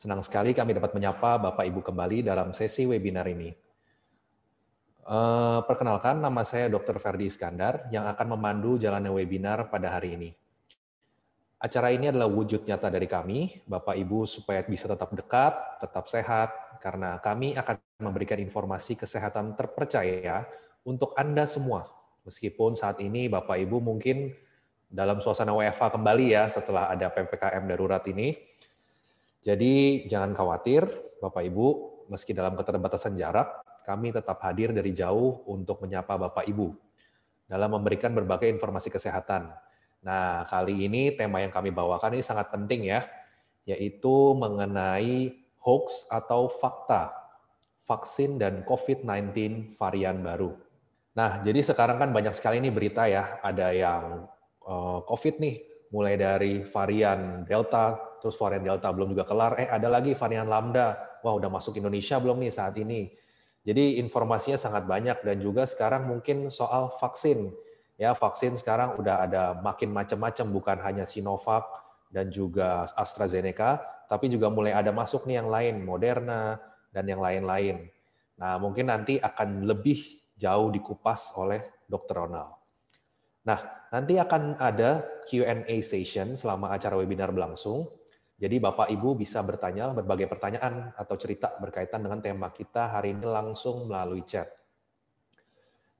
Senang sekali kami dapat menyapa Bapak Ibu kembali dalam sesi webinar ini. Eh, perkenalkan, nama saya Dr. Ferdi Iskandar yang akan memandu jalannya webinar pada hari ini. Acara ini adalah wujud nyata dari kami, Bapak Ibu, supaya bisa tetap dekat, tetap sehat, karena kami akan memberikan informasi kesehatan terpercaya untuk Anda semua. Meskipun saat ini Bapak Ibu mungkin dalam suasana WFA kembali ya setelah ada PPKM darurat ini, jadi jangan khawatir, Bapak Ibu, meski dalam keterbatasan jarak, kami tetap hadir dari jauh untuk menyapa Bapak Ibu dalam memberikan berbagai informasi kesehatan. Nah, kali ini tema yang kami bawakan ini sangat penting ya, yaitu mengenai hoax atau fakta vaksin dan COVID-19 varian baru. Nah, jadi sekarang kan banyak sekali ini berita ya, ada yang eh, COVID nih, mulai dari varian Delta, terus varian Delta belum juga kelar, eh ada lagi varian Lambda, wah udah masuk Indonesia belum nih saat ini. Jadi informasinya sangat banyak dan juga sekarang mungkin soal vaksin. Ya, vaksin sekarang udah ada makin macam-macam bukan hanya Sinovac dan juga AstraZeneca, tapi juga mulai ada masuk nih yang lain, Moderna dan yang lain-lain. Nah, mungkin nanti akan lebih jauh dikupas oleh Dr. Ronald. Nah, nanti akan ada Q&A session selama acara webinar berlangsung jadi Bapak Ibu bisa bertanya berbagai pertanyaan atau cerita berkaitan dengan tema kita hari ini langsung melalui chat.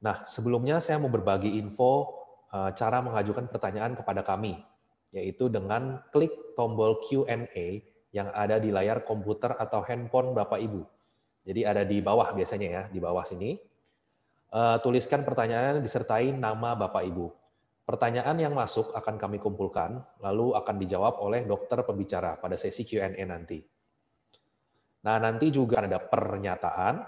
Nah, sebelumnya saya mau berbagi info eh, cara mengajukan pertanyaan kepada kami, yaitu dengan klik tombol Q&A yang ada di layar komputer atau handphone Bapak Ibu. Jadi ada di bawah biasanya ya, di bawah sini. Eh, tuliskan pertanyaan disertai nama Bapak Ibu. Pertanyaan yang masuk akan kami kumpulkan, lalu akan dijawab oleh dokter pembicara pada sesi Q&A nanti. Nah, nanti juga ada pernyataan,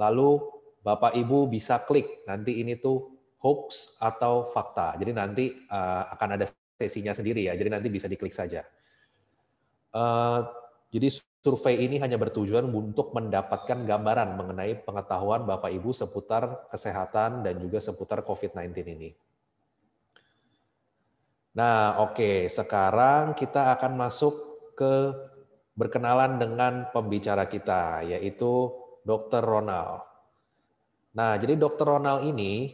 lalu Bapak Ibu bisa klik nanti ini tuh hoax atau fakta. Jadi nanti eh, akan ada sesinya sendiri ya, jadi nanti bisa diklik saja. Eh, jadi survei ini hanya bertujuan untuk mendapatkan gambaran mengenai pengetahuan Bapak Ibu seputar kesehatan dan juga seputar COVID-19 ini. Nah, oke, okay. sekarang kita akan masuk ke berkenalan dengan pembicara kita, yaitu Dr. Ronald. Nah, jadi Dr. Ronald ini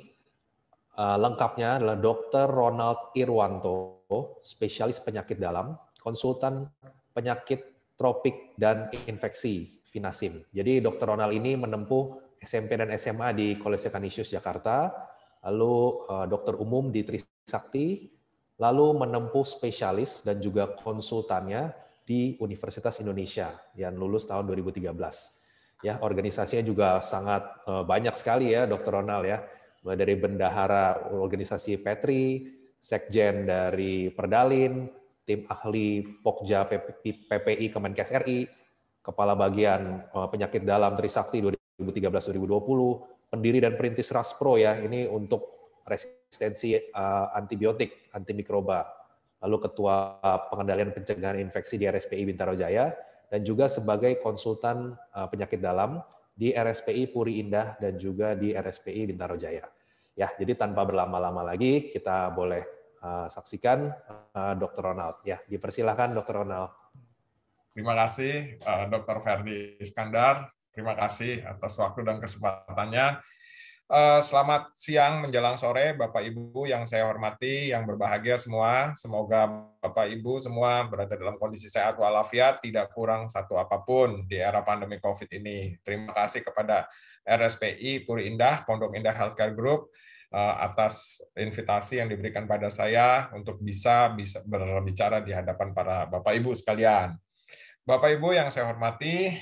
uh, lengkapnya adalah Dr. Ronald Irwanto, spesialis penyakit dalam, konsultan penyakit tropik dan infeksi Finasim. Jadi Dr. Ronald ini menempuh SMP dan SMA di Kolese Kanisius Jakarta, lalu uh, dokter umum di Trisakti, lalu menempuh spesialis dan juga konsultannya di Universitas Indonesia yang lulus tahun 2013. Ya, organisasinya juga sangat eh, banyak sekali ya, Dr. Ronald ya. Mulai dari bendahara organisasi Petri, sekjen dari Perdalin, tim ahli Pokja PPI Kemenkes RI, kepala bagian eh, penyakit dalam Trisakti 2013-2020, pendiri dan perintis Raspro ya, ini untuk resistensi uh, antibiotik, antimikroba, lalu ketua pengendalian pencegahan infeksi di RSPI Bintaro Jaya, dan juga sebagai konsultan uh, penyakit dalam di RSPI Puri Indah dan juga di RSPI Bintaro Jaya. Ya, jadi tanpa berlama-lama lagi kita boleh uh, saksikan uh, Dr. Ronald. Ya, dipersilahkan Dr. Ronald. Terima kasih uh, Dr. Ferdi Iskandar. Terima kasih atas waktu dan kesempatannya. Eh, selamat siang menjelang sore, Bapak Ibu yang saya hormati, yang berbahagia semua. Semoga Bapak Ibu semua berada dalam kondisi sehat walafiat, tidak kurang satu apapun di era pandemi COVID ini. Terima kasih kepada RSPI Puri Indah, Pondok Indah Healthcare Group, eh, atas invitasi yang diberikan pada saya untuk bisa, bisa berbicara di hadapan para Bapak Ibu sekalian. Bapak Ibu yang saya hormati,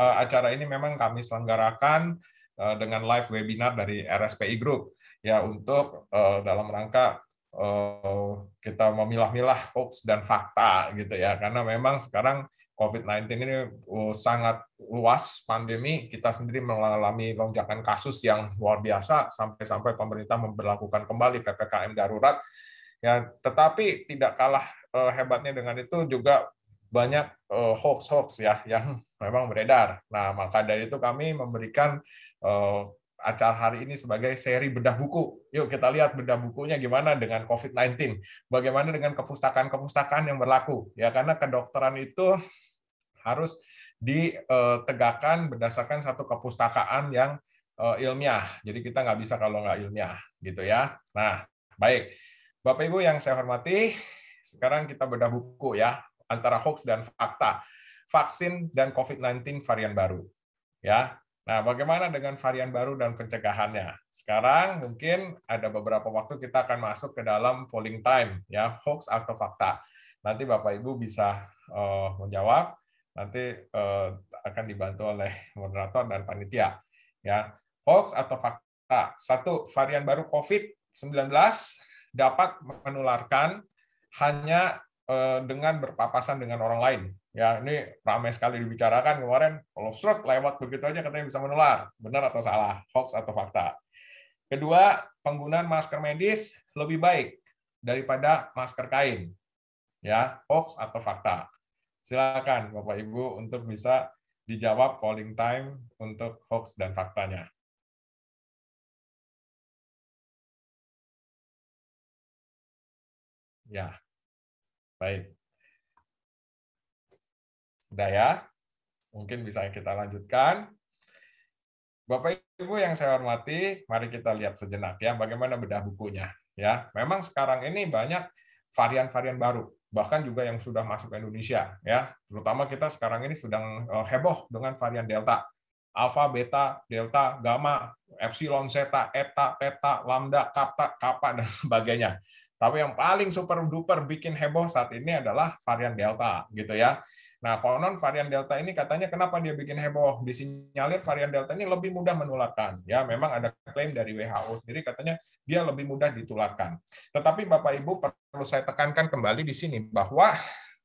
eh, acara ini memang kami selenggarakan Eh, dengan live webinar dari RSPI Group ya untuk eh, dalam rangka eh, kita memilah-milah hoax dan fakta gitu ya karena memang sekarang COVID-19 ini uh, sangat luas pandemi, kita sendiri mengalami lonjakan kasus yang luar biasa sampai-sampai pemerintah memperlakukan kembali PPKM darurat. Ya, tetapi tidak kalah hebatnya dengan itu juga banyak hoax-hoax ya yang memang beredar. Nah, maka dari itu kami memberikan Eh, acara hari ini sebagai seri bedah buku. Yuk kita lihat bedah bukunya gimana dengan COVID-19, bagaimana dengan kepustakaan-kepustakaan yang berlaku. Ya karena kedokteran itu harus ditegakkan berdasarkan satu kepustakaan yang eh, ilmiah. Jadi kita nggak bisa kalau nggak ilmiah, gitu ya. Nah, baik. Bapak Ibu yang saya hormati, sekarang kita bedah buku ya antara hoax dan fakta vaksin dan COVID-19 varian baru. Ya, Nah, bagaimana dengan varian baru dan pencegahannya? Sekarang mungkin ada beberapa waktu kita akan masuk ke dalam polling time, ya, hoax atau fakta. Nanti Bapak Ibu bisa uh, menjawab, nanti uh, akan dibantu oleh moderator dan panitia. Ya, hoax atau fakta. Satu, varian baru COVID-19 dapat menularkan hanya eh, dengan berpapasan dengan orang lain ya ini ramai sekali dibicarakan kemarin kalau stroke lewat begitu aja katanya bisa menular benar atau salah hoax atau fakta kedua penggunaan masker medis lebih baik daripada masker kain ya hoax atau fakta silakan bapak ibu untuk bisa dijawab polling time untuk hoax dan faktanya ya baik sudah ya? Mungkin bisa kita lanjutkan. Bapak Ibu yang saya hormati, mari kita lihat sejenak ya bagaimana bedah bukunya ya. Memang sekarang ini banyak varian-varian baru, bahkan juga yang sudah masuk ke Indonesia ya. Terutama kita sekarang ini sedang eh, heboh dengan varian Delta. Alpha, beta, delta, gamma, epsilon, zeta, eta, theta, lambda, kappa, kappa dan sebagainya. Tapi yang paling super duper bikin heboh saat ini adalah varian delta gitu ya. Nah, konon varian Delta ini katanya kenapa dia bikin heboh? Disinyalir varian Delta ini lebih mudah menularkan. Ya, memang ada klaim dari WHO sendiri katanya dia lebih mudah ditularkan. Tetapi Bapak Ibu perlu saya tekankan kembali di sini bahwa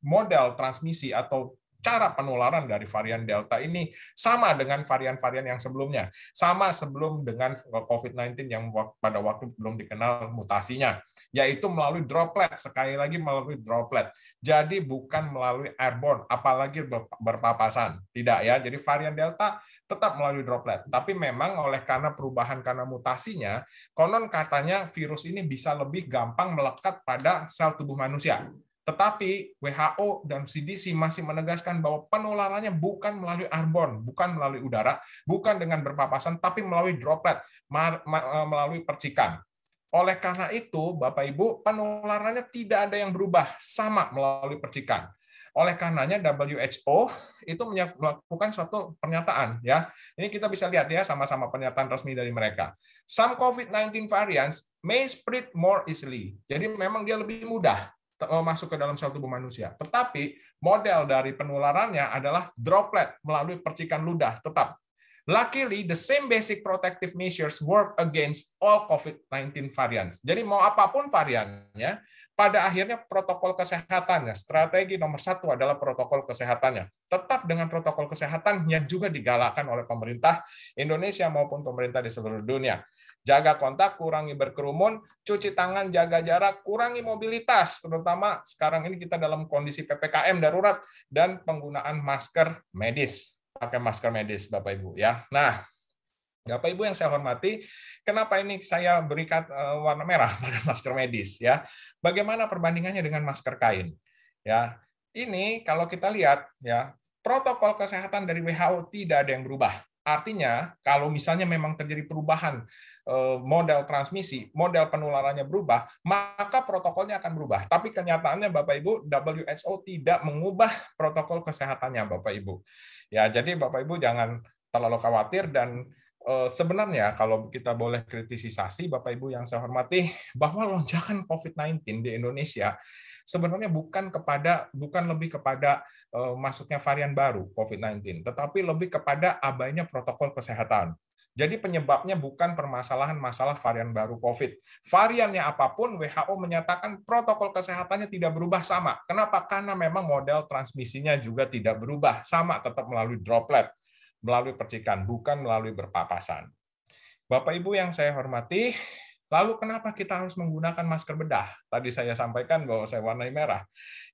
model transmisi atau cara penularan dari varian Delta ini sama dengan varian-varian yang sebelumnya, sama sebelum dengan COVID-19 yang pada waktu belum dikenal mutasinya, yaitu melalui droplet, sekali lagi melalui droplet. Jadi bukan melalui airborne, apalagi berpapasan. Tidak ya, jadi varian Delta tetap melalui droplet. Tapi memang oleh karena perubahan karena mutasinya, konon katanya virus ini bisa lebih gampang melekat pada sel tubuh manusia tetapi WHO dan CDC masih menegaskan bahwa penularannya bukan melalui airborne, bukan melalui udara, bukan dengan berpapasan, tapi melalui droplet, eh, melalui percikan. Oleh karena itu, Bapak Ibu, penularannya tidak ada yang berubah, sama melalui percikan. Oleh karenanya WHO itu melakukan suatu pernyataan ya. Ini kita bisa lihat ya sama-sama pernyataan resmi dari mereka. Some COVID-19 variants may spread more easily. Jadi memang dia lebih mudah Eh, masuk ke dalam sel tubuh manusia. Tetapi model dari penularannya adalah droplet melalui percikan ludah tetap. Luckily, the same basic protective measures work against all COVID-19 variants. Jadi mau apapun variannya, pada akhirnya protokol kesehatannya, strategi nomor satu adalah protokol kesehatannya. Tetap dengan protokol kesehatan yang juga digalakkan oleh pemerintah Indonesia maupun pemerintah di seluruh dunia jaga kontak, kurangi berkerumun, cuci tangan, jaga jarak, kurangi mobilitas, terutama sekarang ini kita dalam kondisi PPKM darurat dan penggunaan masker medis. Pakai masker medis Bapak Ibu ya. Nah, Bapak Ibu yang saya hormati, kenapa ini saya berikan eh, warna merah pada masker medis ya? Bagaimana perbandingannya dengan masker kain? Ya, ini kalau kita lihat ya, protokol kesehatan dari WHO tidak ada yang berubah. Artinya, kalau misalnya memang terjadi perubahan Eh, model transmisi, model penularannya berubah, maka protokolnya akan berubah. Tapi kenyataannya Bapak Ibu, WHO tidak mengubah protokol kesehatannya Bapak Ibu. Ya, jadi Bapak Ibu jangan terlalu khawatir dan eh, sebenarnya kalau kita boleh kritisisasi Bapak Ibu yang saya hormati bahwa lonjakan COVID-19 di Indonesia sebenarnya bukan kepada bukan lebih kepada eh, masuknya varian baru COVID-19 tetapi lebih kepada abainya protokol kesehatan. Jadi penyebabnya bukan permasalahan masalah varian baru COVID. Variannya apapun, WHO menyatakan protokol kesehatannya tidak berubah sama. Kenapa? Karena memang model transmisinya juga tidak berubah. Sama, tetap melalui droplet, melalui percikan, bukan melalui berpapasan. Bapak-Ibu yang saya hormati, Lalu kenapa kita harus menggunakan masker bedah? Tadi saya sampaikan bahwa saya warnai merah.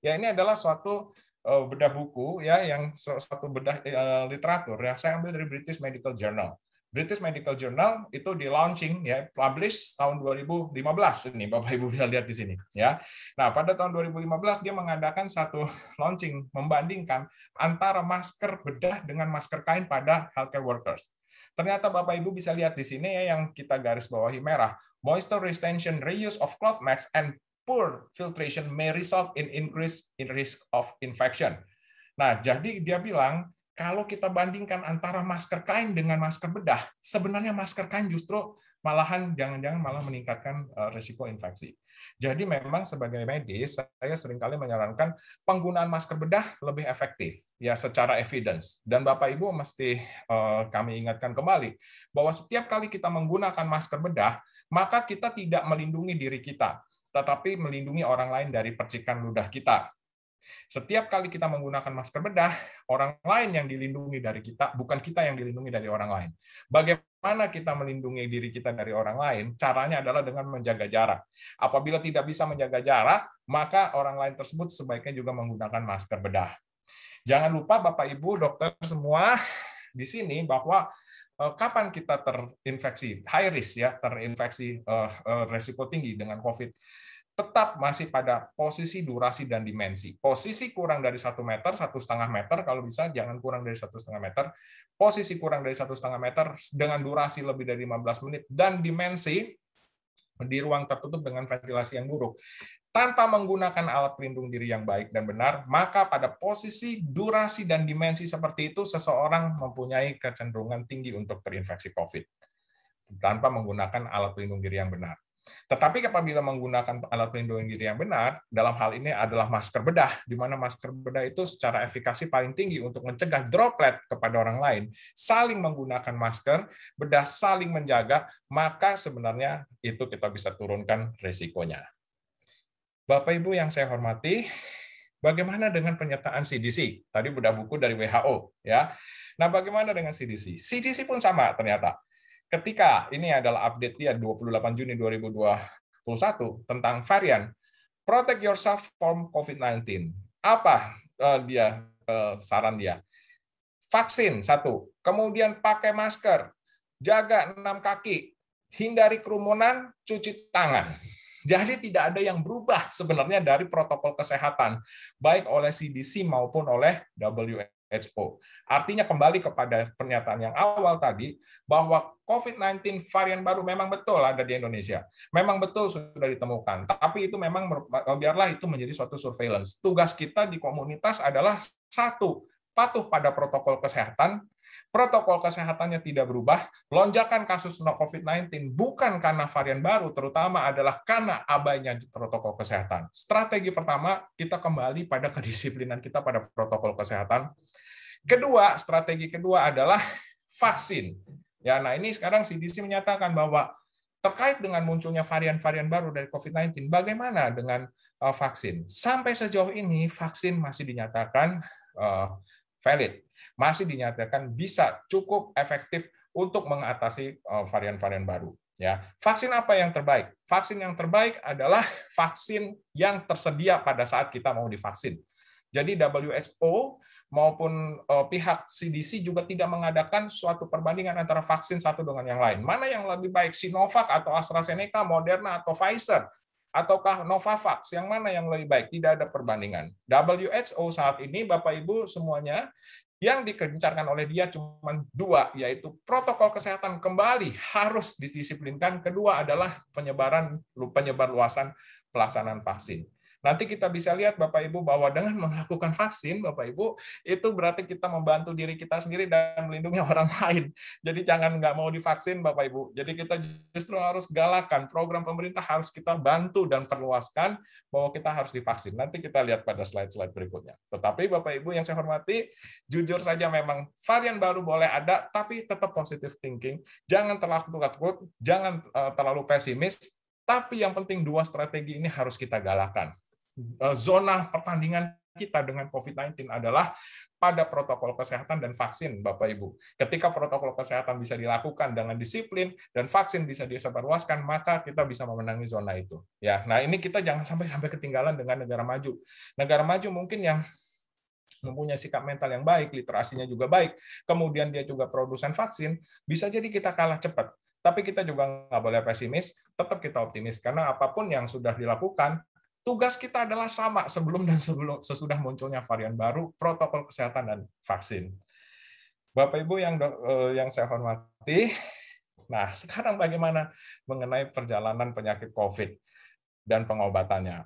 Ya ini adalah suatu eh, bedah buku ya yang satu bedah eh, literatur yang saya ambil dari British Medical Journal. British Medical Journal itu di launching ya publish tahun 2015 ini Bapak Ibu bisa lihat di sini ya. Nah, pada tahun 2015 dia mengadakan satu launching membandingkan antara masker bedah dengan masker kain pada healthcare workers. Ternyata Bapak Ibu bisa lihat di sini ya yang kita garis bawahi merah, moisture retention, reuse of cloth masks and poor filtration may result in increase in risk of infection. Nah, jadi dia bilang kalau kita bandingkan antara masker kain dengan masker bedah, sebenarnya masker kain justru malahan jangan-jangan malah meningkatkan eh, resiko infeksi. Jadi memang sebagai medis saya seringkali menyarankan penggunaan masker bedah lebih efektif ya secara evidence. Dan Bapak Ibu mesti eh, kami ingatkan kembali bahwa setiap kali kita menggunakan masker bedah, maka kita tidak melindungi diri kita, tetapi melindungi orang lain dari percikan ludah kita. Setiap kali kita menggunakan masker bedah, orang lain yang dilindungi dari kita, bukan kita yang dilindungi dari orang lain. Bagaimana kita melindungi diri kita dari orang lain? Caranya adalah dengan menjaga jarak. Apabila tidak bisa menjaga jarak, maka orang lain tersebut sebaiknya juga menggunakan masker bedah. Jangan lupa Bapak Ibu, dokter semua di sini bahwa eh, kapan kita terinfeksi high risk ya terinfeksi uh, resiko tinggi dengan COVID tetap masih pada posisi durasi dan dimensi. Posisi kurang dari satu meter, satu setengah meter, kalau bisa jangan kurang dari satu setengah meter. Posisi kurang dari satu setengah meter dengan durasi lebih dari 15 menit dan dimensi di ruang tertutup dengan ventilasi yang buruk. Tanpa menggunakan alat pelindung diri yang baik dan benar, maka pada posisi, durasi, dan dimensi seperti itu, seseorang mempunyai kecenderungan tinggi untuk terinfeksi COVID tanpa menggunakan alat pelindung diri yang benar. Tetapi apabila menggunakan alat pelindung diri yang benar, dalam hal ini adalah masker bedah, di mana masker bedah itu secara efikasi paling tinggi untuk mencegah droplet kepada orang lain. Saling menggunakan masker, bedah saling menjaga, maka sebenarnya itu kita bisa turunkan resikonya. Bapak Ibu yang saya hormati, Bagaimana dengan pernyataan CDC? Tadi udah buku dari WHO ya. Nah, bagaimana dengan CDC? CDC pun sama ternyata ketika ini adalah update dia 28 Juni 2021 tentang varian protect yourself from COVID-19. Apa uh, dia uh, saran dia? Vaksin satu, kemudian pakai masker, jaga enam kaki, hindari kerumunan, cuci tangan. Jadi tidak ada yang berubah sebenarnya dari protokol kesehatan baik oleh CDC maupun oleh WHO. Expo. Artinya kembali kepada pernyataan yang awal tadi bahwa COVID-19 varian baru memang betul ada di Indonesia. Memang betul sudah ditemukan, tapi itu memang eh, biarlah itu menjadi suatu surveillance. Tugas kita di komunitas adalah satu, patuh pada protokol kesehatan protokol kesehatannya tidak berubah, lonjakan kasus COVID-19 bukan karena varian baru, terutama adalah karena abainya protokol kesehatan. Strategi pertama, kita kembali pada kedisiplinan kita pada protokol kesehatan. Kedua, strategi kedua adalah vaksin. Ya, nah ini sekarang CDC menyatakan bahwa terkait dengan munculnya varian-varian baru dari COVID-19, bagaimana dengan eh, vaksin? Sampai sejauh ini vaksin masih dinyatakan eh, valid masih dinyatakan bisa cukup efektif untuk mengatasi eh, varian-varian baru. Ya, vaksin apa yang terbaik? Vaksin yang terbaik adalah vaksin yang tersedia pada saat kita mau divaksin. Jadi WHO maupun eh, pihak CDC juga tidak mengadakan suatu perbandingan antara vaksin satu dengan yang lain. Mana yang lebih baik, Sinovac atau AstraZeneca, Moderna atau Pfizer? Ataukah Novavax? Yang mana yang lebih baik? Tidak ada perbandingan. WHO saat ini, Bapak Ibu semuanya, yang dikencarkan oleh dia cuma dua, yaitu protokol kesehatan kembali harus didisiplinkan. Kedua adalah penyebaran penyebar luasan pelaksanaan vaksin. Nanti kita bisa lihat Bapak Ibu bahwa dengan melakukan vaksin Bapak Ibu itu berarti kita membantu diri kita sendiri dan melindungi orang lain. Jadi jangan nggak mau divaksin Bapak Ibu. Jadi kita justru harus galakan program pemerintah harus kita bantu dan perluaskan bahwa kita harus divaksin. Nanti kita lihat pada slide-slide berikutnya. Tetapi Bapak Ibu yang saya hormati, jujur saja memang varian baru boleh ada tapi tetap positive thinking. Jangan terlalu takut, jangan eh, terlalu pesimis, tapi yang penting dua strategi ini harus kita galakan. Eh, zona pertandingan kita dengan COVID-19 adalah pada protokol kesehatan dan vaksin, Bapak Ibu. Ketika protokol kesehatan bisa dilakukan dengan disiplin dan vaksin bisa disebarluaskan, maka kita bisa memenangi zona itu. Ya, nah ini kita jangan sampai sampai ketinggalan dengan negara maju. Negara maju mungkin yang mempunyai sikap mental yang baik, literasinya juga baik, kemudian dia juga produsen vaksin, bisa jadi kita kalah cepat. Tapi kita juga nggak boleh pesimis, tetap kita optimis. Karena apapun yang sudah dilakukan, tugas kita adalah sama sebelum dan sebelum sesudah munculnya varian baru, protokol kesehatan dan vaksin. Bapak Ibu yang eh, yang saya hormati, nah sekarang bagaimana mengenai perjalanan penyakit COVID dan pengobatannya?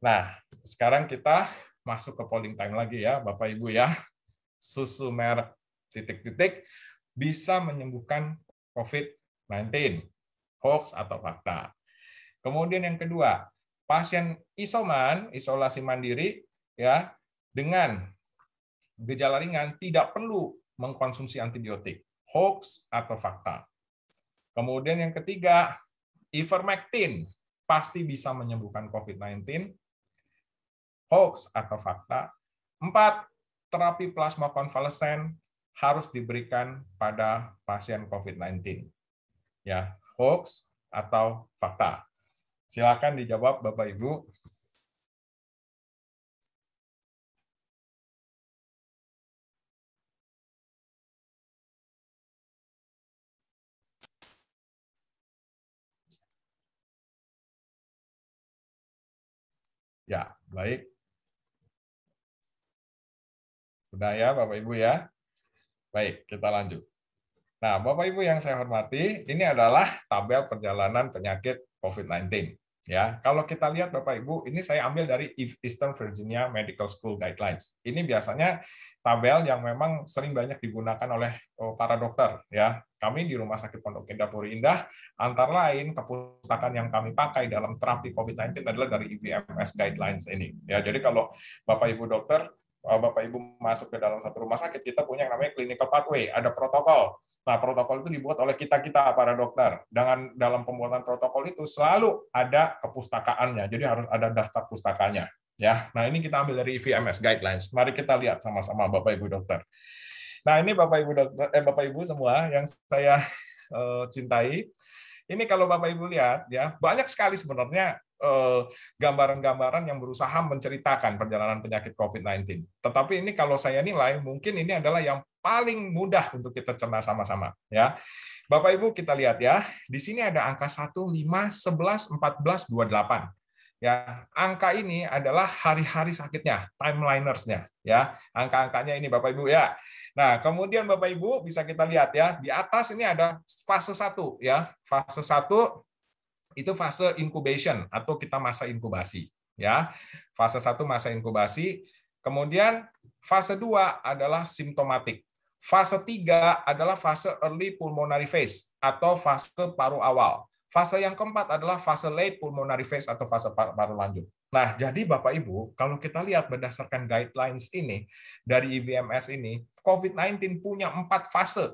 Nah, sekarang kita masuk ke polling time lagi ya, Bapak Ibu ya. Susu merek titik-titik bisa menyembuhkan COVID-19, hoax atau fakta. Kemudian yang kedua, pasien isoman, isolasi mandiri ya dengan gejala ringan tidak perlu mengkonsumsi antibiotik, hoax atau fakta. Kemudian yang ketiga, ivermectin pasti bisa menyembuhkan COVID-19, hoax atau fakta. Empat, terapi plasma konvalesen harus diberikan pada pasien COVID-19. Ya, hoax atau fakta. Silakan dijawab Bapak Ibu. Ya, baik. Sudah ya Bapak Ibu ya. Baik, kita lanjut. Nah, Bapak Ibu yang saya hormati, ini adalah tabel perjalanan penyakit COVID-19. Ya, kalau kita lihat Bapak Ibu, ini saya ambil dari Eastern Virginia Medical School Guidelines. Ini biasanya tabel yang memang sering banyak digunakan oleh oh, para dokter ya. Kami di Rumah Sakit Pondok Indah Puri Indah antara lain kepustakaan yang kami pakai dalam terapi COVID-19 adalah dari EVMS guidelines ini. Ya, jadi kalau Bapak Ibu dokter Eh, bapak Ibu masuk ke dalam satu rumah sakit, kita punya yang namanya clinical pathway, ada protokol. Nah, protokol itu dibuat oleh kita-kita para dokter. Dengan dalam pembuatan protokol itu selalu ada kepustakaannya. Jadi harus ada daftar pustakanya, ya. Nah, ini kita ambil dari VMS guidelines. Mari kita lihat sama-sama Bapak Ibu dokter. Nah, ini Bapak Ibu dokter eh Bapak Ibu semua yang saya eh, cintai. Ini kalau Bapak Ibu lihat ya, banyak sekali sebenarnya Eh, gambaran-gambaran yang berusaha menceritakan perjalanan penyakit COVID-19. Tetapi ini kalau saya nilai mungkin ini adalah yang paling mudah untuk kita cerna sama-sama ya. Bapak Ibu kita lihat ya. Di sini ada angka 1 5 11 14 28. Ya, angka ini adalah hari-hari sakitnya, timelinersnya ya. Angka-angkanya ini Bapak Ibu ya. Nah, kemudian Bapak Ibu bisa kita lihat ya, di atas ini ada fase 1 ya. Fase satu itu fase incubation atau kita masa inkubasi ya. Fase satu masa inkubasi, kemudian fase 2 adalah simptomatik. Fase 3 adalah fase early pulmonary phase atau fase paru awal. Fase yang keempat adalah fase late pulmonary phase atau fase paru lanjut. Nah, jadi Bapak Ibu, kalau kita lihat berdasarkan guidelines ini dari IVMS ini, COVID-19 punya empat fase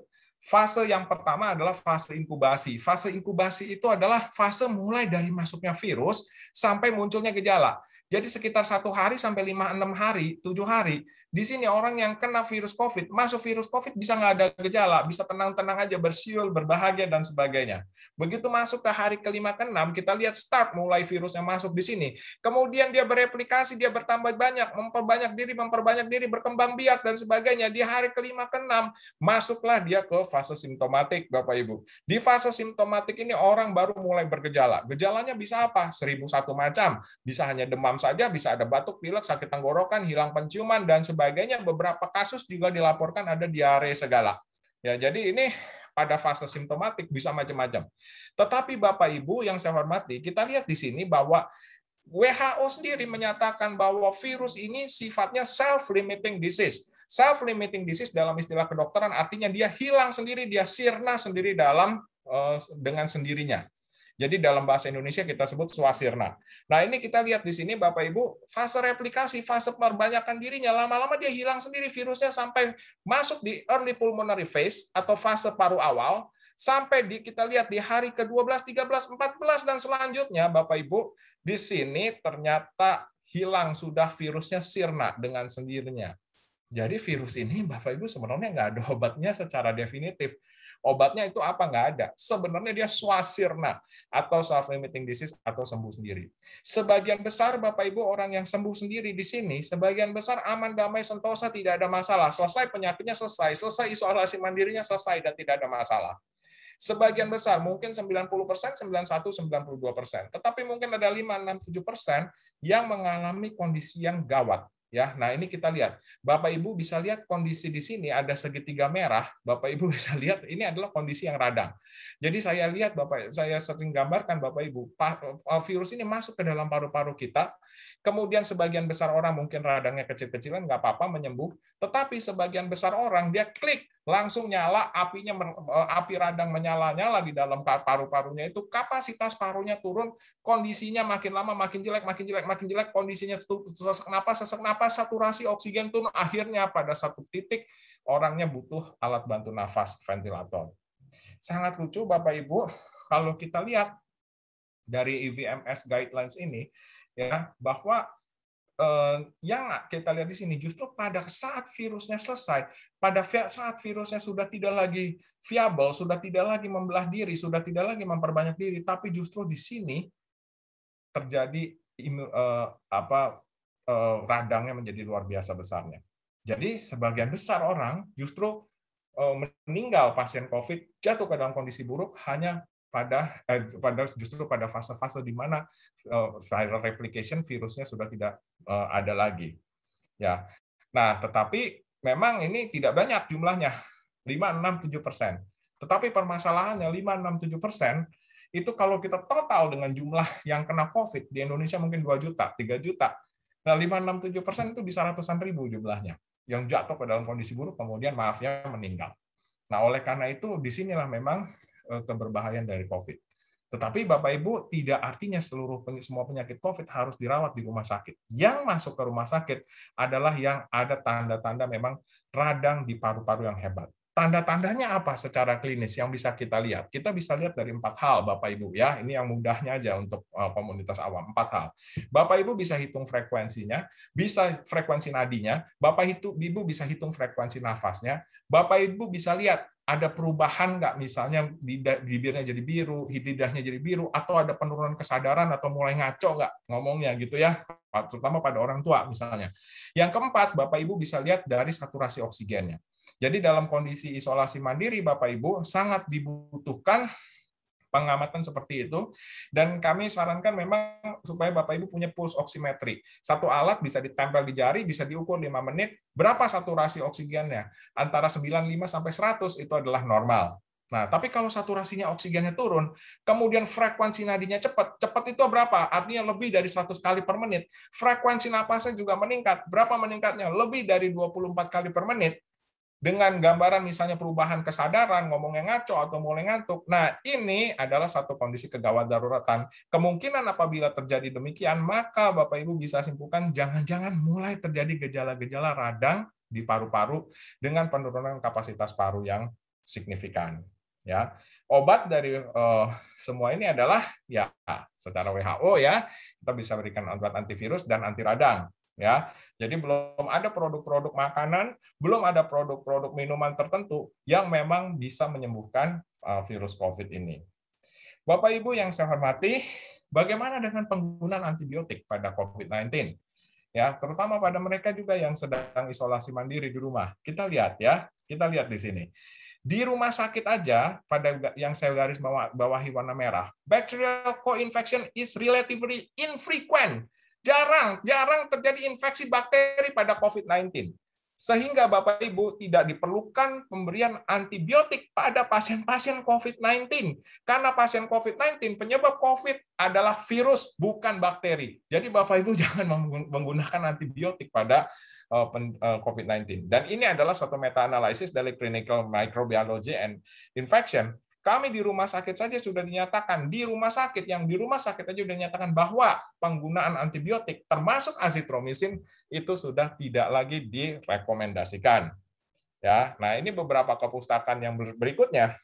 Fase yang pertama adalah fase inkubasi. Fase inkubasi itu adalah fase mulai dari masuknya virus sampai munculnya gejala. Jadi sekitar satu hari sampai lima enam hari, tujuh hari, di sini orang yang kena virus COVID, masuk virus COVID bisa nggak ada gejala, bisa tenang-tenang aja bersiul, berbahagia dan sebagainya. Begitu masuk ke hari kelima keenam, kita lihat start mulai virus yang masuk di sini. Kemudian dia bereplikasi, dia bertambah banyak, memperbanyak diri, memperbanyak diri, berkembang biak dan sebagainya. Di hari kelima keenam masuklah dia ke fase simptomatik, Bapak Ibu. Di fase simptomatik ini orang baru mulai bergejala. Gejalanya bisa apa? seribu satu macam. Bisa hanya demam demam saja bisa ada batuk, pilek, sakit tenggorokan, hilang penciuman dan sebagainya. Beberapa kasus juga dilaporkan ada diare segala. Ya, jadi ini pada fase simptomatik bisa macam-macam. Tetapi Bapak Ibu yang saya hormati, kita lihat di sini bahwa WHO sendiri menyatakan bahwa virus ini sifatnya self-limiting disease. Self-limiting disease dalam istilah kedokteran artinya dia hilang sendiri, dia sirna sendiri dalam eh, dengan sendirinya. Jadi dalam bahasa Indonesia kita sebut swasirna. Nah ini kita lihat di sini Bapak Ibu, fase replikasi, fase perbanyakan dirinya, lama-lama dia hilang sendiri virusnya sampai masuk di early pulmonary phase atau fase paru awal, sampai di, kita lihat di hari ke-12, 13, 14, dan selanjutnya Bapak Ibu, di sini ternyata hilang sudah virusnya sirna dengan sendirinya. Jadi virus ini Bapak Ibu sebenarnya nggak ada obatnya secara definitif. Obatnya itu apa? Nggak ada. Sebenarnya dia swasirna atau self-limiting disease atau sembuh sendiri. Sebagian besar Bapak Ibu orang yang sembuh sendiri di sini, sebagian besar aman, damai, sentosa, tidak ada masalah. Selesai penyakitnya selesai, selesai isolasi mandirinya selesai dan tidak ada masalah sebagian besar mungkin 90 persen, 91, 92 persen. Tetapi mungkin ada 5, 6, 7 persen yang mengalami kondisi yang gawat ya. Nah, ini kita lihat. Bapak Ibu bisa lihat kondisi di sini ada segitiga merah. Bapak Ibu bisa lihat ini adalah kondisi yang radang. Jadi saya lihat Bapak saya sering gambarkan Bapak Ibu, eh, eh, virus ini masuk ke dalam paru-paru kita. Kemudian sebagian besar orang mungkin radangnya kecil-kecilan nggak apa-apa menyembuh, tetapi sebagian besar orang dia klik langsung nyala apinya eh, api radang menyala-nyala di dalam paru-parunya itu kapasitas parunya turun kondisinya makin lama makin jelek makin jelek makin jelek kondisinya sesak napas sesak napas saturasi oksigen turun akhirnya pada satu titik orangnya butuh alat bantu nafas ventilator sangat lucu Bapak Ibu kalau kita lihat dari EVMS guidelines ini ya bahwa Eh, yang kita lihat di sini justru pada saat virusnya selesai, pada saat virusnya sudah tidak lagi viable, sudah tidak lagi membelah diri, sudah tidak lagi memperbanyak diri, tapi justru di sini terjadi eh, apa eh, radangnya menjadi luar biasa besarnya. Jadi sebagian besar orang justru meninggal pasien COVID jatuh ke dalam kondisi buruk hanya pada eh, pada justru pada fase-fase di mana uh, viral replication virusnya sudah tidak uh, ada lagi. Ya. Nah, tetapi memang ini tidak banyak jumlahnya, 5 6 7 persen. Tetapi permasalahannya 5 6 7 persen itu kalau kita total dengan jumlah yang kena COVID di Indonesia mungkin 2 juta, 3 juta. Nah, 5, 6, 7 persen itu bisa ratusan ribu jumlahnya yang jatuh ke dalam kondisi buruk, kemudian maafnya meninggal. Nah, oleh karena itu, disinilah memang Eh, keberbahayaan dari COVID. Tetapi Bapak Ibu tidak artinya seluruh semua penyakit COVID harus dirawat di rumah sakit. Yang masuk ke rumah sakit adalah yang ada tanda-tanda memang radang di paru-paru yang hebat. Tanda-tandanya apa secara klinis yang bisa kita lihat? Kita bisa lihat dari empat hal, Bapak Ibu ya. Ini yang mudahnya aja untuk eh, komunitas awam. Empat hal. Bapak Ibu bisa hitung frekuensinya, bisa frekuensi nadinya. Bapak itu Ibu bisa hitung frekuensi nafasnya. Bapak Ibu bisa lihat ada perubahan nggak misalnya bibirnya jadi biru, lidahnya jadi biru, atau ada penurunan kesadaran atau mulai ngaco nggak ngomongnya gitu ya, terutama pada orang tua misalnya. Yang keempat, Bapak Ibu bisa lihat dari saturasi oksigennya. Jadi dalam kondisi isolasi mandiri Bapak Ibu sangat dibutuhkan pengamatan seperti itu dan kami sarankan memang supaya Bapak Ibu punya pulse oximetry. Satu alat bisa ditempel di jari, bisa diukur lima menit berapa saturasi oksigennya. Antara 95 sampai 100 itu adalah normal. Nah, tapi kalau saturasinya oksigennya turun, kemudian frekuensi nadinya cepat. Cepat itu berapa? Artinya lebih dari 100 kali per menit. Frekuensi napasnya juga meningkat. Berapa meningkatnya? Lebih dari 24 kali per menit dengan gambaran misalnya perubahan kesadaran, ngomongnya ngaco atau mulai ngantuk. Nah, ini adalah satu kondisi kegawat daruratan. Kemungkinan apabila terjadi demikian, maka Bapak Ibu bisa simpulkan jangan-jangan mulai terjadi gejala-gejala radang di paru-paru dengan penurunan kapasitas paru yang signifikan, ya. Obat dari uh, semua ini adalah ya secara WHO ya, kita bisa berikan obat antivirus dan anti radang ya. Jadi belum ada produk-produk makanan, belum ada produk-produk minuman tertentu yang memang bisa menyembuhkan uh, virus COVID ini. Bapak Ibu yang saya hormati, bagaimana dengan penggunaan antibiotik pada COVID-19? Ya, terutama pada mereka juga yang sedang isolasi mandiri di rumah. Kita lihat ya, kita lihat di sini. Di rumah sakit aja, pada yang saya garis bawahi warna merah, bacterial co-infection is relatively infrequent Jarang, jarang terjadi infeksi bakteri pada COVID-19. Sehingga Bapak Ibu tidak diperlukan pemberian antibiotik pada pasien-pasien COVID-19. Karena pasien COVID-19, penyebab COVID adalah virus, bukan bakteri. Jadi Bapak Ibu jangan menggunakan antibiotik pada uh, uh, COVID-19. Dan ini adalah satu meta-analisis dari Clinical Microbiology and Infection kami di rumah sakit saja sudah dinyatakan, di rumah sakit yang di rumah sakit aja sudah dinyatakan bahwa penggunaan antibiotik termasuk azitromisin itu sudah tidak lagi direkomendasikan. Ya, nah ini beberapa kepustakaan yang berikutnya.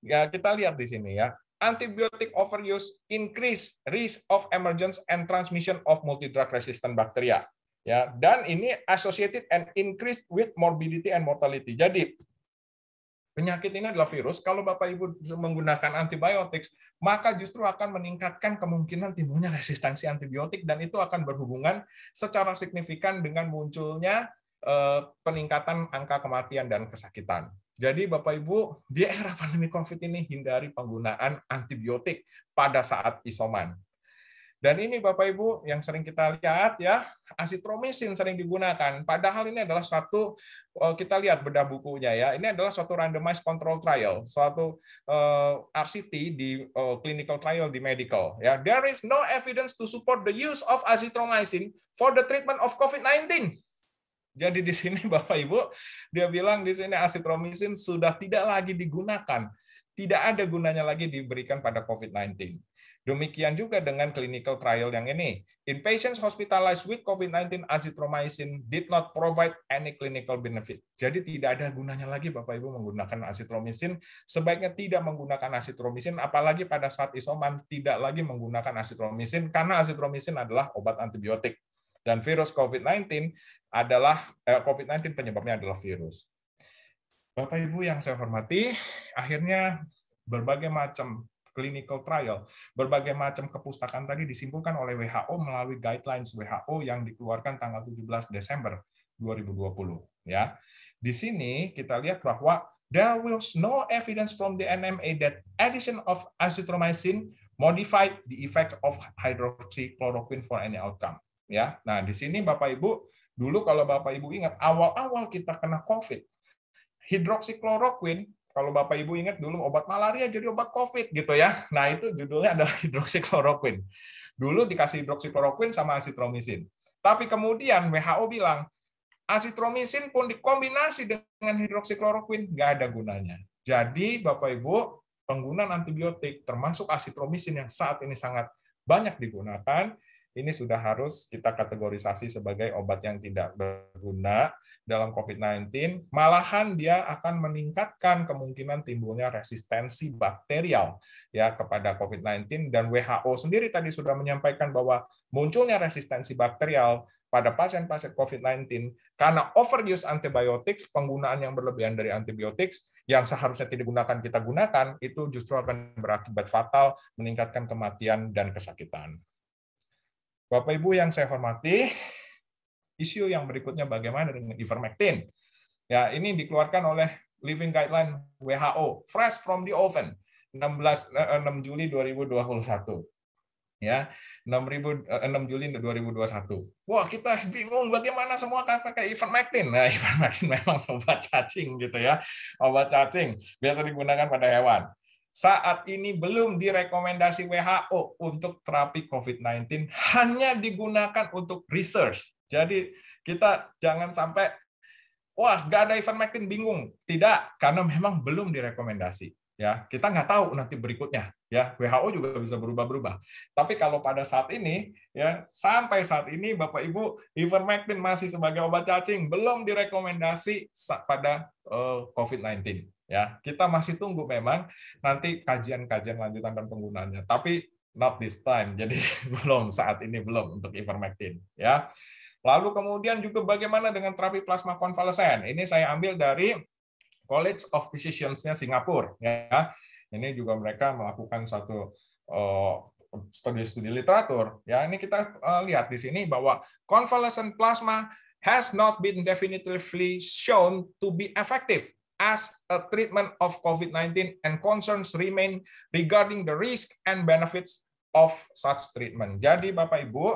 Ya, kita lihat di sini ya. Antibiotic overuse increase risk of emergence and transmission of multidrug resistant bacteria ya dan ini associated and increased with morbidity and mortality. Jadi Penyakit ini adalah virus. Kalau Bapak Ibu menggunakan antibiotik, maka justru akan meningkatkan kemungkinan timbulnya resistensi antibiotik dan itu akan berhubungan secara signifikan dengan munculnya eh, peningkatan angka kematian dan kesakitan. Jadi Bapak Ibu, di era pandemi COVID ini hindari penggunaan antibiotik pada saat isoman. Dan ini Bapak Ibu yang sering kita lihat ya, asitromisin sering digunakan. Padahal ini adalah satu eh, kita lihat bedah bukunya ya. Ini adalah suatu randomized control trial, suatu uh, eh, RCT di uh, clinical trial di medical ya. There is no evidence to support the use of azithromycin for the treatment of COVID-19. Jadi di sini Bapak Ibu, dia bilang di sini azithromycin sudah tidak lagi digunakan. Tidak ada gunanya lagi diberikan pada COVID-19. Demikian juga dengan clinical trial yang ini. In patients hospitalized with COVID-19, azithromycin did not provide any clinical benefit. Jadi tidak ada gunanya lagi Bapak Ibu menggunakan azithromycin. Sebaiknya tidak menggunakan azithromycin, apalagi pada saat isoman tidak lagi menggunakan azithromycin, karena azithromycin adalah obat antibiotik. Dan virus COVID-19 adalah eh, COVID-19 penyebabnya adalah virus. Bapak Ibu yang saya hormati, akhirnya berbagai macam clinical trial. Berbagai macam kepustakaan tadi disimpulkan oleh WHO melalui guidelines WHO yang dikeluarkan tanggal 17 Desember 2020 ya. Di sini kita lihat bahwa there was no evidence from the NMA that addition of azithromycin modified the effect of hydroxychloroquine for any outcome ya. Nah, di sini Bapak Ibu dulu kalau Bapak Ibu ingat awal-awal kita kena COVID hidroksikloroquine kalau Bapak Ibu ingat dulu obat malaria jadi obat COVID gitu ya. Nah, itu judulnya adalah hidroksikloroquin. Dulu dikasih hidroksikloroquin sama asitromisin. Tapi kemudian WHO bilang asitromisin pun dikombinasi dengan hidroksikloroquin nggak ada gunanya. Jadi Bapak Ibu, penggunaan antibiotik termasuk asitromisin yang saat ini sangat banyak digunakan ini sudah harus kita kategorisasi sebagai obat yang tidak berguna dalam COVID-19. Malahan dia akan meningkatkan kemungkinan timbulnya resistensi bakterial ya kepada COVID-19 dan WHO sendiri tadi sudah menyampaikan bahwa munculnya resistensi bakterial pada pasien-pasien COVID-19 karena overuse antibiotik, penggunaan yang berlebihan dari antibiotik yang seharusnya tidak digunakan kita gunakan itu justru akan berakibat fatal, meningkatkan kematian dan kesakitan. Bapak Ibu yang saya hormati, isu yang berikutnya bagaimana dengan ivermectin? Ya, ini dikeluarkan oleh Living Guideline WHO, fresh from the oven, 16 6 eh, Juli 2021. Ya, ribu 6 eh, Juli 2021. Wah, kita bingung bagaimana semua kan pakai ivermectin. Nah, ivermectin memang obat cacing gitu ya. Obat cacing biasa digunakan pada hewan saat ini belum direkomendasi WHO untuk terapi COVID-19, hanya digunakan untuk research. Jadi kita jangan sampai, wah nggak ada ivermectin bingung. Tidak, karena memang belum direkomendasi. Ya, kita nggak tahu nanti berikutnya. Ya, WHO juga bisa berubah-berubah. Tapi kalau pada saat ini, ya sampai saat ini Bapak Ibu ivermectin masih sebagai obat cacing, belum direkomendasi pada eh, COVID-19. Ya, kita masih tunggu memang nanti kajian-kajian lanjutan dan penggunaannya. Tapi not this time. Jadi belum saat ini belum untuk ivermectin, ya. Lalu kemudian juga bagaimana dengan terapi plasma konvalesen? Ini saya ambil dari College of Physicians-nya Singapura, ya. Ini juga mereka melakukan satu studi eh, studi-studi literatur. Ya, ini kita uh, lihat di sini bahwa konvalesen plasma has not been definitively shown to be effective as a treatment of COVID-19 and concerns remain regarding the risk and benefits of such treatment. Jadi Bapak Ibu,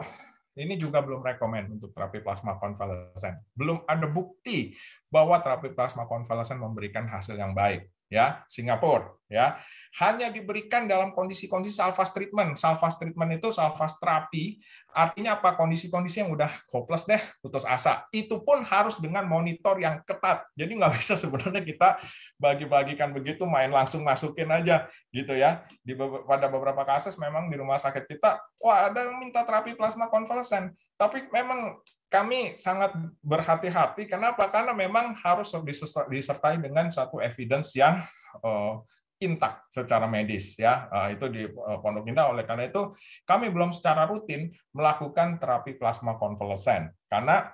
ini juga belum rekomend untuk terapi plasma konvalesen. Belum ada bukti bahwa terapi plasma konvalesen memberikan hasil yang baik ya Singapura ya hanya diberikan dalam kondisi-kondisi salvas treatment salvas treatment itu salvas terapi artinya apa kondisi-kondisi yang udah hopeless deh putus asa itu pun harus dengan monitor yang ketat jadi nggak bisa sebenarnya kita bagi-bagikan begitu main langsung masukin aja gitu ya di pada beberapa kasus memang di rumah sakit kita wah ada yang minta terapi plasma konvalesen tapi memang kami sangat berhati-hati. Kenapa? Karena memang harus disertai dengan satu evidence yang uh, eh, intak secara medis ya eh, itu di eh, Pondok Indah oleh karena itu kami belum secara rutin melakukan terapi plasma konvalesen karena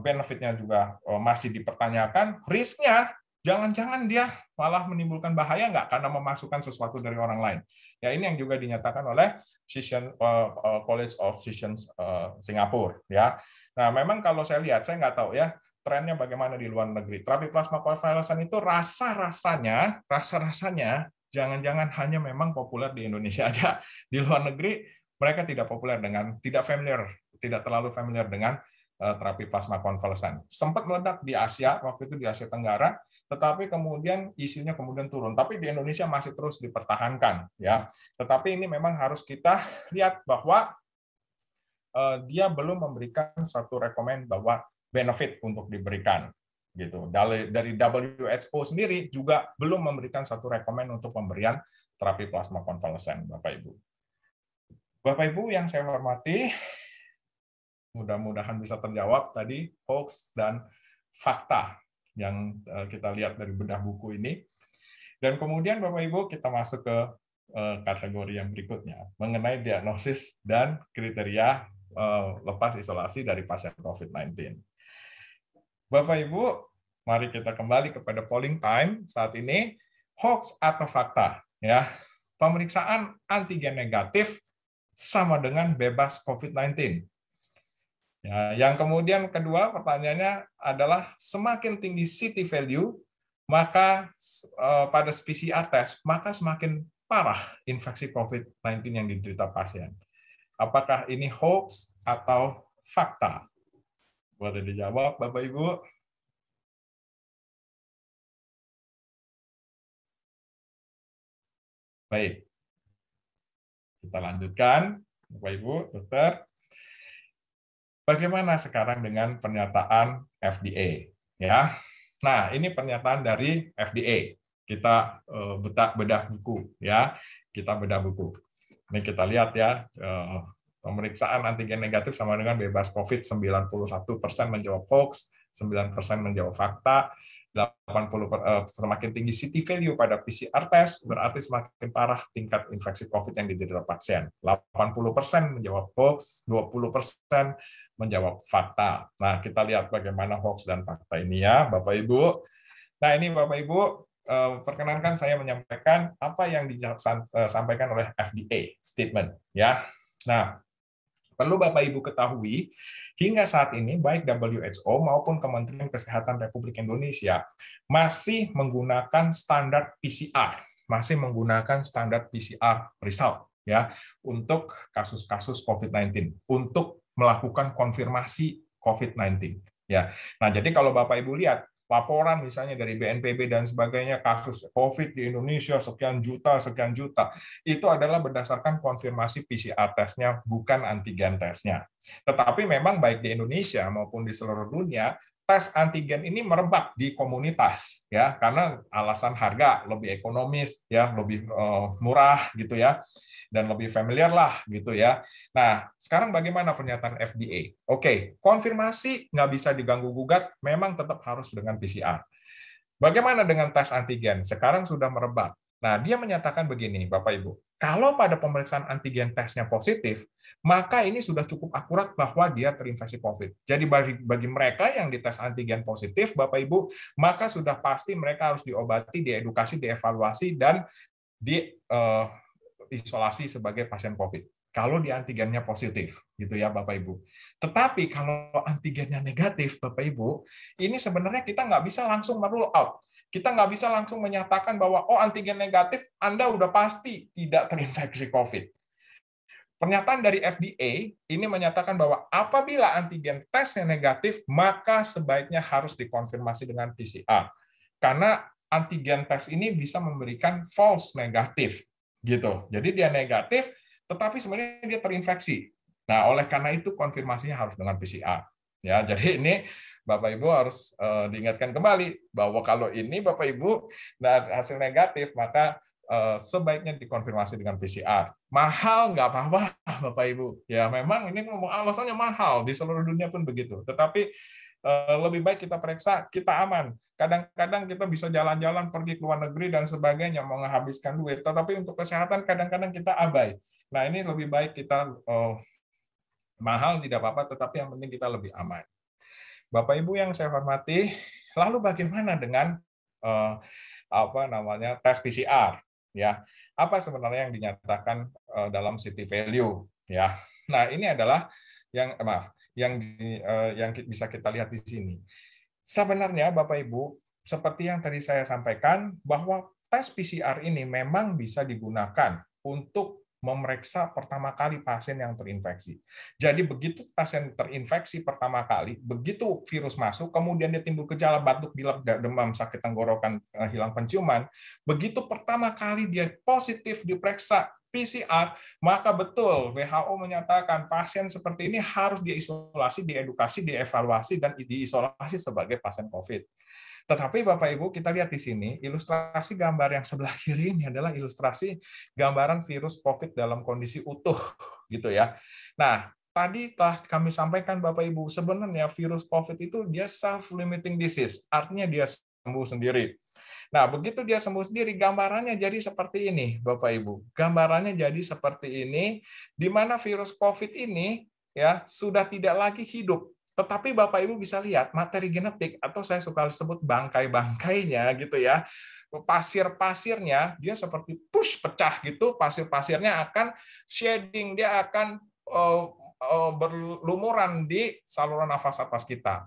benefitnya juga masih dipertanyakan risknya jangan-jangan dia malah menimbulkan bahaya nggak karena memasukkan sesuatu dari orang lain ya ini yang juga dinyatakan oleh Physician uh, eh, eh, College of Physicians uh, eh, Singapura ya. Nah, memang kalau saya lihat saya nggak tahu ya trennya bagaimana di luar negeri. Terapi plasma konvalesan itu rasa-rasanya, rasa-rasanya jangan-jangan hanya memang populer di Indonesia aja. Di luar negeri mereka tidak populer dengan tidak familiar, tidak terlalu familiar dengan Eh, terapi plasma konvalesen. Sempat meledak di Asia, waktu itu di Asia Tenggara, tetapi kemudian isinya kemudian turun. Tapi di Indonesia masih terus dipertahankan. ya. Tetapi ini memang harus kita lihat bahwa eh, dia belum memberikan satu rekomend bahwa benefit untuk diberikan gitu. Dari, dari WHO sendiri juga belum memberikan satu rekomend untuk pemberian terapi plasma konvalesen, Bapak Ibu. Bapak Ibu yang saya hormati, mudah-mudahan bisa terjawab tadi hoax dan fakta yang eh, kita lihat dari bedah buku ini. Dan kemudian Bapak Ibu kita masuk ke eh, kategori yang berikutnya mengenai diagnosis dan kriteria eh, lepas isolasi dari pasien COVID-19. Bapak Ibu, mari kita kembali kepada polling time saat ini hoax atau fakta ya. Pemeriksaan antigen negatif sama dengan bebas COVID-19. Ya, yang kemudian kedua pertanyaannya adalah semakin tinggi city value, maka eh, pada PCR test, maka semakin parah infeksi COVID-19 yang diderita pasien. Apakah ini hoax atau fakta? Boleh dijawab, Bapak-Ibu. Baik, kita lanjutkan, Bapak Ibu, Dokter. Bagaimana sekarang dengan pernyataan FDA? Ya, nah ini pernyataan dari FDA. Kita eh, bedah bedah buku, ya, kita bedah buku. Ini kita lihat ya, eh, pemeriksaan antigen negatif sama dengan bebas COVID 91 persen menjawab hoax, 9 persen menjawab fakta, 80 per, eh, semakin tinggi CT value pada PCR test berarti semakin parah tingkat infeksi COVID yang diderita pasien. 80 persen menjawab hoax, 20 persen menjawab fakta. Nah, kita lihat bagaimana hoax dan fakta ini ya, Bapak Ibu. Nah, ini Bapak Ibu, eh, perkenankan saya menyampaikan apa yang disampaikan eh, oleh FDA statement ya. Nah, perlu Bapak Ibu ketahui hingga saat ini baik WHO maupun Kementerian Kesehatan Republik Indonesia masih menggunakan standar PCR, masih menggunakan standar PCR result ya untuk kasus-kasus COVID-19 untuk melakukan konfirmasi COVID-19. Ya, nah jadi kalau Bapak Ibu lihat laporan misalnya dari BNPB dan sebagainya kasus COVID di Indonesia sekian juta sekian juta itu adalah berdasarkan konfirmasi PCR tesnya, bukan antigen tesnya. Tetapi memang baik di Indonesia maupun di seluruh dunia tes antigen ini merebak di komunitas ya karena alasan harga lebih ekonomis ya lebih uh, murah gitu ya dan lebih familiar lah gitu ya. Nah sekarang bagaimana pernyataan FDA? Oke okay, konfirmasi nggak bisa diganggu gugat memang tetap harus dengan PCR. Bagaimana dengan tes antigen? Sekarang sudah merebak. Nah dia menyatakan begini Bapak Ibu kalau pada pemeriksaan antigen tesnya positif, maka ini sudah cukup akurat bahwa dia terinfeksi COVID. Jadi bagi, bagi mereka yang dites antigen positif, Bapak Ibu, maka sudah pasti mereka harus diobati, diedukasi, dievaluasi, dan diisolasi eh, uh, sebagai pasien COVID. Kalau di antigennya positif, gitu ya Bapak Ibu. Tetapi kalau antigennya negatif, Bapak Ibu, ini sebenarnya kita nggak bisa langsung merule out kita nggak bisa langsung menyatakan bahwa oh antigen negatif Anda udah pasti tidak terinfeksi COVID. Pernyataan dari FDA ini menyatakan bahwa apabila antigen tesnya negatif, maka sebaiknya harus dikonfirmasi dengan PCR. Karena antigen tes ini bisa memberikan false negatif gitu. Jadi dia negatif tetapi sebenarnya dia terinfeksi. Nah, oleh karena itu konfirmasinya harus dengan PCR. Ya, jadi ini Bapak Ibu harus uh, diingatkan kembali bahwa kalau ini Bapak Ibu nah, hasil negatif maka uh, sebaiknya dikonfirmasi dengan PCR. Mahal nggak apa-apa Bapak Ibu. Ya memang ini alasannya mahal di seluruh dunia pun begitu. Tetapi eh, lebih baik kita periksa, kita aman. Kadang-kadang kita bisa jalan-jalan pergi ke luar negeri dan sebagainya, menghabiskan duit. Tetapi untuk kesehatan kadang-kadang kita abai. Nah ini lebih baik kita oh, mahal tidak apa-apa, tetapi yang penting kita lebih aman. Bapak Ibu yang saya hormati, lalu bagaimana dengan eh, apa namanya tes PCR ya? Apa sebenarnya yang dinyatakan eh, dalam city value ya? Nah, ini adalah yang eh, maaf, yang eh, yang bisa kita lihat di sini. Sebenarnya Bapak Ibu, seperti yang tadi saya sampaikan bahwa tes PCR ini memang bisa digunakan untuk memeriksa pertama kali pasien yang terinfeksi. Jadi begitu pasien terinfeksi pertama kali, begitu virus masuk, kemudian dia timbul gejala batuk, pilek, demam, sakit tenggorokan, eh, hilang penciuman, begitu pertama kali dia positif diperiksa PCR, maka betul WHO menyatakan pasien seperti ini harus diisolasi, diedukasi, dievaluasi, dan diisolasi sebagai pasien COVID. Tetapi Bapak Ibu, kita lihat di sini, ilustrasi gambar yang sebelah kiri ini adalah ilustrasi gambaran virus COVID dalam kondisi utuh gitu ya. Nah, tadi telah kami sampaikan Bapak Ibu, sebenarnya virus COVID itu dia self-limiting disease, artinya dia sembuh sendiri. Nah, begitu dia sembuh sendiri, gambarannya jadi seperti ini, Bapak Ibu. Gambarannya jadi seperti ini, di mana virus COVID ini ya sudah tidak lagi hidup. Tetapi Bapak Ibu bisa lihat materi genetik atau saya suka sebut bangkai-bangkainya gitu ya. Pasir-pasirnya dia seperti push pecah gitu, pasir-pasirnya akan shedding, dia akan eh, eh, berlumuran di saluran nafas atas kita.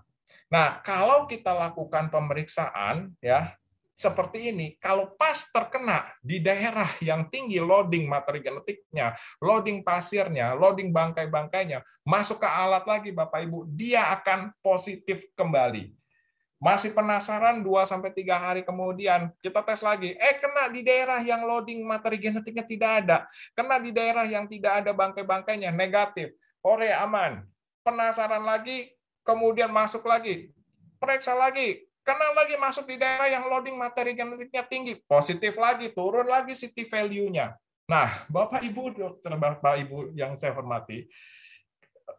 Nah, kalau kita lakukan pemeriksaan ya seperti ini, kalau pas terkena di daerah yang tinggi loading materi genetiknya, loading pasirnya, loading bangkai-bangkainya, masuk ke alat lagi Bapak Ibu, dia akan positif kembali. Masih penasaran 2 sampai 3 hari kemudian kita tes lagi. Eh kena di daerah yang loading materi genetiknya tidak ada. Kena di daerah yang tidak ada bangkai-bangkainya negatif. Ore aman. Penasaran lagi kemudian masuk lagi. Periksa lagi karena lagi masuk di daerah yang loading materi genetiknya tinggi, positif lagi, turun lagi city value-nya. Nah, Bapak Ibu dokter Bapak Ibu yang saya hormati,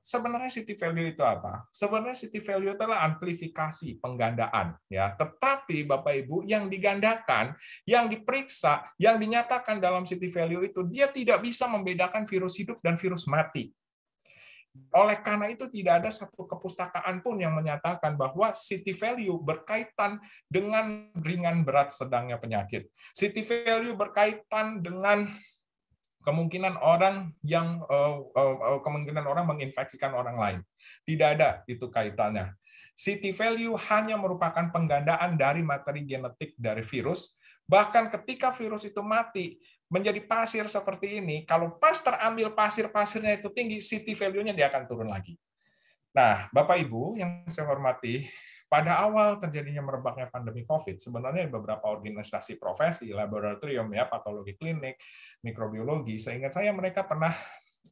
sebenarnya city value itu apa? Sebenarnya city value adalah amplifikasi penggandaan ya. Tetapi Bapak Ibu yang digandakan, yang diperiksa, yang dinyatakan dalam city value itu dia tidak bisa membedakan virus hidup dan virus mati. Oleh karena itu tidak ada satu kepustakaan pun yang menyatakan bahwa city value berkaitan dengan ringan berat sedangnya penyakit. City value berkaitan dengan kemungkinan orang yang uh, kemungkinan orang menginfeksikan orang lain. Tidak ada itu kaitannya. City value hanya merupakan penggandaan dari materi genetik dari virus. Bahkan ketika virus itu mati, menjadi pasir seperti ini, kalau pas terambil pasir-pasirnya itu tinggi, city value-nya dia akan turun lagi. Nah, Bapak Ibu yang saya hormati, pada awal terjadinya merebaknya pandemi COVID, sebenarnya beberapa organisasi profesi, laboratorium, ya, patologi klinik, mikrobiologi, seingat saya mereka pernah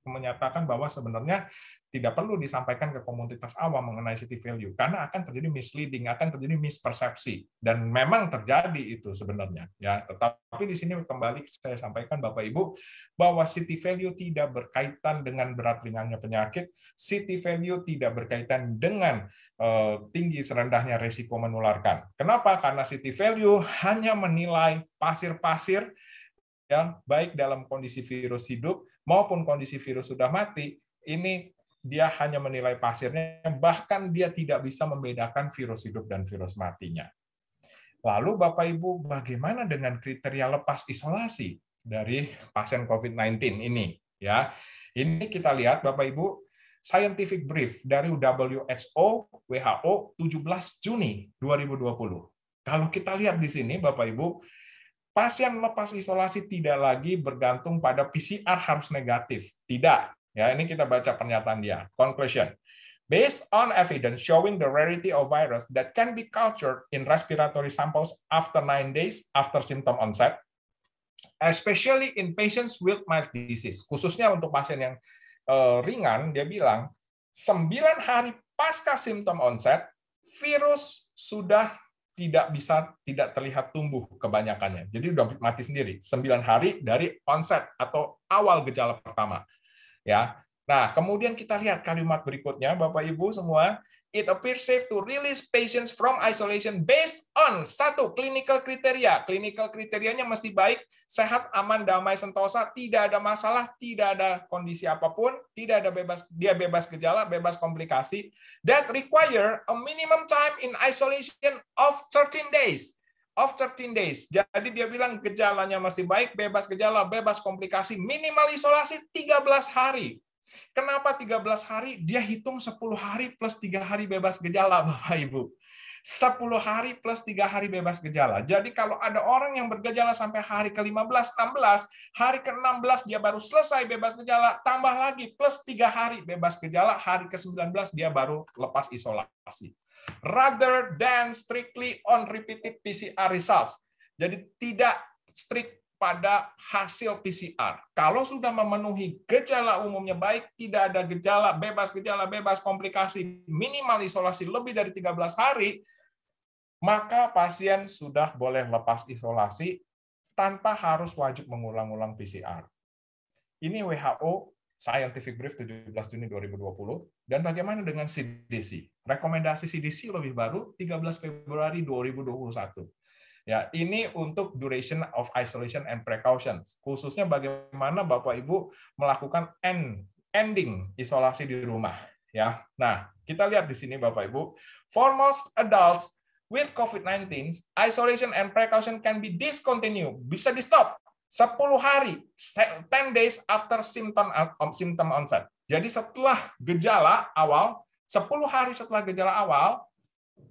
menyatakan bahwa sebenarnya tidak perlu disampaikan ke komunitas awam mengenai city value karena akan terjadi misleading, akan terjadi mispersepsi dan memang terjadi itu sebenarnya ya. Tetapi di sini kembali saya sampaikan Bapak Ibu bahwa city value tidak berkaitan dengan berat ringannya penyakit, city value tidak berkaitan dengan eh, tinggi serendahnya resiko menularkan. Kenapa? Karena city value hanya menilai pasir-pasir yang baik dalam kondisi virus hidup maupun kondisi virus sudah mati ini dia hanya menilai pasirnya, bahkan dia tidak bisa membedakan virus hidup dan virus matinya. Lalu Bapak Ibu, bagaimana dengan kriteria lepas isolasi dari pasien COVID-19 ini? Ya, ini kita lihat Bapak Ibu scientific brief dari WHO WHO 17 Juni 2020. Kalau kita lihat di sini Bapak Ibu, pasien lepas isolasi tidak lagi bergantung pada PCR harus negatif. Tidak, Ya, ini kita baca pernyataan dia. Conclusion. Based on evidence showing the rarity of virus that can be cultured in respiratory samples after nine days after symptom onset, especially in patients with mild disease, khususnya untuk pasien yang uh, ringan, dia bilang sembilan hari pasca simptom onset, virus sudah tidak bisa tidak terlihat tumbuh kebanyakannya. Jadi sudah mati sendiri Sembilan hari dari onset atau awal gejala pertama ya. Nah, kemudian kita lihat kalimat berikutnya Bapak Ibu semua, it appears safe to release patients from isolation based on satu clinical criteria. Clinical kriterianya mesti baik, sehat, aman, damai, sentosa, tidak ada masalah, tidak ada kondisi apapun, tidak ada bebas dia bebas gejala, bebas komplikasi that require a minimum time in isolation of 13 days After 10 days. Jadi dia bilang gejalanya mesti baik, bebas gejala, bebas komplikasi, minimal isolasi 13 hari. Kenapa 13 hari? Dia hitung 10 hari plus 3 hari bebas gejala, Bapak Ibu. 10 hari plus 3 hari bebas gejala. Jadi kalau ada orang yang bergejala sampai hari ke-15, 16, hari ke-16 dia baru selesai bebas gejala, tambah lagi plus 3 hari bebas gejala, hari ke-19 dia baru lepas isolasi rather than strictly on repeated PCR results. Jadi tidak strict pada hasil PCR. Kalau sudah memenuhi gejala umumnya baik, tidak ada gejala, bebas gejala, bebas komplikasi, minimal isolasi lebih dari 13 hari, maka pasien sudah boleh lepas isolasi tanpa harus wajib mengulang-ulang PCR. Ini WHO Scientific Brief 17 Juni 2020, dan bagaimana dengan CDC? Rekomendasi CDC lebih baru 13 Februari 2021. Ya, ini untuk duration of isolation and precautions, khususnya bagaimana Bapak Ibu melakukan end ending isolasi di rumah, ya. Nah, kita lihat di sini Bapak Ibu, for most adults with COVID-19, isolation and precaution can be discontinued, bisa di stop 10 hari, 10 days after symptom uh, symptom onset. Jadi setelah gejala awal, 10 hari setelah gejala awal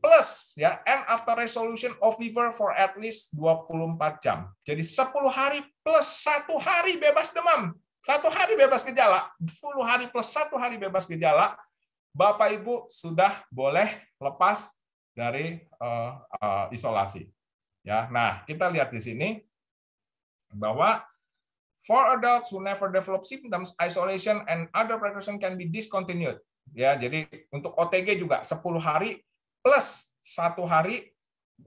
plus ya and after resolution of fever for at least 24 jam. Jadi 10 hari plus satu hari bebas demam. Satu hari bebas gejala, 10 hari plus satu hari bebas gejala, Bapak Ibu sudah boleh lepas dari uh, uh, isolasi. Ya, nah kita lihat di sini bahwa for adults who never develop symptoms, isolation and other precaution can be discontinued. Ya, jadi untuk OTG juga 10 hari plus satu hari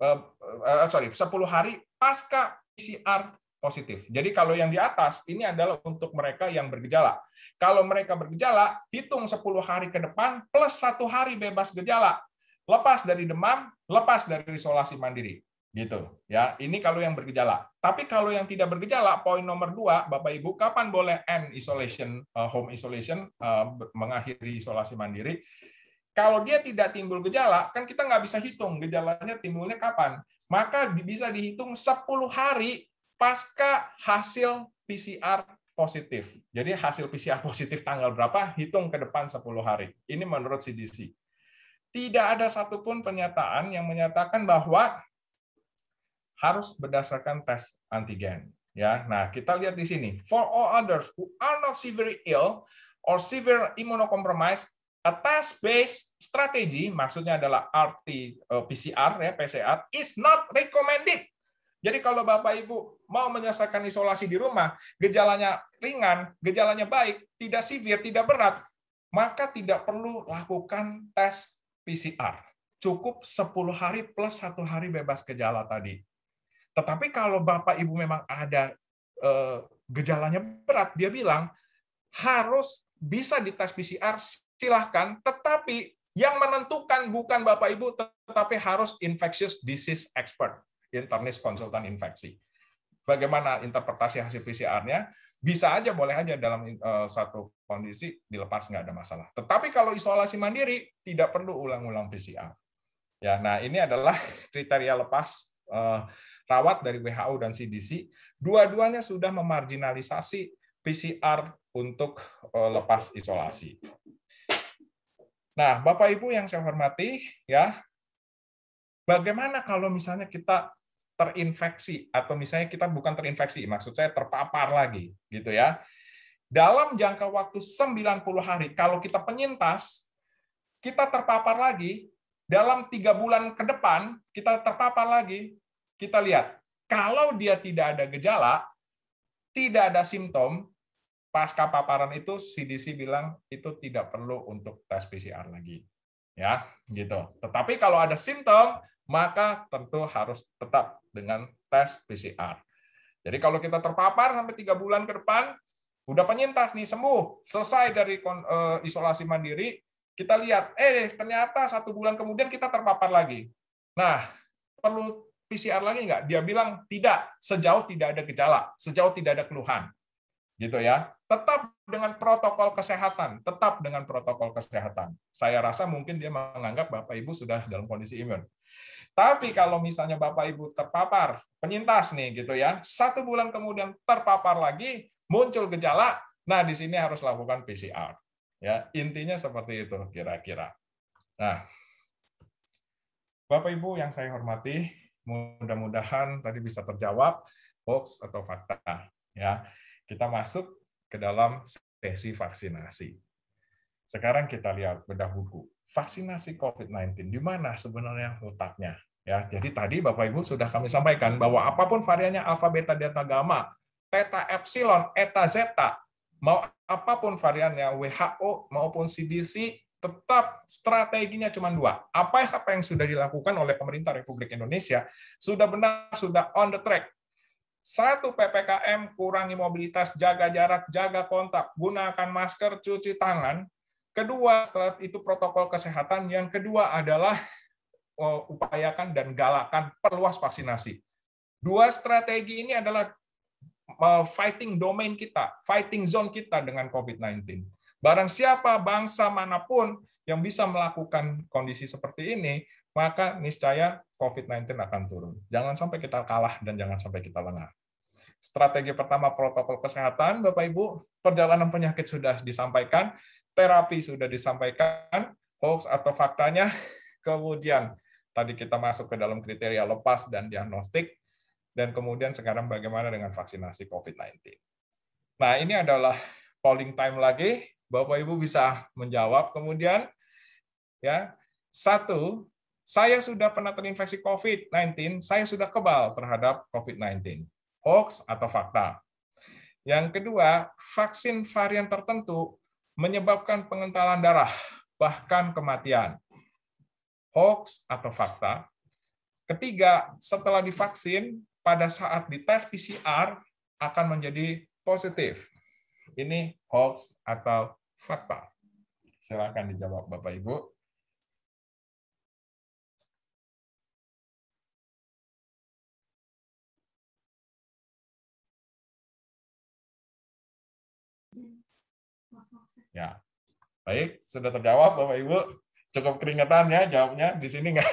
uh, uh, sorry 10 hari pasca PCR positif. Jadi kalau yang di atas ini adalah untuk mereka yang bergejala. Kalau mereka bergejala, hitung 10 hari ke depan plus satu hari bebas gejala. Lepas dari demam, lepas dari isolasi mandiri gitu ya ini kalau yang bergejala tapi kalau yang tidak bergejala poin nomor dua bapak ibu kapan boleh end isolation eh, home isolation eh, mengakhiri isolasi mandiri kalau dia tidak timbul gejala kan kita nggak bisa hitung gejalanya timbulnya kapan maka bisa dihitung 10 hari pasca hasil PCR positif. Jadi hasil PCR positif tanggal berapa, hitung ke depan 10 hari. Ini menurut CDC. Tidak ada satupun pernyataan yang menyatakan bahwa harus berdasarkan tes antigen. Ya, nah kita lihat di sini. For all others who are not severely ill or severe immunocompromised, a test-based strategy, maksudnya adalah RT eh, PCR ya PCR, is not recommended. Jadi kalau Bapak Ibu mau menyelesaikan isolasi di rumah, gejalanya ringan, gejalanya baik, tidak severe, tidak berat, maka tidak perlu lakukan tes PCR. Cukup 10 hari plus satu hari bebas gejala tadi. Tetapi kalau Bapak Ibu memang ada eh, gejalanya berat, dia bilang harus bisa dites PCR silahkan, tetapi yang menentukan bukan Bapak Ibu tetapi harus infectious disease expert, internis konsultan infeksi. Bagaimana interpretasi hasil PCR-nya? Bisa aja boleh aja dalam eh, satu kondisi dilepas nggak ada masalah. Tetapi kalau isolasi mandiri tidak perlu ulang-ulang PCR. Ya, nah ini adalah kriteria lepas eh, rawat dari WHO dan CDC, dua-duanya sudah memarginalisasi PCR untuk eh, lepas isolasi. Nah, Bapak Ibu yang saya hormati, ya, bagaimana kalau misalnya kita terinfeksi atau misalnya kita bukan terinfeksi, maksud saya terpapar lagi, gitu ya. Dalam jangka waktu 90 hari, kalau kita penyintas, kita terpapar lagi, dalam tiga bulan ke depan kita terpapar lagi, kita lihat, kalau dia tidak ada gejala, tidak ada simptom, pasca paparan itu CDC bilang itu tidak perlu untuk tes PCR lagi. Ya, gitu. Tetapi kalau ada simptom, maka tentu harus tetap dengan tes PCR. Jadi kalau kita terpapar sampai tiga bulan ke depan, udah penyintas nih sembuh, selesai dari eh, isolasi mandiri, kita lihat, eh ternyata satu bulan kemudian kita terpapar lagi. Nah, perlu PCR lagi nggak? Dia bilang tidak, sejauh tidak ada gejala, sejauh tidak ada keluhan. Gitu ya. Tetap dengan protokol kesehatan, tetap dengan protokol kesehatan. Saya rasa mungkin dia menganggap Bapak Ibu sudah dalam kondisi imun. Tapi kalau misalnya Bapak Ibu terpapar, penyintas nih gitu ya, satu bulan kemudian terpapar lagi, muncul gejala, nah di sini harus lakukan PCR. Ya, intinya seperti itu kira-kira. Nah, Bapak Ibu yang saya hormati, Mudah-mudahan tadi bisa terjawab hoax atau fakta. Ya, kita masuk ke dalam sesi vaksinasi. Sekarang kita lihat bedah buku vaksinasi COVID-19 di mana sebenarnya letaknya. Ya, jadi tadi Bapak Ibu sudah kami sampaikan bahwa apapun variannya alfa, beta, delta, gamma, theta, epsilon, eta, zeta, mau apapun variannya WHO maupun CDC tetap strateginya cuma dua. Apa apa yang sudah dilakukan oleh pemerintah Republik Indonesia sudah benar, sudah on the track. Satu PPKM, kurangi mobilitas, jaga jarak, jaga kontak, gunakan masker, cuci tangan. Kedua, itu protokol kesehatan. Yang kedua adalah oh, upayakan dan galakan perluas vaksinasi. Dua strategi ini adalah eh, fighting domain kita, fighting zone kita dengan COVID-19 Barang siapa bangsa manapun yang bisa melakukan kondisi seperti ini, maka niscaya COVID-19 akan turun. Jangan sampai kita kalah dan jangan sampai kita lengah. Strategi pertama protokol kesehatan, Bapak Ibu, perjalanan penyakit sudah disampaikan, terapi sudah disampaikan, hoax atau faktanya, kemudian tadi kita masuk ke dalam kriteria lepas dan diagnostik, dan kemudian sekarang bagaimana dengan vaksinasi COVID-19. Nah, ini adalah polling time lagi. Bapak Ibu bisa menjawab. Kemudian ya, satu, saya sudah pernah terinfeksi COVID-19, saya sudah kebal terhadap COVID-19. Hoax atau fakta. Yang kedua, vaksin varian tertentu menyebabkan pengentalan darah, bahkan kematian. Hoax atau fakta. Ketiga, setelah divaksin, pada saat dites PCR akan menjadi positif. Ini hoax atau fakta? Silakan dijawab Bapak Ibu. Ya. Baik, sudah terjawab Bapak Ibu cukup keringetan ya jawabnya di sini nggak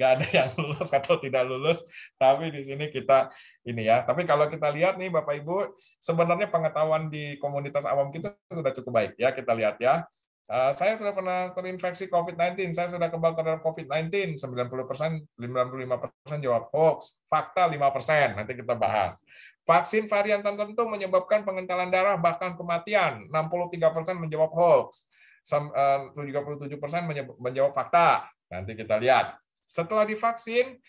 nggak ada yang lulus atau tidak lulus tapi di sini kita ini ya tapi kalau kita lihat nih bapak ibu sebenarnya pengetahuan di komunitas awam kita sudah cukup baik ya kita lihat ya eh, saya sudah pernah terinfeksi COVID-19, saya sudah kebal terhadap COVID-19, 90%, persen, 95% persen jawab hoax, fakta 5%, persen. nanti kita bahas. Vaksin varian tertentu menyebabkan pengentalan darah bahkan kematian, 63% persen menjawab hoax. 37 eh, persen menjawab fakta. Nanti kita lihat. Setelah divaksin,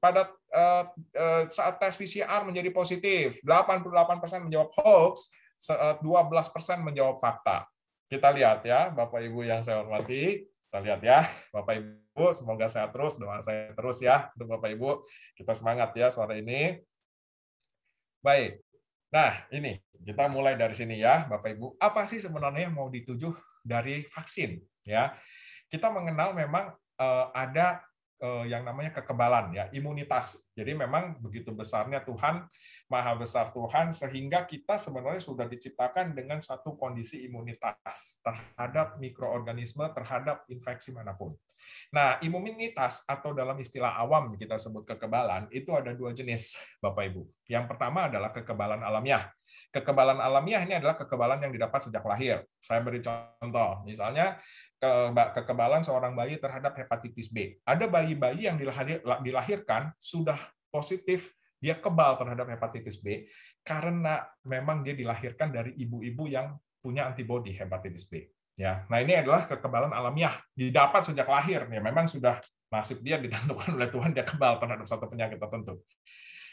pada eh, eh, saat tes PCR menjadi positif, 88 persen menjawab hoax, 12 persen menjawab fakta. Kita lihat ya, Bapak Ibu yang saya hormati. Kita lihat ya, Bapak Ibu, semoga sehat terus, doa saya terus ya untuk Bapak Ibu. Kita semangat ya sore ini. Baik. Nah, ini kita mulai dari sini ya, Bapak Ibu. Apa sih sebenarnya yang mau dituju dari vaksin ya. Kita mengenal memang eh, ada eh, yang namanya kekebalan ya, imunitas. Jadi memang begitu besarnya Tuhan, maha besar Tuhan sehingga kita sebenarnya sudah diciptakan dengan satu kondisi imunitas terhadap mikroorganisme terhadap infeksi manapun. Nah, imunitas atau dalam istilah awam kita sebut kekebalan itu ada dua jenis, Bapak Ibu. Yang pertama adalah kekebalan alamiah kekebalan alamiah ini adalah kekebalan yang didapat sejak lahir. Saya beri contoh, misalnya kekebalan seorang bayi terhadap hepatitis B. Ada bayi-bayi yang dilahirkan sudah positif dia kebal terhadap hepatitis B karena memang dia dilahirkan dari ibu-ibu yang punya antibodi hepatitis B. Ya, nah ini adalah kekebalan alamiah didapat sejak lahir. Ya, memang sudah nasib dia ditentukan oleh Tuhan dia kebal terhadap satu penyakit tertentu.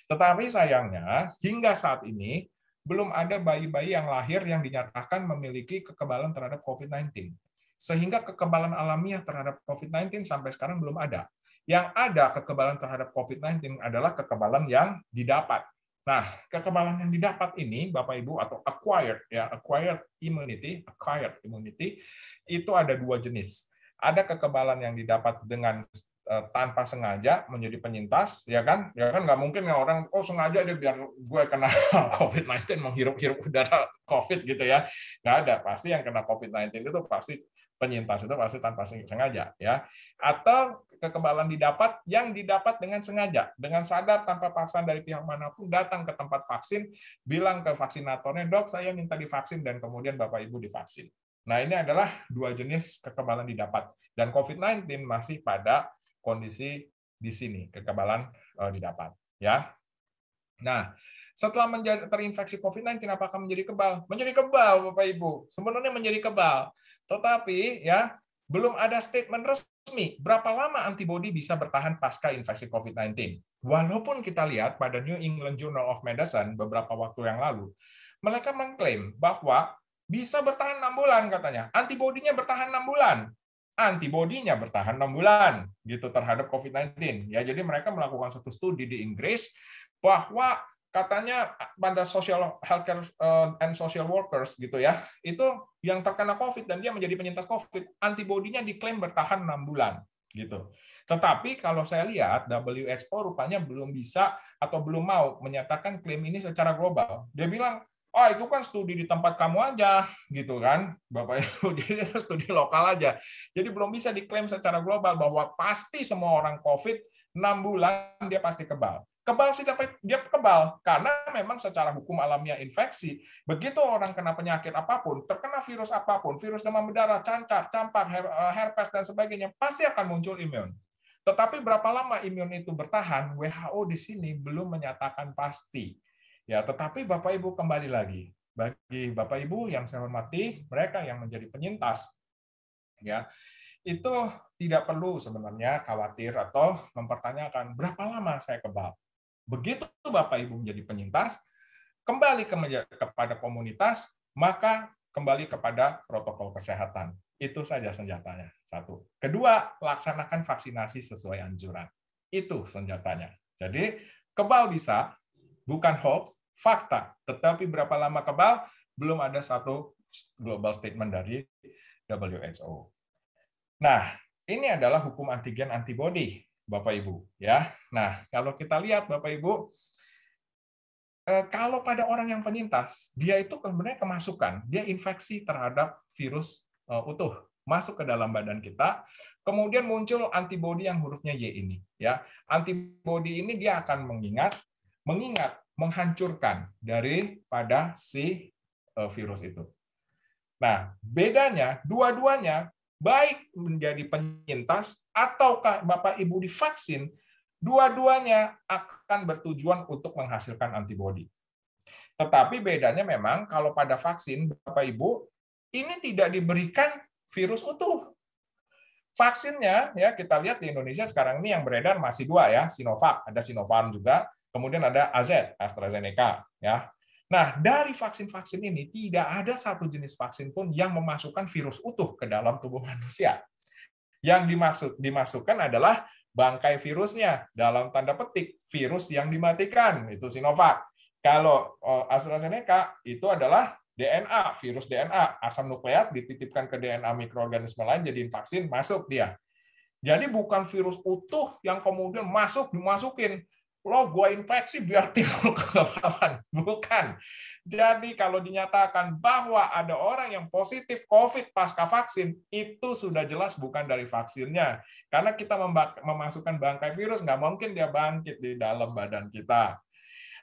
Tetapi sayangnya hingga saat ini belum ada bayi-bayi yang lahir yang dinyatakan memiliki kekebalan terhadap COVID-19. Sehingga kekebalan alamiah terhadap COVID-19 sampai sekarang belum ada. Yang ada kekebalan terhadap COVID-19 adalah kekebalan yang didapat. Nah, kekebalan yang didapat ini, Bapak Ibu, atau acquired, ya, acquired immunity, acquired immunity, itu ada dua jenis. Ada kekebalan yang didapat dengan Eh, tanpa sengaja menjadi penyintas, ya kan? Ya kan nggak mungkin nggak kan orang, oh sengaja dia biar gue kena COVID-19 menghirup-hirup udara COVID gitu ya, nggak ada. Pasti yang kena COVID-19 itu pasti penyintas itu pasti tanpa sengaja, ya. Atau kekebalan didapat yang didapat dengan sengaja, dengan sadar tanpa paksaan dari pihak manapun datang ke tempat vaksin, bilang ke vaksinatornya, dok saya minta divaksin dan kemudian bapak ibu divaksin. Nah ini adalah dua jenis kekebalan didapat dan COVID-19 masih pada kondisi di sini kekebalan uh, eh, didapat ya. Nah, setelah menjadi, terinfeksi COVID-19 apakah menjadi kebal? Menjadi kebal Bapak Ibu. Sebenarnya menjadi kebal. Tetapi ya belum ada statement resmi berapa lama antibodi bisa bertahan pasca infeksi COVID-19. Walaupun kita lihat pada New England Journal of Medicine beberapa waktu yang lalu, mereka mengklaim bahwa bisa bertahan enam bulan katanya. Antibodinya bertahan enam bulan antibodinya bertahan 6 bulan gitu terhadap COVID-19. Ya, jadi mereka melakukan satu studi di Inggris bahwa katanya pada social healthcare eh, and social workers gitu ya, itu yang terkena COVID dan dia menjadi penyintas COVID, antibodinya diklaim bertahan enam bulan gitu. Tetapi kalau saya lihat WHO rupanya belum bisa atau belum mau menyatakan klaim ini secara global. Dia bilang Oh, itu kan studi di tempat kamu aja gitu kan bapak ibu jadi itu studi lokal aja jadi belum bisa diklaim secara global bahwa pasti semua orang covid 6 bulan dia pasti kebal kebal sih tapi dia kebal karena memang secara hukum alamnya infeksi begitu orang kena penyakit apapun terkena virus apapun virus demam berdarah cancar campak eh, herpes dan sebagainya pasti akan muncul imun tetapi berapa lama imun itu bertahan WHO di sini belum menyatakan pasti Ya, tetapi Bapak Ibu kembali lagi bagi Bapak Ibu yang saya hormati, mereka yang menjadi penyintas ya. Itu tidak perlu sebenarnya khawatir atau mempertanyakan berapa lama saya kebal. Begitu Bapak Ibu menjadi penyintas, kembali ke kepada komunitas, maka kembali kepada protokol kesehatan. Itu saja senjatanya. Satu. Kedua, laksanakan vaksinasi sesuai anjuran. Itu senjatanya. Jadi, kebal bisa, bukan hoax, fakta. Tetapi berapa lama kebal, belum ada satu global statement dari WHO. Nah, ini adalah hukum antigen antibody, Bapak Ibu. Ya, nah kalau kita lihat Bapak Ibu, eh, kalau pada orang yang penyintas, dia itu sebenarnya kemasukan, dia infeksi terhadap virus eh, utuh masuk ke dalam badan kita, kemudian muncul antibodi yang hurufnya Y ini. Ya, antibodi ini dia akan mengingat mengingat, menghancurkan daripada si e, virus itu. Nah, bedanya dua-duanya baik menjadi penyintas ataukah Bapak Ibu divaksin, dua-duanya akan bertujuan untuk menghasilkan antibodi. Tetapi bedanya memang kalau pada vaksin Bapak Ibu ini tidak diberikan virus utuh. Vaksinnya ya kita lihat di Indonesia sekarang ini yang beredar masih dua ya, Sinovac, ada Sinopharm juga. Kemudian ada AZ, AstraZeneca, ya. Nah, dari vaksin-vaksin ini tidak ada satu jenis vaksin pun yang memasukkan virus utuh ke dalam tubuh manusia. Yang dimaksud dimasukkan adalah bangkai virusnya dalam tanda petik virus yang dimatikan itu Sinovac. Kalau eh, AstraZeneca itu adalah DNA, virus DNA, asam nukleat dititipkan ke DNA mikroorganisme lain jadi vaksin masuk dia. Jadi bukan virus utuh yang kemudian masuk dimasukin lo gue infeksi biar timbul kelelahan. Bukan. Jadi kalau dinyatakan bahwa ada orang yang positif COVID pasca vaksin, itu sudah jelas bukan dari vaksinnya. Karena kita memasukkan bangkai virus, nggak mungkin dia bangkit di dalam badan kita.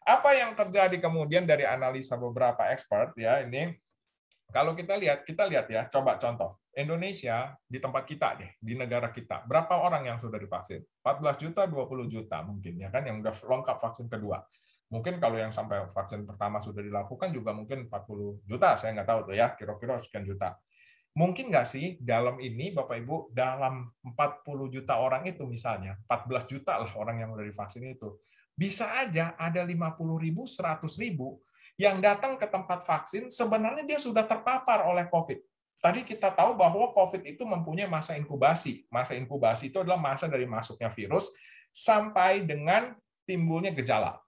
Apa yang terjadi kemudian dari analisa beberapa expert ya ini kalau kita lihat, kita lihat ya, coba contoh. Indonesia di tempat kita deh, di negara kita, berapa orang yang sudah divaksin? 14 juta, 20 juta mungkin ya kan yang sudah lengkap vaksin kedua. Mungkin kalau yang sampai vaksin pertama sudah dilakukan juga mungkin 40 juta, saya nggak tahu tuh ya, kira-kira sekian juta. Mungkin nggak sih dalam ini Bapak Ibu dalam 40 juta orang itu misalnya 14 juta lah orang yang sudah divaksin itu bisa aja ada 50 ribu, 100 ribu yang datang ke tempat vaksin sebenarnya dia sudah terpapar oleh COVID. Tadi kita tahu bahwa COVID itu mempunyai masa inkubasi. Masa inkubasi itu adalah masa dari masuknya virus sampai dengan timbulnya gejala.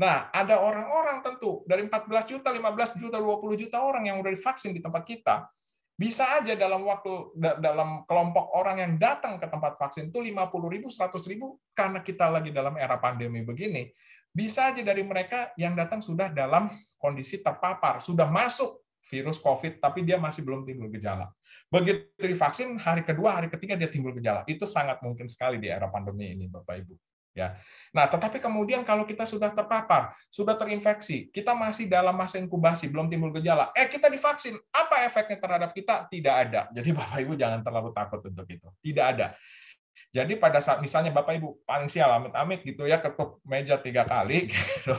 Nah, ada orang-orang tentu dari 14 juta, 15 juta, 20 juta orang yang sudah divaksin di tempat kita, bisa aja dalam waktu dalam kelompok orang yang datang ke tempat vaksin itu 50 ribu, 100 ribu karena kita lagi dalam era pandemi begini bisa aja dari mereka yang datang sudah dalam kondisi terpapar, sudah masuk virus COVID, tapi dia masih belum timbul gejala. Begitu divaksin, hari kedua, hari ketiga dia timbul gejala. Itu sangat mungkin sekali di era pandemi ini, Bapak Ibu. Ya. Nah, tetapi kemudian kalau kita sudah terpapar, sudah terinfeksi, kita masih dalam masa inkubasi, belum timbul gejala. Eh, kita divaksin, apa efeknya terhadap kita? Tidak ada. Jadi Bapak Ibu jangan terlalu takut untuk itu. Tidak ada. Jadi pada saat misalnya Bapak Ibu paling sial amit-amit gitu ya ketuk meja tiga kali gitu.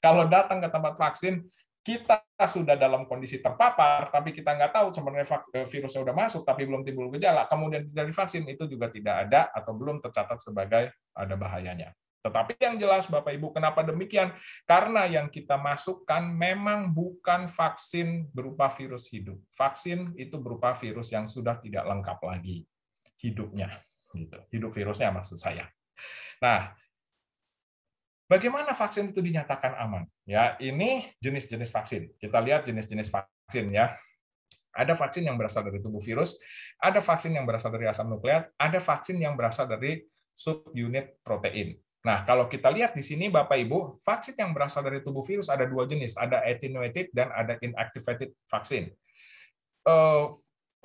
Kalau datang ke tempat vaksin kita sudah dalam kondisi terpapar, tapi kita nggak tahu sebenarnya eh, virusnya sudah masuk, tapi belum timbul gejala, kemudian dari vaksin itu juga tidak ada atau belum tercatat sebagai ada bahayanya. Tetapi yang jelas Bapak Ibu kenapa demikian? Karena yang kita masukkan memang bukan vaksin berupa virus hidup. Vaksin itu berupa virus yang sudah tidak lengkap lagi hidupnya gitu. Hidup virusnya maksud saya. Nah, bagaimana vaksin itu dinyatakan aman? Ya, ini jenis-jenis vaksin. Kita lihat jenis-jenis vaksin ya. Ada vaksin yang berasal dari tubuh virus, ada vaksin yang berasal dari asam nukleat, ada vaksin yang berasal dari subunit protein. Nah, kalau kita lihat di sini, Bapak Ibu, vaksin yang berasal dari tubuh virus ada dua jenis, ada attenuated dan ada inactivated vaksin. Eh,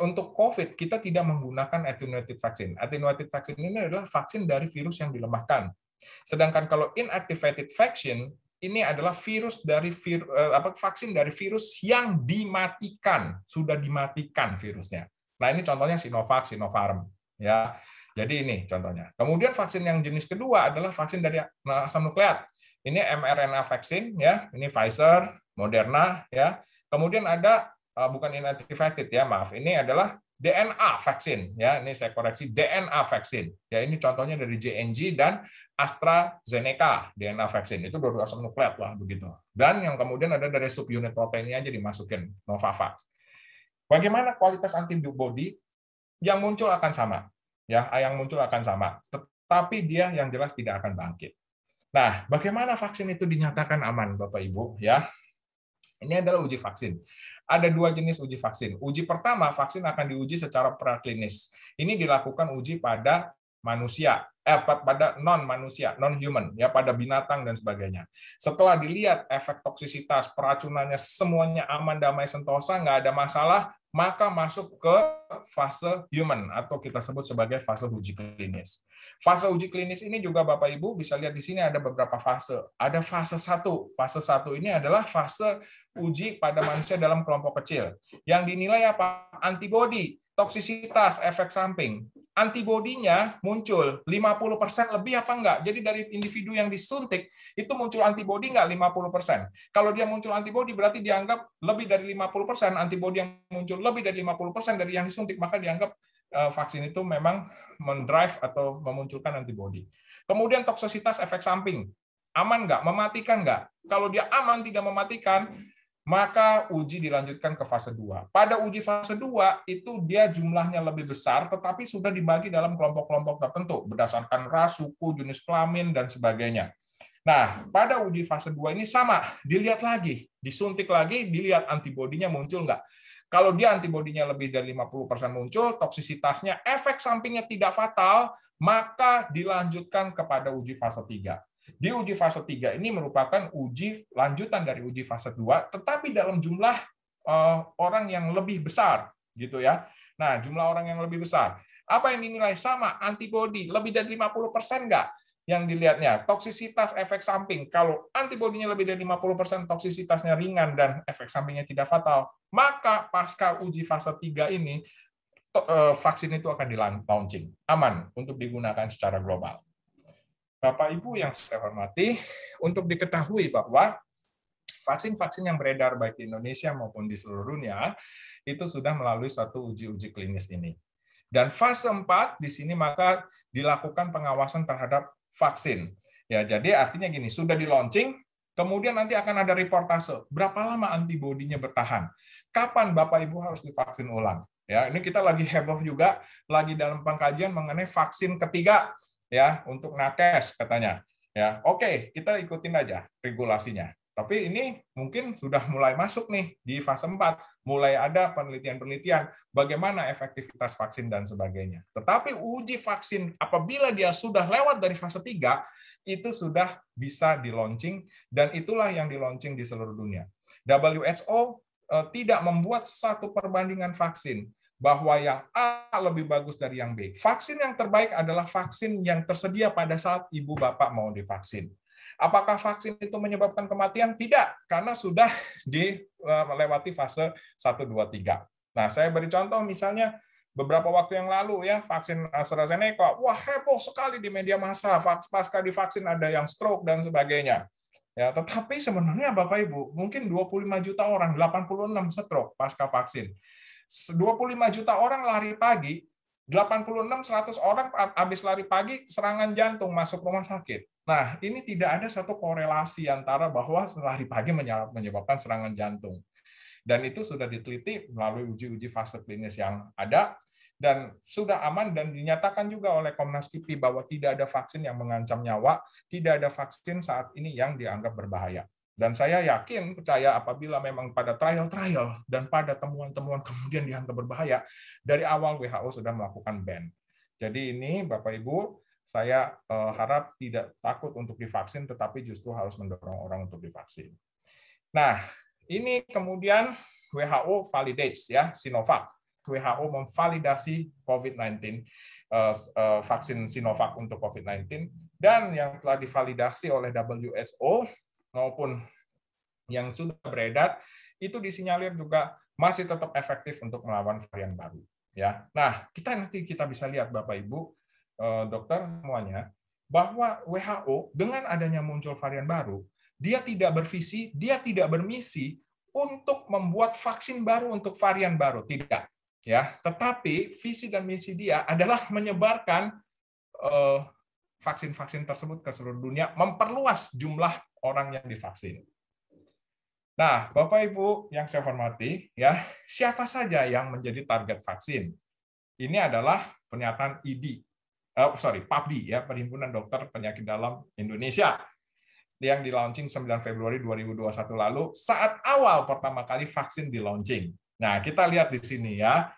untuk COVID kita tidak menggunakan attenuated vaksin. Attenuated vaksin ini adalah vaksin dari virus yang dilemahkan. Sedangkan kalau inactivated vaksin ini adalah virus dari vir, eh, apa vaksin dari virus yang dimatikan, sudah dimatikan virusnya. Nah, ini contohnya Sinovac, Sinopharm ya. Jadi ini contohnya. Kemudian vaksin yang jenis kedua adalah vaksin dari asam nukleat. Ini mRNA vaksin ya, ini Pfizer, Moderna ya. Kemudian ada Eh, bukan inactivated ya, maaf. Ini adalah DNA vaksin ya. Ini saya koreksi DNA vaksin. Ya ini contohnya dari JNG dan AstraZeneca DNA vaksin. Itu dua asam nukleat lah begitu. Dan yang kemudian ada dari subunit proteinnya jadi masukin Novavax. Bagaimana kualitas antibody yang muncul akan sama ya, yang muncul akan sama. Tetapi dia yang jelas tidak akan bangkit. Nah, bagaimana vaksin itu dinyatakan aman, Bapak Ibu? Ya, ini adalah uji vaksin ada dua jenis uji vaksin. Uji pertama, vaksin akan diuji secara praklinis. Ini dilakukan uji pada manusia, eh, pada non manusia, non human, ya pada binatang dan sebagainya. Setelah dilihat efek toksisitas, peracunannya semuanya aman, damai, sentosa, nggak ada masalah, maka masuk ke fase human atau kita sebut sebagai fase uji klinis. Fase uji klinis ini juga Bapak Ibu bisa lihat di sini ada beberapa fase. Ada fase satu, Fase satu ini adalah fase uji pada manusia dalam kelompok kecil. Yang dinilai apa? Antibodi, toksisitas, efek samping. Antibodinya muncul 50% lebih apa enggak? Jadi dari individu yang disuntik itu muncul antibodi enggak 50%. Kalau dia muncul antibodi berarti dianggap lebih dari 50%, antibodi yang muncul lebih dari 50% dari yang disuntik maka dianggap eh, vaksin itu memang mendrive atau memunculkan antibodi. Kemudian toksisitas efek samping. Aman enggak? Mematikan enggak? Kalau dia aman tidak mematikan, maka uji dilanjutkan ke fase 2. Pada uji fase 2 itu dia jumlahnya lebih besar tetapi sudah dibagi dalam kelompok-kelompok tertentu berdasarkan ras, suku, jenis kelamin dan sebagainya. Nah, pada uji fase 2 ini sama, dilihat lagi, disuntik lagi, dilihat antibodinya muncul nggak. Kalau dia antibodinya lebih dari 50% muncul, toksisitasnya, efek sampingnya tidak fatal, maka dilanjutkan kepada uji fase 3. Di uji fase 3 ini merupakan uji lanjutan dari uji fase 2, tetapi dalam jumlah eh, orang yang lebih besar, gitu ya. Nah, jumlah orang yang lebih besar. Apa yang dinilai sama? Antibodi lebih dari 50% nggak? yang dilihatnya toksisitas efek samping kalau antibodinya lebih dari 50% toksisitasnya ringan dan efek sampingnya tidak fatal maka pasca uji fase 3 ini eh, vaksin itu akan di launching aman untuk digunakan secara global Bapak Ibu yang saya hormati, untuk diketahui bahwa vaksin-vaksin yang beredar baik di Indonesia maupun di seluruh dunia itu sudah melalui satu uji-uji klinis ini. Dan fase 4 di sini maka dilakukan pengawasan terhadap vaksin. Ya, jadi artinya gini, sudah di launching, kemudian nanti akan ada reportase berapa lama antibodinya bertahan. Kapan Bapak Ibu harus divaksin ulang? Ya, ini kita lagi heboh juga lagi dalam pengkajian mengenai vaksin ketiga ya untuk nakes katanya. Ya, oke, kita ikutin aja regulasinya. Tapi ini mungkin sudah mulai masuk nih di fase 4, mulai ada penelitian-penelitian bagaimana efektivitas vaksin dan sebagainya. Tetapi uji vaksin apabila dia sudah lewat dari fase 3, itu sudah bisa di dan itulah yang di di seluruh dunia. WHO eh, tidak membuat satu perbandingan vaksin bahwa yang A lebih bagus dari yang B. Vaksin yang terbaik adalah vaksin yang tersedia pada saat ibu bapak mau divaksin. Apakah vaksin itu menyebabkan kematian? Tidak, karena sudah dilewati e, fase 1, 2, 3. Nah, saya beri contoh misalnya beberapa waktu yang lalu ya vaksin AstraZeneca, wah heboh sekali di media massa, pasca divaksin ada yang stroke dan sebagainya. Ya, tetapi sebenarnya Bapak Ibu, mungkin 25 juta orang, 86 stroke pasca vaksin. 25 juta orang lari pagi, 86 100 orang habis lari pagi serangan jantung masuk rumah sakit. Nah, ini tidak ada satu korelasi antara bahwa lari pagi menyebabkan serangan jantung. Dan itu sudah diteliti melalui uji-uji fase klinis yang ada dan sudah aman dan dinyatakan juga oleh Komnas KIPI bahwa tidak ada vaksin yang mengancam nyawa, tidak ada vaksin saat ini yang dianggap berbahaya. Dan saya yakin, percaya apabila memang pada trial-trial dan pada temuan-temuan kemudian dianggap berbahaya, dari awal WHO sudah melakukan ban. Jadi ini Bapak Ibu, saya eh, harap tidak takut untuk divaksin, tetapi justru harus mendorong orang untuk divaksin. Nah, ini kemudian WHO validates ya Sinovac. WHO memvalidasi COVID-19 eh, eh, vaksin Sinovac untuk COVID-19 dan yang telah divalidasi oleh WHO maupun yang sudah beredar itu disinyalir juga masih tetap efektif untuk melawan varian baru ya. Nah, kita nanti kita bisa lihat Bapak Ibu, eh, dokter semuanya bahwa WHO dengan adanya muncul varian baru, dia tidak bervisi, dia tidak bermisi untuk membuat vaksin baru untuk varian baru, tidak. Ya, tetapi visi dan misi dia adalah menyebarkan eh, vaksin-vaksin tersebut ke seluruh dunia, memperluas jumlah orang yang divaksin. Nah, Bapak Ibu yang saya hormati, ya, siapa saja yang menjadi target vaksin? Ini adalah pernyataan ID, uh, eh, sorry, PAPDI, ya, Perhimpunan Dokter Penyakit Dalam Indonesia yang di launching 9 Februari 2021 lalu saat awal pertama kali vaksin dilaunching. Nah, kita lihat di sini ya.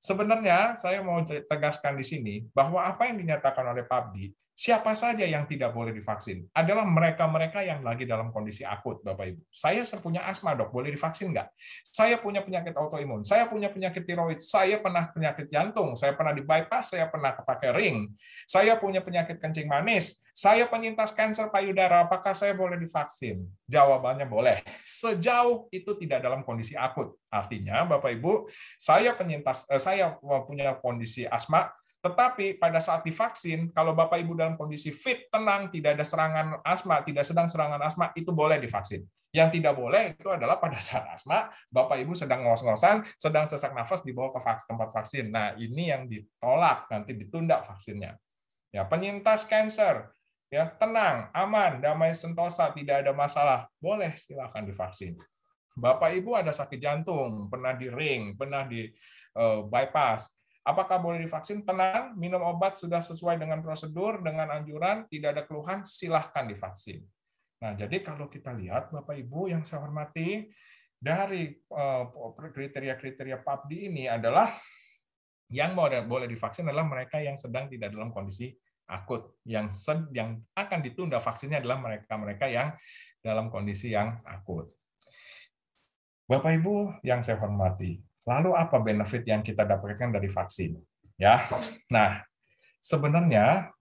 Sebenarnya saya mau tegaskan di sini bahwa apa yang dinyatakan oleh PAPDI Siapa saja yang tidak boleh divaksin? Adalah mereka-mereka yang lagi dalam kondisi akut, Bapak Ibu. Saya punya asma, dok, boleh divaksin nggak? Saya punya penyakit autoimun, saya punya penyakit tiroid, saya pernah penyakit jantung, saya pernah di bypass, saya pernah pakai ring, saya punya penyakit kencing manis, saya penyintas kanker payudara, apakah saya boleh divaksin? Jawabannya boleh. Sejauh itu tidak dalam kondisi akut. Artinya, Bapak Ibu, saya penyintas, eh, saya punya kondisi asma, tetapi pada saat divaksin, kalau Bapak Ibu dalam kondisi fit, tenang, tidak ada serangan asma, tidak sedang serangan asma, itu boleh divaksin. Yang tidak boleh itu adalah pada saat asma, Bapak Ibu sedang ngos-ngosan, sedang sesak nafas dibawa ke tempat vaksin. Nah, ini yang ditolak, nanti ditunda vaksinnya. Ya, penyintas kanker, ya tenang, aman, damai sentosa, tidak ada masalah. Boleh silakan divaksin. Bapak Ibu ada sakit jantung, pernah di ring, pernah di eh, bypass, Apakah boleh divaksin? Tenang, minum obat sudah sesuai dengan prosedur, dengan anjuran, tidak ada keluhan, silahkan divaksin. Nah, jadi kalau kita lihat, Bapak Ibu yang saya hormati, dari eh, kriteria-kriteria PAPDI ini adalah yang boleh boleh divaksin adalah mereka yang sedang tidak dalam kondisi akut. Yang sed, yang akan ditunda vaksinnya adalah mereka-mereka yang dalam kondisi yang akut. Bapak Ibu yang saya hormati, Lalu apa benefit yang kita dapatkan dari vaksin? Ya, nah sebenarnya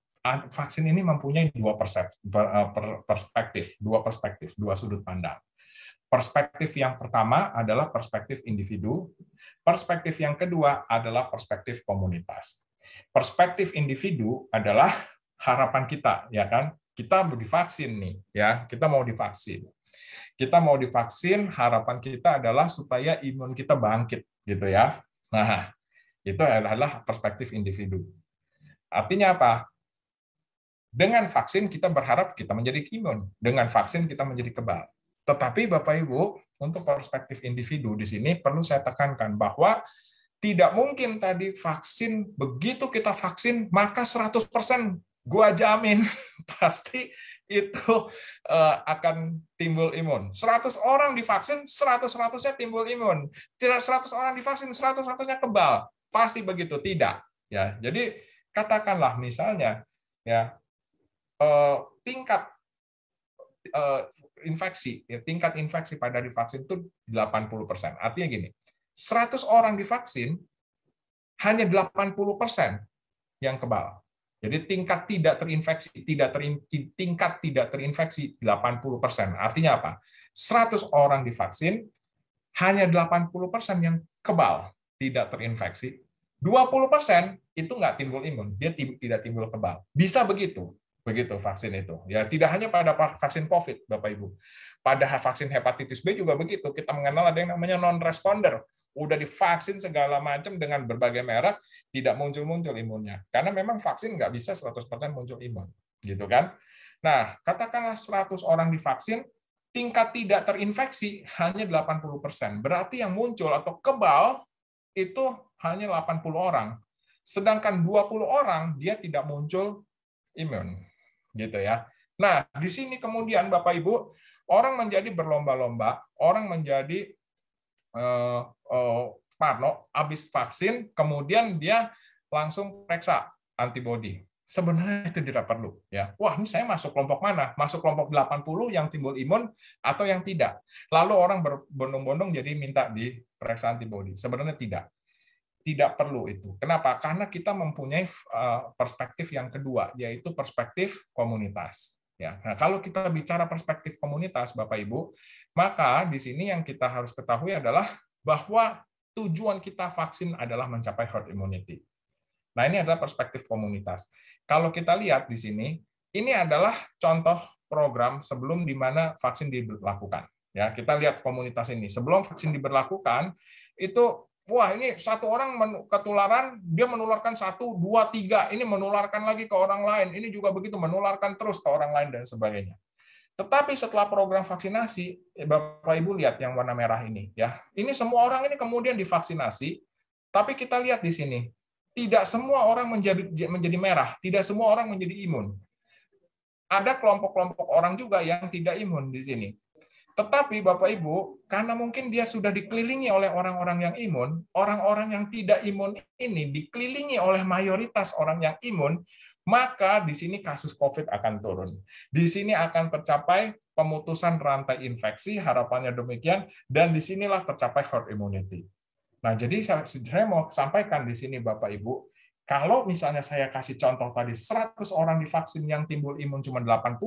vaksin ini mempunyai dua eh, perspektif, dua perspektif, dua sudut pandang. Perspektif yang pertama adalah perspektif individu, perspektif yang kedua adalah perspektif komunitas. Perspektif individu adalah harapan kita, ya kan? Kita mau divaksin nih, ya, kita mau divaksin. Kita mau divaksin, harapan kita adalah supaya imun kita bangkit, gitu ya. Nah, itu adalah perspektif individu. Artinya apa? Dengan vaksin kita berharap kita menjadi imun, dengan vaksin kita menjadi kebal. Tetapi Bapak Ibu, untuk perspektif individu di sini perlu saya tekankan bahwa tidak mungkin tadi vaksin begitu kita vaksin maka 100% gua jamin pasti itu uh, akan timbul imun. 100 orang divaksin, 100-100-nya timbul imun. Tidak 100 orang divaksin, 100-100-nya kebal. Pasti begitu, tidak. Ya, jadi katakanlah misalnya ya uh, tingkat uh, infeksi, ya, tingkat infeksi pada divaksin itu 80%. Artinya gini, 100 orang divaksin hanya 80% yang kebal. Jadi tingkat tidak terinfeksi, tidak terin, tingkat tidak terinfeksi 80%. Artinya apa? 100 orang divaksin, hanya 80% yang kebal, tidak terinfeksi. 20% itu nggak timbul imun, dia tidak timbul kebal. Bisa begitu, begitu vaksin itu. Ya tidak hanya pada vaksin COVID, Bapak Ibu. Pada vaksin hepatitis B juga begitu. Kita mengenal ada yang namanya non responder udah divaksin segala macam dengan berbagai merek tidak muncul-muncul imunnya karena memang vaksin nggak bisa 100% muncul imun gitu kan nah katakanlah 100 orang divaksin tingkat tidak terinfeksi hanya 80%. Berarti yang muncul atau kebal itu hanya 80 orang. Sedangkan 20 orang dia tidak muncul imun. Gitu ya. Nah, di sini kemudian Bapak Ibu, orang menjadi berlomba-lomba, orang menjadi Eh, eh, Parno habis vaksin, kemudian dia langsung periksa antibodi. Sebenarnya itu tidak perlu. ya. Wah, ini saya masuk kelompok mana? Masuk kelompok 80 yang timbul imun atau yang tidak? Lalu orang berbondong-bondong jadi minta diperiksa antibodi. Sebenarnya tidak tidak perlu itu. Kenapa? Karena kita mempunyai eh, perspektif yang kedua, yaitu perspektif komunitas. Ya, nah, kalau kita bicara perspektif komunitas, Bapak Ibu, maka di sini yang kita harus ketahui adalah bahwa tujuan kita vaksin adalah mencapai herd immunity. Nah, ini adalah perspektif komunitas. Kalau kita lihat di sini, ini adalah contoh program sebelum di mana vaksin diberlakukan. Ya, kita lihat komunitas ini. Sebelum vaksin diberlakukan, itu wah ini satu orang ketularan, dia menularkan satu, dua, tiga, ini menularkan lagi ke orang lain, ini juga begitu menularkan terus ke orang lain dan sebagainya. Tetapi setelah program vaksinasi, eh, Bapak Ibu lihat yang warna merah ini ya. Ini semua orang ini kemudian divaksinasi, tapi kita lihat di sini tidak semua orang menjadi menjadi merah, tidak semua orang menjadi imun. Ada kelompok-kelompok orang juga yang tidak imun di sini. Tetapi Bapak Ibu, karena mungkin dia sudah dikelilingi oleh orang-orang yang imun, orang-orang yang tidak imun ini dikelilingi oleh mayoritas orang yang imun, maka di sini kasus COVID akan turun. Di sini akan tercapai pemutusan rantai infeksi, harapannya demikian, dan di sinilah tercapai herd immunity. Nah, jadi saya mau sampaikan di sini Bapak Ibu, kalau misalnya saya kasih contoh tadi 100 orang divaksin yang timbul imun cuma 80,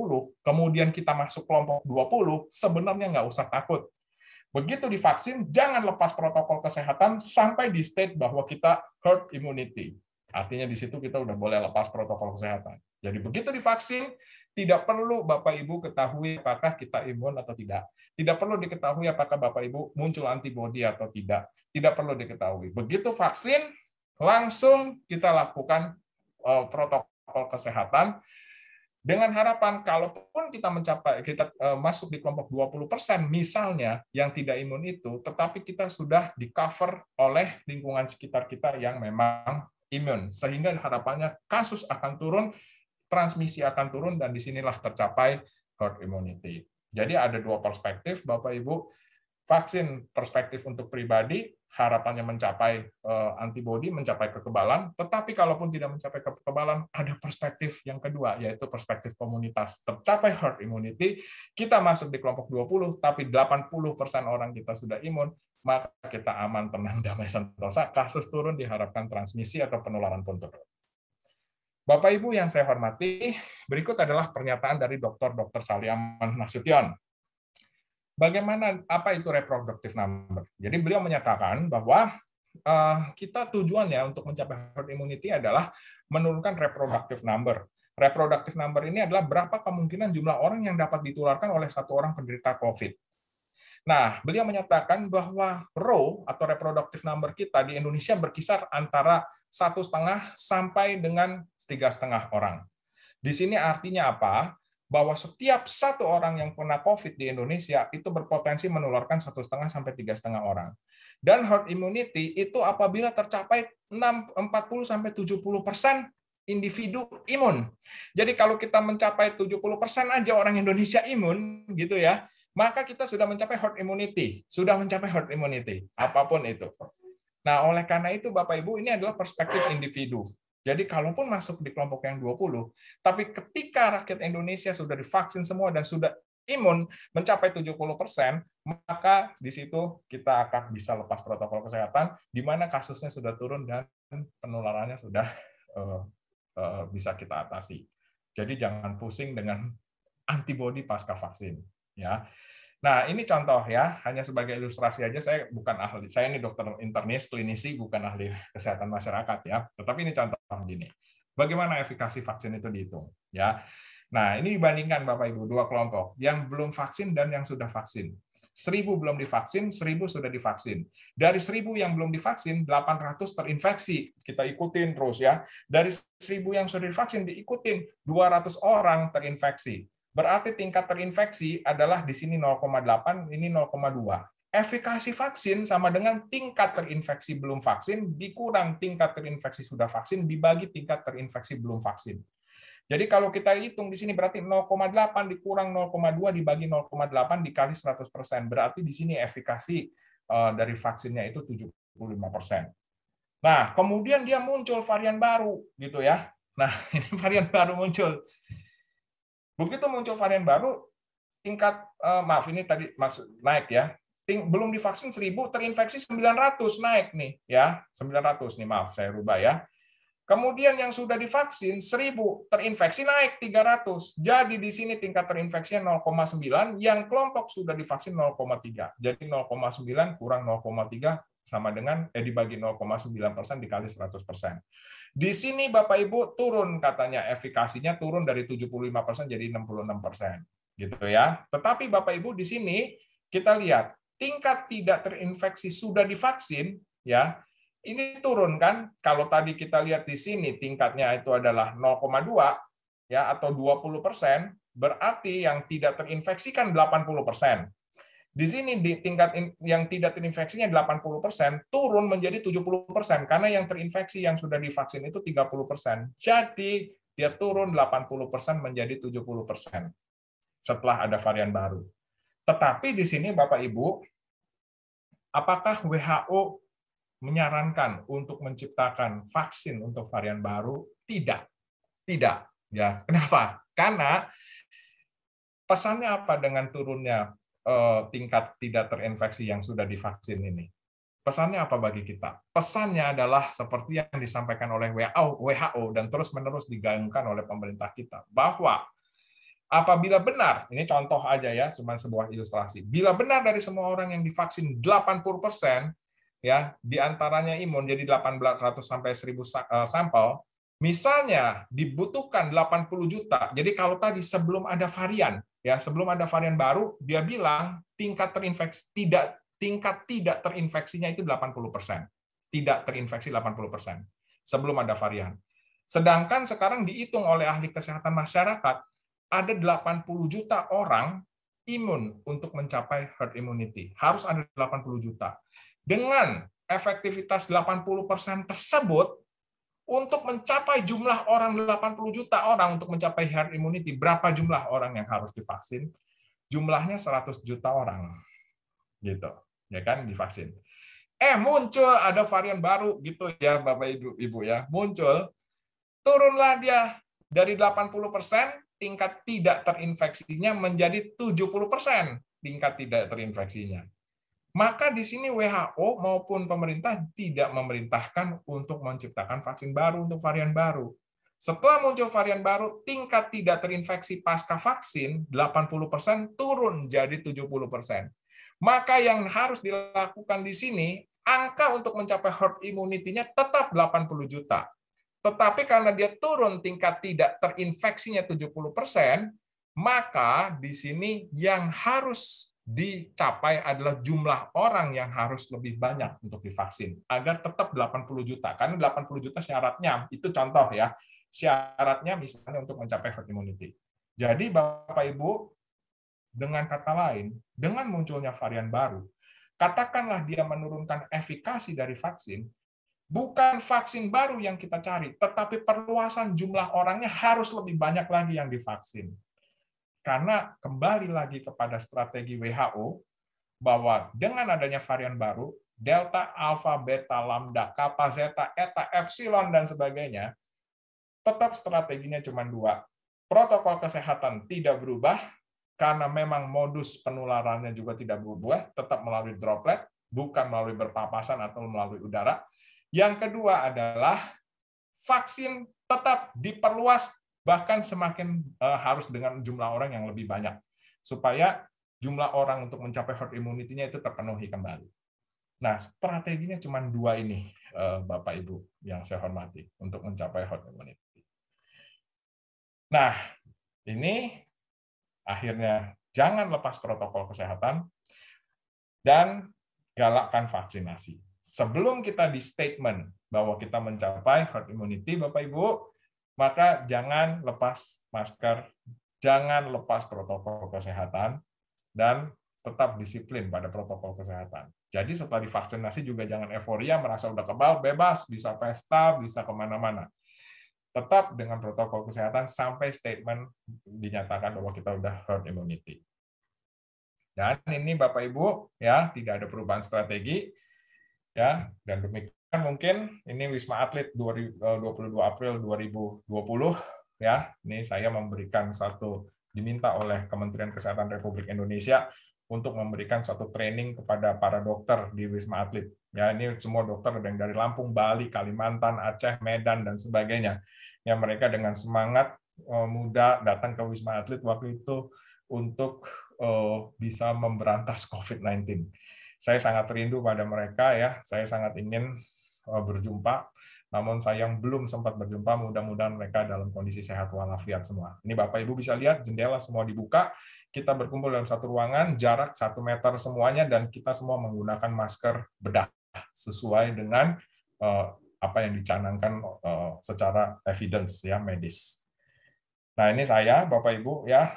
kemudian kita masuk kelompok 20, sebenarnya nggak usah takut. Begitu divaksin, jangan lepas protokol kesehatan sampai di state bahwa kita herd immunity. Artinya di situ kita udah boleh lepas protokol kesehatan. Jadi begitu divaksin, tidak perlu Bapak Ibu ketahui apakah kita imun atau tidak. Tidak perlu diketahui apakah Bapak Ibu muncul antibodi atau tidak. Tidak perlu diketahui. Begitu vaksin, langsung kita lakukan eh, protokol kesehatan dengan harapan kalaupun kita mencapai kita eh, masuk di kelompok 20% misalnya yang tidak imun itu tetapi kita sudah di cover oleh lingkungan sekitar kita yang memang imun sehingga harapannya kasus akan turun, transmisi akan turun dan disinilah tercapai herd immunity. Jadi ada dua perspektif Bapak Ibu, vaksin perspektif untuk pribadi harapannya mencapai eh, antibodi, mencapai kekebalan, tetapi kalaupun tidak mencapai kekebalan, ada perspektif yang kedua, yaitu perspektif komunitas. Tercapai herd immunity, kita masuk di kelompok 20, tapi 80% orang kita sudah imun, maka kita aman, tenang, damai, sentosa, kasus turun diharapkan transmisi atau penularan pun turun. Bapak Ibu yang saya hormati, berikut adalah pernyataan dari Dr. Dr. Saliaman Nasution. Bagaimana apa itu reproductive number? Jadi beliau menyatakan bahwa uh, kita tujuannya untuk mencapai herd immunity adalah menurunkan reproductive number. Reproductive number ini adalah berapa kemungkinan jumlah orang yang dapat ditularkan oleh satu orang penderita COVID Nah, beliau menyatakan bahwa row atau reproductive number kita di Indonesia berkisar antara satu setengah sampai dengan tiga setengah orang. Di sini artinya apa? Bahwa setiap satu orang yang pernah COVID di Indonesia itu berpotensi menularkan satu setengah sampai tiga setengah orang. Dan herd immunity itu apabila tercapai 40 sampai 70 persen individu imun. Jadi kalau kita mencapai 70% aja orang Indonesia imun gitu ya, maka kita sudah mencapai herd immunity, sudah mencapai herd immunity, apapun itu. Nah, oleh karena itu Bapak Ibu, ini adalah perspektif individu. Jadi kalaupun masuk di kelompok yang 20, tapi ketika rakyat Indonesia sudah divaksin semua dan sudah imun mencapai 70%, maka di situ kita akan bisa lepas protokol kesehatan di mana kasusnya sudah turun dan penularannya sudah eh, eh, bisa kita atasi. Jadi jangan pusing dengan antibodi pasca vaksin ya. Nah, ini contoh ya, hanya sebagai ilustrasi aja saya bukan ahli. Saya ini dokter internis, klinisi, bukan ahli kesehatan masyarakat ya. Tetapi ini contoh begini. Bagaimana efikasi vaksin itu dihitung ya. Nah, ini dibandingkan Bapak Ibu dua kelompok, yang belum vaksin dan yang sudah vaksin. 1000 belum divaksin, 1000 sudah divaksin. Dari 1000 yang belum divaksin, 800 terinfeksi. Kita ikutin terus ya. Dari 1000 yang sudah divaksin diikutin 200 orang terinfeksi. Berarti tingkat terinfeksi adalah di sini 0,8, ini 0,2. Efikasi vaksin sama dengan tingkat terinfeksi belum vaksin dikurang tingkat terinfeksi sudah vaksin dibagi tingkat terinfeksi belum vaksin. Jadi kalau kita hitung di sini berarti 0,8 dikurang 0,2 dibagi 0,8 dikali 100%. Berarti di sini efikasi eh, dari vaksinnya itu 75%. Nah, kemudian dia muncul varian baru gitu ya. Nah, ini varian baru muncul. Begitu muncul varian baru, tingkat eh, maaf ini tadi maksud naik ya. Ting, belum divaksin 1000 terinfeksi 900 naik nih ya. 900 nih maaf saya rubah ya. Kemudian yang sudah divaksin 1000 terinfeksi naik 300. Jadi di sini tingkat terinfeksi 0,9, yang kelompok sudah divaksin 0,3. Jadi 0,9 kurang 0,3 sama dengan eh dibagi 0,9 persen dikali 100 persen. Di sini Bapak Ibu turun katanya efikasinya turun dari 75 persen jadi 66 persen gitu ya. Tetapi Bapak Ibu di sini kita lihat tingkat tidak terinfeksi sudah divaksin ya ini turun kan kalau tadi kita lihat di sini tingkatnya itu adalah 0,2 ya atau 20 persen berarti yang tidak terinfeksi kan 80 persen di sini di tingkat yang tidak terinfeksinya 80%, turun menjadi 70% karena yang terinfeksi yang sudah divaksin itu 30%. Jadi dia turun 80% menjadi 70% setelah ada varian baru. Tetapi di sini Bapak Ibu, apakah WHO menyarankan untuk menciptakan vaksin untuk varian baru? Tidak. Tidak. Ya, kenapa? Karena pesannya apa dengan turunnya Eh, tingkat tidak terinfeksi yang sudah divaksin ini. Pesannya apa bagi kita? Pesannya adalah seperti yang disampaikan oleh WHO, WHO dan terus-menerus digaungkan oleh pemerintah kita bahwa apabila benar, ini contoh aja ya, cuma sebuah ilustrasi. Bila benar dari semua orang yang divaksin 80% ya, diantaranya imun jadi 800 sampai 1000 eh, sampel, misalnya dibutuhkan 80 juta. Jadi kalau tadi sebelum ada varian, ya sebelum ada varian baru dia bilang tingkat terinfeksi tidak tingkat tidak terinfeksinya itu 80%. Tidak terinfeksi 80% sebelum ada varian. Sedangkan sekarang dihitung oleh ahli kesehatan masyarakat ada 80 juta orang imun untuk mencapai herd immunity. Harus ada 80 juta. Dengan efektivitas 80% tersebut untuk mencapai jumlah orang 80 juta orang untuk mencapai herd immunity, berapa jumlah orang yang harus divaksin? Jumlahnya 100 juta orang. Gitu. Ya kan divaksin. Eh muncul ada varian baru gitu ya Bapak Ibu, Ibu ya. Muncul turunlah dia dari 80% tingkat tidak terinfeksinya menjadi 70% tingkat tidak terinfeksinya. Maka di sini WHO maupun pemerintah tidak memerintahkan untuk menciptakan vaksin baru untuk varian baru. Setelah muncul varian baru, tingkat tidak terinfeksi pasca vaksin 80% turun jadi 70%. Maka yang harus dilakukan di sini, angka untuk mencapai herd immunity-nya tetap 80 juta. Tetapi karena dia turun tingkat tidak terinfeksinya 70%, maka di sini yang harus dicapai adalah jumlah orang yang harus lebih banyak untuk divaksin agar tetap 80 juta. Karena 80 juta syaratnya itu contoh ya. Syaratnya misalnya untuk mencapai herd immunity. Jadi Bapak Ibu dengan kata lain, dengan munculnya varian baru, katakanlah dia menurunkan efikasi dari vaksin, bukan vaksin baru yang kita cari, tetapi perluasan jumlah orangnya harus lebih banyak lagi yang divaksin. Karena kembali lagi kepada strategi WHO bahwa dengan adanya varian baru, delta, Alpha, beta, lambda, kappa, zeta, eta, epsilon, dan sebagainya, tetap strateginya cuma dua. Protokol kesehatan tidak berubah, karena memang modus penularannya juga tidak berubah, tetap melalui droplet, bukan melalui berpapasan atau melalui udara. Yang kedua adalah vaksin tetap diperluas bahkan semakin uh, harus dengan jumlah orang yang lebih banyak supaya jumlah orang untuk mencapai herd immunity-nya itu terpenuhi kembali. Nah, strateginya cuma dua ini, eh, Bapak Ibu yang saya hormati, untuk mencapai herd immunity. Nah, ini akhirnya jangan lepas protokol kesehatan dan galakkan vaksinasi. Sebelum kita di statement bahwa kita mencapai herd immunity, Bapak Ibu, maka jangan lepas masker, jangan lepas protokol kesehatan, dan tetap disiplin pada protokol kesehatan. Jadi setelah divaksinasi juga jangan euforia, merasa udah kebal, bebas, bisa pesta, bisa kemana-mana. Tetap dengan protokol kesehatan sampai statement dinyatakan bahwa kita udah herd immunity. Dan ini Bapak Ibu ya tidak ada perubahan strategi ya dan demikian Kan mungkin ini Wisma Atlet 22 eh, April 2020 ya. Ini saya memberikan satu diminta oleh Kementerian Kesehatan Republik Indonesia untuk memberikan satu training kepada para dokter di Wisma Atlet. Ya, ini semua dokter ada yang dari Lampung, Bali, Kalimantan, Aceh, Medan dan sebagainya. Ya, mereka dengan semangat eh, muda datang ke Wisma Atlet waktu itu untuk eh, bisa memberantas COVID-19 saya sangat rindu pada mereka ya. Saya sangat ingin Eh, berjumpa. Namun sayang belum sempat berjumpa, mudah-mudahan mereka dalam kondisi sehat walafiat semua. Ini Bapak Ibu bisa lihat jendela semua dibuka, kita berkumpul dalam satu ruangan, jarak satu meter semuanya, dan kita semua menggunakan masker bedah sesuai dengan eh, apa yang dicanangkan eh, secara evidence ya medis. Nah ini saya Bapak Ibu ya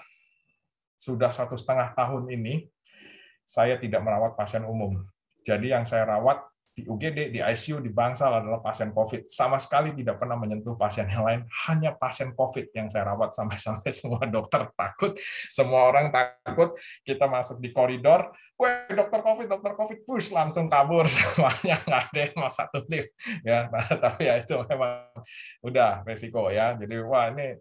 sudah satu setengah tahun ini saya tidak merawat pasien umum. Jadi yang saya rawat di UGD, di ICU, di Bangsal adalah pasien COVID. Sama sekali tidak pernah menyentuh pasien yang lain, hanya pasien COVID yang saya rawat sampai-sampai semua dokter takut, semua orang takut. Kita masuk di koridor, Wah, dokter COVID, dokter COVID, push langsung kabur semuanya nggak ada yang mau satu lift ya. Nah, tapi ya itu memang udah resiko ya. Jadi wah ini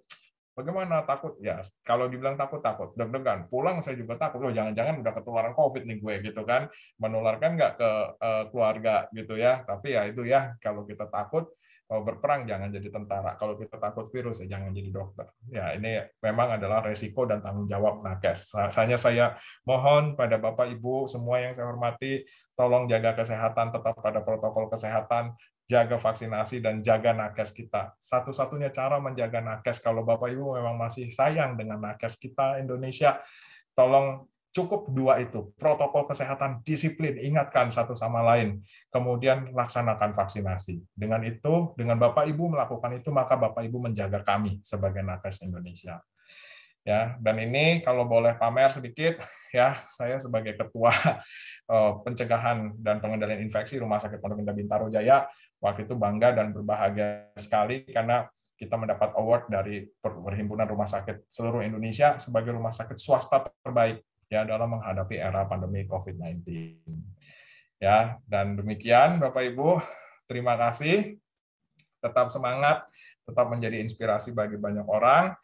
Bagaimana takut? Ya, kalau dibilang takut takut, deg-degan. Pulang saya juga takut. Loh, jangan-jangan udah ketularan COVID nih gue gitu kan. Menularkan nggak ke uh, keluarga gitu ya. Tapi ya itu ya, kalau kita takut kalau berperang jangan jadi tentara. Kalau kita takut virus ya jangan jadi dokter. Ya, ini memang adalah resiko dan tanggung jawab nakes. Hanya saya mohon pada Bapak Ibu semua yang saya hormati tolong jaga kesehatan tetap pada protokol kesehatan jaga vaksinasi dan jaga nakes kita. Satu-satunya cara menjaga nakes kalau Bapak Ibu memang masih sayang dengan nakes kita Indonesia, tolong cukup dua itu, protokol kesehatan disiplin, ingatkan satu sama lain, kemudian laksanakan vaksinasi. Dengan itu, dengan Bapak Ibu melakukan itu, maka Bapak Ibu menjaga kami sebagai nakes Indonesia. Ya, dan ini kalau boleh pamer sedikit, ya saya sebagai ketua eh, pencegahan dan pengendalian infeksi Rumah Sakit Pondok Indah Bintaro Jaya waktu itu bangga dan berbahagia sekali karena kita mendapat award dari Perhimpunan Rumah Sakit seluruh Indonesia sebagai rumah sakit swasta terbaik ya dalam menghadapi era pandemi COVID-19. Ya, dan demikian Bapak Ibu, terima kasih. Tetap semangat, tetap menjadi inspirasi bagi banyak orang,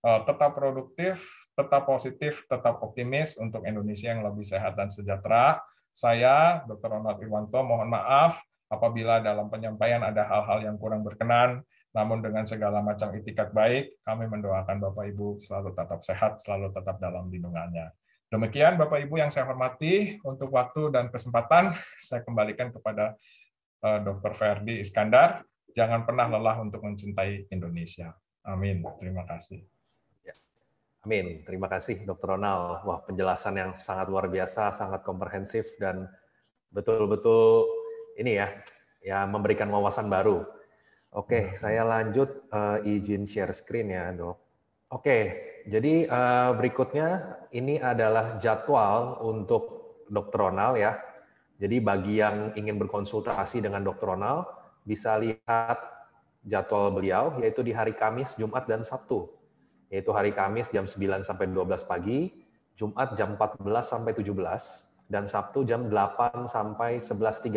eh, tetap produktif, tetap positif, tetap optimis untuk Indonesia yang lebih sehat dan sejahtera. Saya Dr. Ronald Irwanto mohon maaf Apabila dalam penyampaian ada hal-hal yang kurang berkenan, namun dengan segala macam itikat baik, kami mendoakan Bapak Ibu selalu tetap sehat, selalu tetap dalam lindungannya. Demikian Bapak Ibu yang saya hormati, untuk waktu dan kesempatan saya kembalikan kepada eh, Dr. Ferdi Iskandar. Jangan pernah lelah untuk mencintai Indonesia. Amin. Terima kasih. Amin. Terima kasih Dr. Ronald. Wah, penjelasan yang sangat luar biasa, sangat komprehensif dan betul-betul ini ya, ya memberikan wawasan baru. Oke, okay, saya lanjut uh, izin share screen ya, dok. Oke, okay, jadi uh, berikutnya ini adalah jadwal untuk Dokter Ronald ya. Jadi bagi yang ingin berkonsultasi dengan Dokter Ronald, bisa lihat jadwal beliau, yaitu di hari Kamis, Jumat, dan Sabtu. Yaitu hari Kamis jam 9 sampai 12 pagi, Jumat jam 14 sampai 17, dan Sabtu jam 8 sampai 11.30.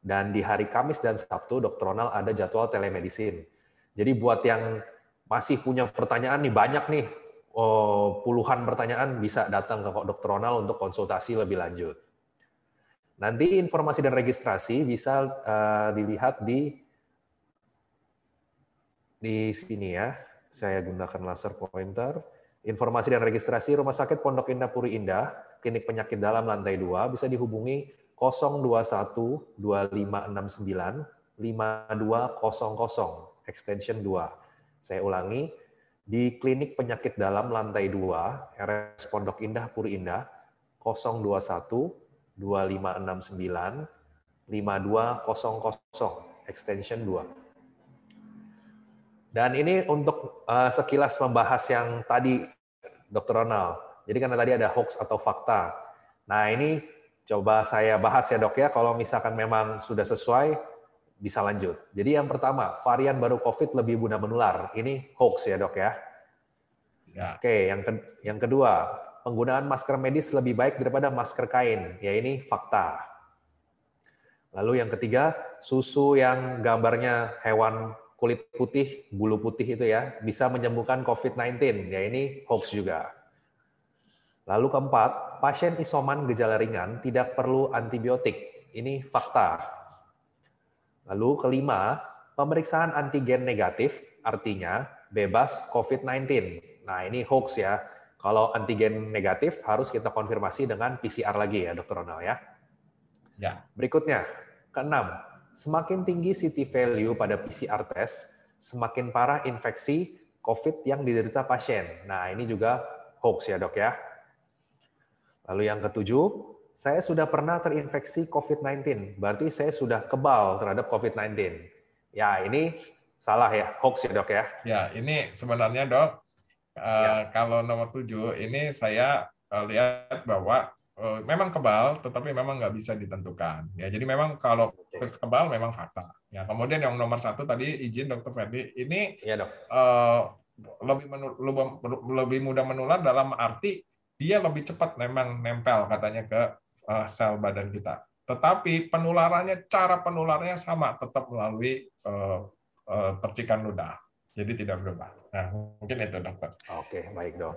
Dan di hari Kamis dan Sabtu, Dr. Ronald ada jadwal telemedicine. Jadi buat yang masih punya pertanyaan nih, banyak nih oh, puluhan pertanyaan bisa datang ke Dr. Ronald untuk konsultasi lebih lanjut. Nanti informasi dan registrasi bisa uh, dilihat di di sini ya. Saya gunakan laser pointer. Informasi dan registrasi Rumah Sakit Pondok Indah Puri Indah Klinik Penyakit Dalam lantai 2 bisa dihubungi 021 2569 5200 extension 2. Saya ulangi di Klinik Penyakit Dalam lantai 2 RS Pondok Indah Puri Indah 021 2569 5200 extension 2. Dan ini untuk uh, sekilas membahas yang tadi Dr. Ronald jadi karena tadi ada hoax atau fakta. Nah ini coba saya bahas ya dok ya, kalau misalkan memang sudah sesuai, bisa lanjut. Jadi yang pertama, varian baru COVID lebih mudah menular. Ini hoax ya dok ya? ya. Oke, yang, ke yang kedua, penggunaan masker medis lebih baik daripada masker kain. Ya ini fakta. Lalu yang ketiga, susu yang gambarnya hewan kulit putih, bulu putih itu ya, bisa menyembuhkan COVID-19. Ya ini hoax juga. Lalu keempat, pasien isoman gejala ringan tidak perlu antibiotik. Ini fakta. Lalu kelima, pemeriksaan antigen negatif artinya bebas COVID-19. Nah, ini hoax ya. Kalau antigen negatif harus kita konfirmasi dengan PCR lagi ya, Dokter Ronald ya. Ya. Berikutnya, keenam, semakin tinggi CT value pada PCR test, semakin parah infeksi COVID yang diderita pasien. Nah, ini juga hoax ya, Dok ya. Lalu yang ketujuh, saya sudah pernah terinfeksi COVID-19, berarti saya sudah kebal terhadap COVID-19. Ya, ini salah ya, hoax ya dok ya? Ya, ini sebenarnya dok, eh, ya. kalau nomor tujuh ini saya eh, lihat bahwa eh, memang kebal, tetapi memang nggak bisa ditentukan. Ya, jadi memang kalau kebal memang fakta. Ya, kemudian yang nomor satu tadi izin dokter Ferdi, ini ya, dok. lebih, menul- lebih mudah menular dalam arti dia lebih cepat memang nempel katanya ke uh, sel badan kita. Tetapi penularannya, cara penularannya sama, tetap melalui uh, percikan ludah. Jadi tidak berubah. Nah, mungkin itu dokter. Oke, baik dok.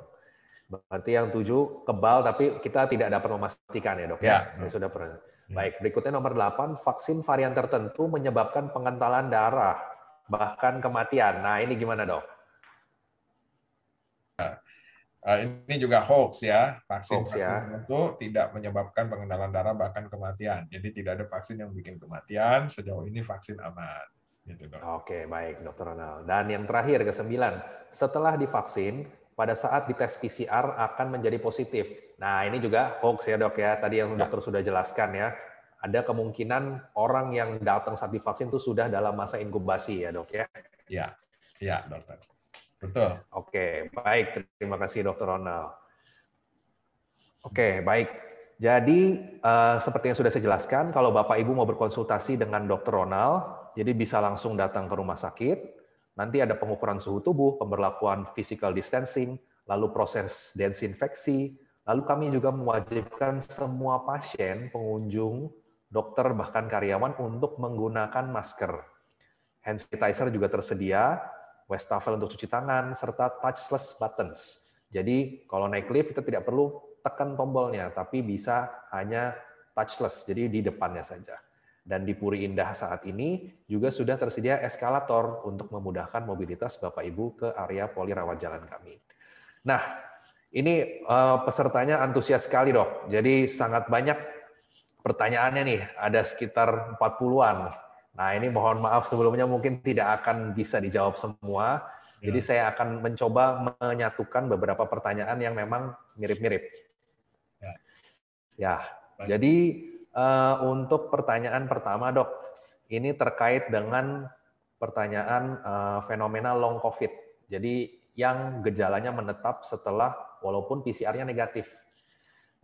Berarti yang tujuh kebal, tapi kita tidak dapat memastikan ya dok ya. ya. Saya sudah pernah. Ya. Baik, berikutnya nomor 8, vaksin varian tertentu menyebabkan pengentalan darah, bahkan kematian. Nah, ini gimana dok? Eh, ini juga hoax ya. Vaksin, hoax, vaksin ya. itu tidak menyebabkan pengendalian darah bahkan kematian. Jadi tidak ada vaksin yang bikin kematian. Sejauh ini vaksin aman. Gitu, dok. Oke, baik Dokter Ronald. Dan yang terakhir ke sembilan, setelah divaksin pada saat dites PCR akan menjadi positif. Nah, ini juga hoax ya dok ya. Tadi yang ya. dokter sudah jelaskan ya. Ada kemungkinan orang yang datang saat divaksin itu sudah dalam masa inkubasi ya dok ya. Ya, ya dokter. Betul. Oke, baik. Terima kasih Dr. Ronald. Oke, baik. Jadi uh, seperti yang sudah saya jelaskan, kalau Bapak Ibu mau berkonsultasi dengan Dr. Ronald, jadi bisa langsung datang ke rumah sakit. Nanti ada pengukuran suhu tubuh, pemberlakuan physical distancing, lalu proses desinfeksi, lalu kami juga mewajibkan semua pasien, pengunjung, dokter, bahkan karyawan untuk menggunakan masker. Hand sanitizer juga tersedia, wastafel untuk cuci tangan, serta touchless buttons. Jadi kalau naik lift kita tidak perlu tekan tombolnya, tapi bisa hanya touchless, jadi di depannya saja. Dan di Puri Indah saat ini juga sudah tersedia eskalator untuk memudahkan mobilitas Bapak Ibu ke area poli rawat jalan kami. Nah, ini eh, pesertanya antusias sekali dok, jadi sangat banyak pertanyaannya nih, ada sekitar 40-an Nah, ini mohon maaf sebelumnya mungkin tidak akan bisa dijawab semua. Ya. Jadi saya akan mencoba menyatukan beberapa pertanyaan yang memang mirip-mirip. Ya. ya. Jadi uh, untuk pertanyaan pertama, Dok, ini terkait dengan pertanyaan uh, fenomena long COVID. Jadi yang gejalanya menetap setelah walaupun PCR-nya negatif.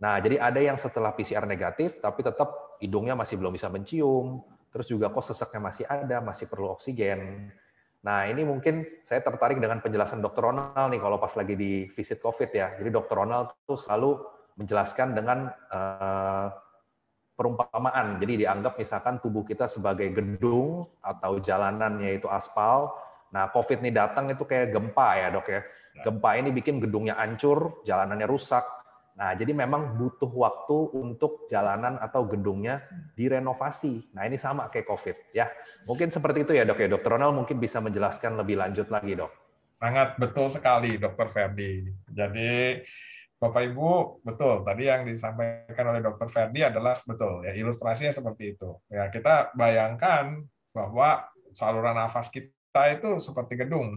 Nah, jadi ada yang setelah PCR negatif tapi tetap hidungnya masih belum bisa mencium, terus juga kok seseknya masih ada, masih perlu oksigen. Nah ini mungkin saya tertarik dengan penjelasan Dr. Ronald nih kalau pas lagi di visit COVID ya. Jadi Dr. Ronald tuh selalu menjelaskan dengan uh, perumpamaan. Jadi dianggap misalkan tubuh kita sebagai gedung atau jalanan yaitu aspal. Nah, COVID ini datang itu kayak gempa ya dok ya. Nah. Gempa ini bikin gedungnya hancur, jalanannya rusak, Nah, jadi memang butuh waktu untuk jalanan atau gedungnya direnovasi. Nah, ini sama kayak COVID ya. Mungkin seperti itu ya dok ya. Dokter Ronald mungkin bisa menjelaskan lebih lanjut lagi dok. Sangat betul sekali dokter Ferdi. Jadi Bapak Ibu betul tadi yang disampaikan oleh dokter Ferdi adalah betul ya ilustrasinya seperti itu. Ya kita bayangkan bahwa saluran nafas kita itu seperti gedung.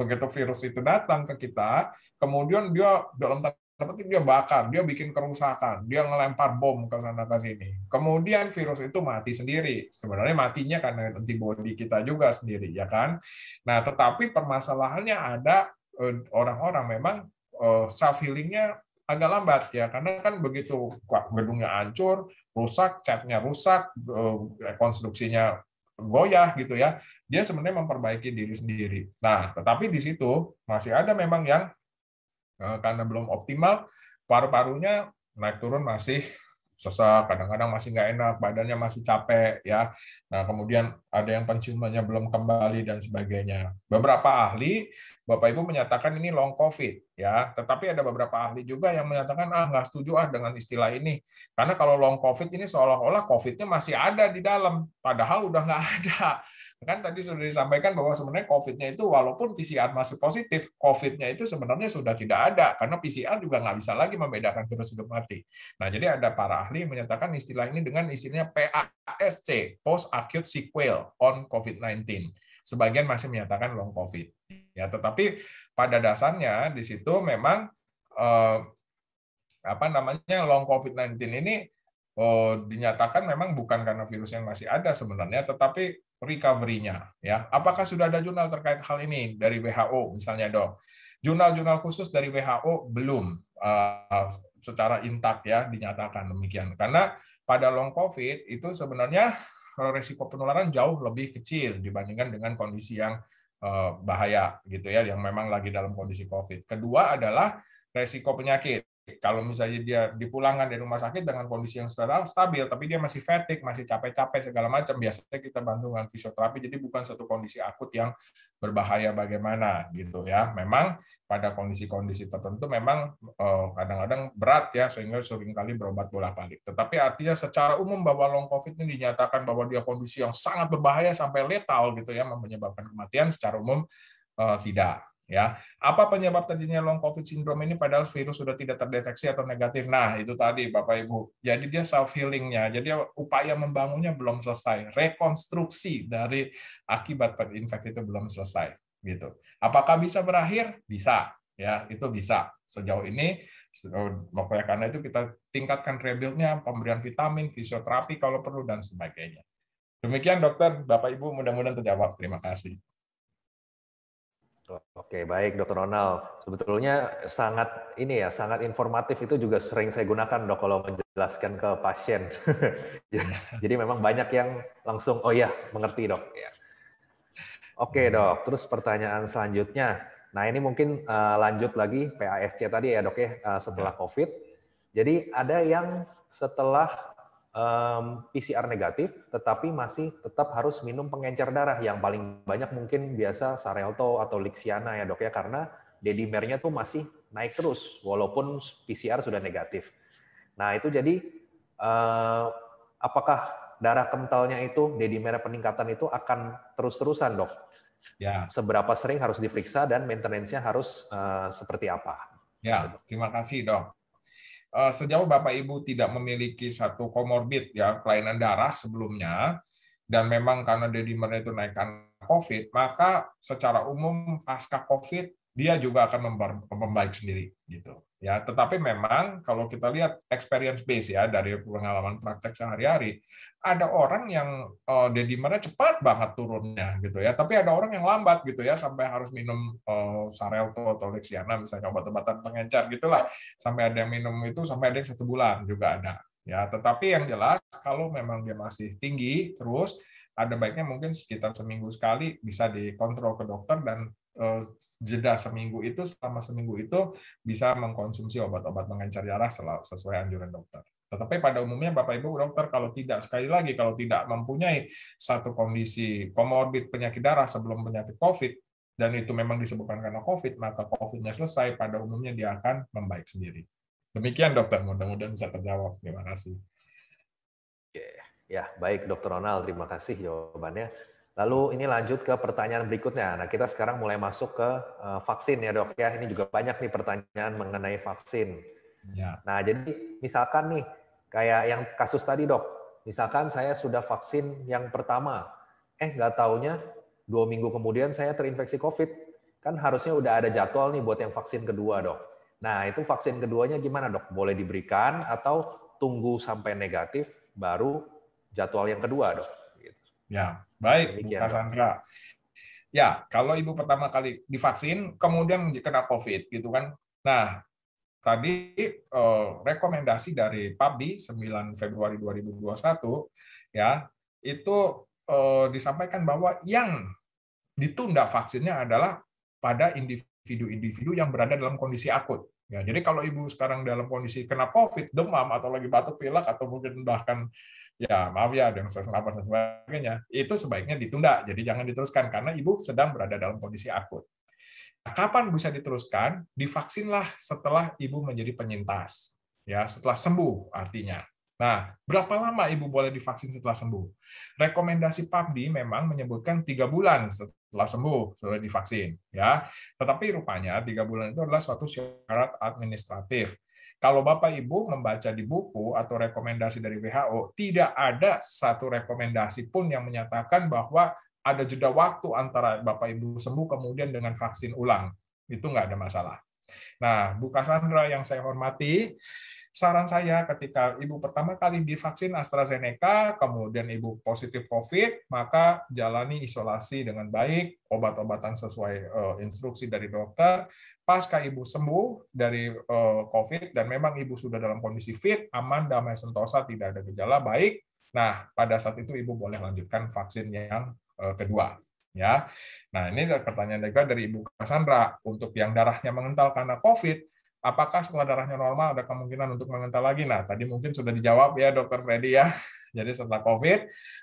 Begitu virus itu datang ke kita, kemudian dia dalam petik dia bakar, dia bikin kerusakan, dia ngelempar bom ke sana ke sini. Kemudian virus itu mati sendiri. Sebenarnya matinya karena antibody kita juga sendiri, ya kan? Nah, tetapi permasalahannya ada eh, orang-orang memang eh, self healingnya agak lambat ya karena kan begitu gedungnya hancur rusak catnya rusak eh, konstruksinya goyah gitu ya dia sebenarnya memperbaiki diri sendiri nah tetapi di situ masih ada memang yang Eh, karena belum optimal, paru-parunya naik turun masih sesak, kadang-kadang masih nggak enak, badannya masih capek, ya. Nah, kemudian ada yang penciumannya belum kembali dan sebagainya. Beberapa ahli, Bapak Ibu menyatakan ini long COVID, ya. Tetapi ada beberapa ahli juga yang menyatakan ah nggak setuju ah dengan istilah ini, karena kalau long COVID ini seolah-olah covidnya masih ada di dalam, padahal udah nggak ada. Kan tadi sudah disampaikan bahwa sebenarnya COVID-nya itu walaupun PCR masih positif, COVID-nya itu sebenarnya sudah tidak ada karena PCR juga nggak bisa lagi membedakan virus hidup mati. Nah, jadi ada para ahli yang menyatakan istilah ini dengan istilahnya PASC, post acute sequel on COVID-19. Sebagian masih menyatakan long COVID. Ya, tetapi pada dasarnya di situ memang eh, apa namanya long COVID-19 ini oh, dinyatakan memang bukan karena virus yang masih ada sebenarnya, tetapi recovery-nya ya. Apakah sudah ada jurnal terkait hal ini dari WHO misalnya, Dok? Jurnal-jurnal khusus dari WHO belum uh, secara intak ya dinyatakan demikian. Karena pada long COVID itu sebenarnya eh, resiko penularan jauh lebih kecil dibandingkan dengan kondisi yang eh, bahaya gitu ya yang memang lagi dalam kondisi COVID. Kedua adalah resiko penyakit kalau misalnya dia dipulangkan dari rumah sakit dengan kondisi yang sedang stabil, tapi dia masih fatigue, masih capek-capek segala macam, biasanya kita bantu dengan fisioterapi. Jadi bukan satu kondisi akut yang berbahaya bagaimana gitu ya. Memang pada kondisi-kondisi tertentu memang eh, kadang-kadang berat ya, sehingga seringkali berobat bolak-balik. Tetapi artinya secara umum bahwa long covid ini dinyatakan bahwa dia kondisi yang sangat berbahaya sampai letal gitu ya, menyebabkan kematian secara umum eh, tidak. Ya, apa penyebab terjadinya long covid syndrome ini padahal virus sudah tidak terdeteksi atau negatif? Nah, itu tadi Bapak Ibu. Jadi dia self healingnya, jadi upaya membangunnya belum selesai, rekonstruksi dari akibat terinfek itu belum selesai gitu. Apakah bisa berakhir? Bisa, ya itu bisa. Sejauh ini makanya karena itu kita tingkatkan rebuildnya, pemberian vitamin, fisioterapi kalau perlu dan sebagainya. Demikian dokter, Bapak Ibu mudah-mudahan terjawab. Terima kasih. Oke, baik Dokter Ronald. Sebetulnya sangat ini ya, sangat informatif itu juga sering saya gunakan dok kalau menjelaskan ke pasien. Jadi memang banyak yang langsung oh ya mengerti dok. Iya. Oke dok. Terus pertanyaan selanjutnya. Nah ini mungkin uh, lanjut lagi PASC tadi ya dok ya uh, setelah iya. COVID. Jadi ada yang setelah um, PCR negatif, tetapi masih tetap harus minum pengencer darah yang paling banyak mungkin biasa Sarelto atau Lixiana ya dok ya karena dedimernya tuh masih naik terus walaupun PCR sudah negatif. Nah itu jadi uh, apakah darah kentalnya itu dedimernya peningkatan itu akan terus-terusan dok? Ya. Seberapa sering harus diperiksa dan maintenance-nya harus uh, seperti apa? Ya, terima kasih dok. Eh, sejauh Bapak Ibu tidak memiliki satu komorbid ya kelainan darah sebelumnya dan memang karena Dedi Merah itu naikkan COVID, maka secara umum pasca COVID dia juga akan membaik sendiri gitu. Ya, tetapi memang kalau kita lihat experience base ya dari pengalaman praktek sehari-hari, ada orang yang uh, eh, di mana cepat banget turunnya gitu ya, tapi ada orang yang lambat gitu ya sampai harus minum uh, eh, Sarelto atau Lexiana misalnya obat-obatan pengencer gitulah, sampai ada yang minum itu sampai ada yang satu bulan juga ada. Ya, tetapi yang jelas kalau memang dia masih tinggi terus ada baiknya mungkin sekitar seminggu sekali bisa dikontrol ke dokter dan Eh, jeda seminggu itu selama seminggu itu bisa mengkonsumsi obat-obat mengencer darah sesuai anjuran dokter. Tetapi pada umumnya Bapak Ibu dokter kalau tidak sekali lagi kalau tidak mempunyai satu kondisi komorbid penyakit darah sebelum penyakit COVID dan itu memang disebabkan karena COVID maka COVID-nya selesai pada umumnya dia akan membaik sendiri. Demikian dokter mudah-mudahan bisa terjawab. Terima kasih. Ya, baik Dokter Ronald, terima kasih jawabannya. Lalu ini lanjut ke pertanyaan berikutnya. Nah, kita sekarang mulai masuk ke eh, vaksin ya, Dok ya. Ini juga banyak nih pertanyaan mengenai vaksin. Ya. Nah, jadi misalkan nih kayak yang kasus tadi, Dok. Misalkan saya sudah vaksin yang pertama, eh nggak taunya dua minggu kemudian saya terinfeksi COVID. Kan harusnya udah ada jadwal nih buat yang vaksin kedua, Dok. Nah, itu vaksin keduanya gimana, Dok? Boleh diberikan atau tunggu sampai negatif baru jadwal yang kedua, Dok? Gitu. Ya, Baik, Baik ya, Sandra. Ya, kalau ibu pertama kali divaksin, kemudian kena COVID gitu kan. Nah, tadi eh, rekomendasi dari PABI 9 Februari 2021 ya, itu eh, disampaikan bahwa yang ditunda vaksinnya adalah pada individu-individu yang berada dalam kondisi akut. Ya, jadi kalau ibu sekarang dalam kondisi kena COVID, demam atau lagi batuk pilek atau mungkin bahkan ya maaf ya dengan napas dan sebagainya, itu sebaiknya ditunda. Jadi jangan diteruskan karena ibu sedang berada dalam kondisi akut. Nah, kapan bisa diteruskan? Divaksinlah setelah ibu menjadi penyintas, ya setelah sembuh artinya. Nah, berapa lama ibu boleh divaksin setelah sembuh? Rekomendasi PABDI memang menyebutkan tiga bulan setelah sembuh sudah divaksin, ya. Tetapi rupanya tiga bulan itu adalah suatu syarat administratif kalau Bapak Ibu membaca di buku atau rekomendasi dari WHO, tidak ada satu rekomendasi pun yang menyatakan bahwa ada jeda waktu antara Bapak Ibu sembuh kemudian dengan vaksin ulang. Itu nggak ada masalah. Nah, Bu Cassandra yang saya hormati, saran saya ketika Ibu pertama kali divaksin AstraZeneca, kemudian Ibu positif COVID, maka jalani isolasi dengan baik, obat-obatan sesuai eh, instruksi dari dokter, pasca ibu sembuh dari eh, COVID dan memang ibu sudah dalam kondisi fit, aman, damai, sentosa, tidak ada gejala, baik. Nah, pada saat itu ibu boleh lanjutkan vaksin yang eh, kedua. Ya, nah ini pertanyaan juga dari Ibu Cassandra untuk yang darahnya mengental karena COVID, apakah setelah darahnya normal ada kemungkinan untuk mengental lagi? Nah, tadi mungkin sudah dijawab ya Dokter Freddy ya. Jadi setelah COVID,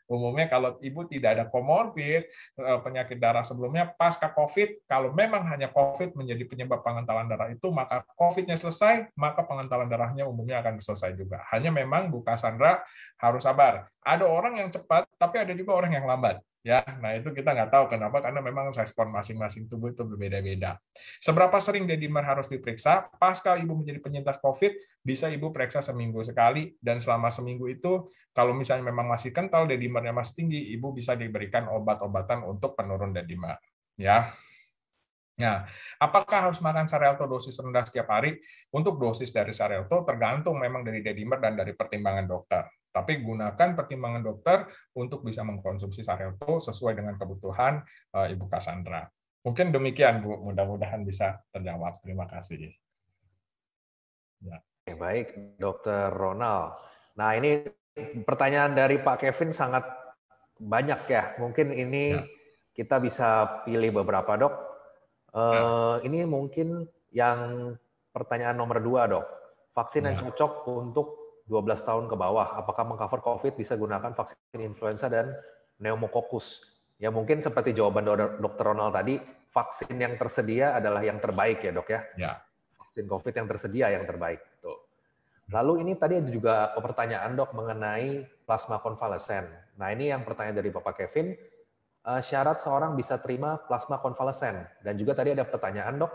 umumnya kalau ibu tidak ada komorbid, eh, penyakit darah sebelumnya, pasca COVID, kalau memang hanya COVID menjadi penyebab pengentalan darah itu, maka COVID-nya selesai, maka pengentalan darahnya umumnya akan selesai juga. Hanya memang Bu Cassandra harus sabar. Ada orang yang cepat, tapi ada juga orang yang lambat ya. Nah, itu kita nggak tahu kenapa karena memang respon masing-masing tubuh itu berbeda-beda. Seberapa sering Dedimer harus diperiksa? Pasca ibu menjadi penyintas COVID, bisa ibu periksa seminggu sekali dan selama seminggu itu kalau misalnya memang masih kental Dedimernya masih tinggi, ibu bisa diberikan obat-obatan untuk penurun Dedimer, ya. Nah, apakah harus makan Sarelto dosis rendah setiap hari? Untuk dosis dari Sarelto tergantung memang dari dedimer dan dari pertimbangan dokter. Tapi gunakan pertimbangan dokter untuk bisa mengkonsumsi Xarelto sesuai dengan kebutuhan eh, Ibu Cassandra. Mungkin demikian Bu, mudah-mudahan bisa terjawab. Terima kasih. Ya. baik, Dokter Ronald. Nah ini pertanyaan dari Pak Kevin sangat banyak ya. Mungkin ini ya. kita bisa pilih beberapa dok. Ya. Eh, ini mungkin yang pertanyaan nomor dua dok. Vaksin ya. yang cocok untuk 12 tahun ke bawah, apakah mengcover COVID bisa gunakan vaksin influenza dan pneumokokus? Ya mungkin seperti jawaban dokter Ronald tadi, vaksin yang tersedia adalah yang terbaik ya dok ya. ya. Vaksin COVID yang tersedia yang terbaik. Tuh. Gitu. Lalu ini tadi ada juga pertanyaan dok mengenai plasma konvalesen. Nah ini yang pertanyaan dari Bapak Kevin, eh, syarat seorang bisa terima plasma konvalesen. Dan juga tadi ada pertanyaan dok,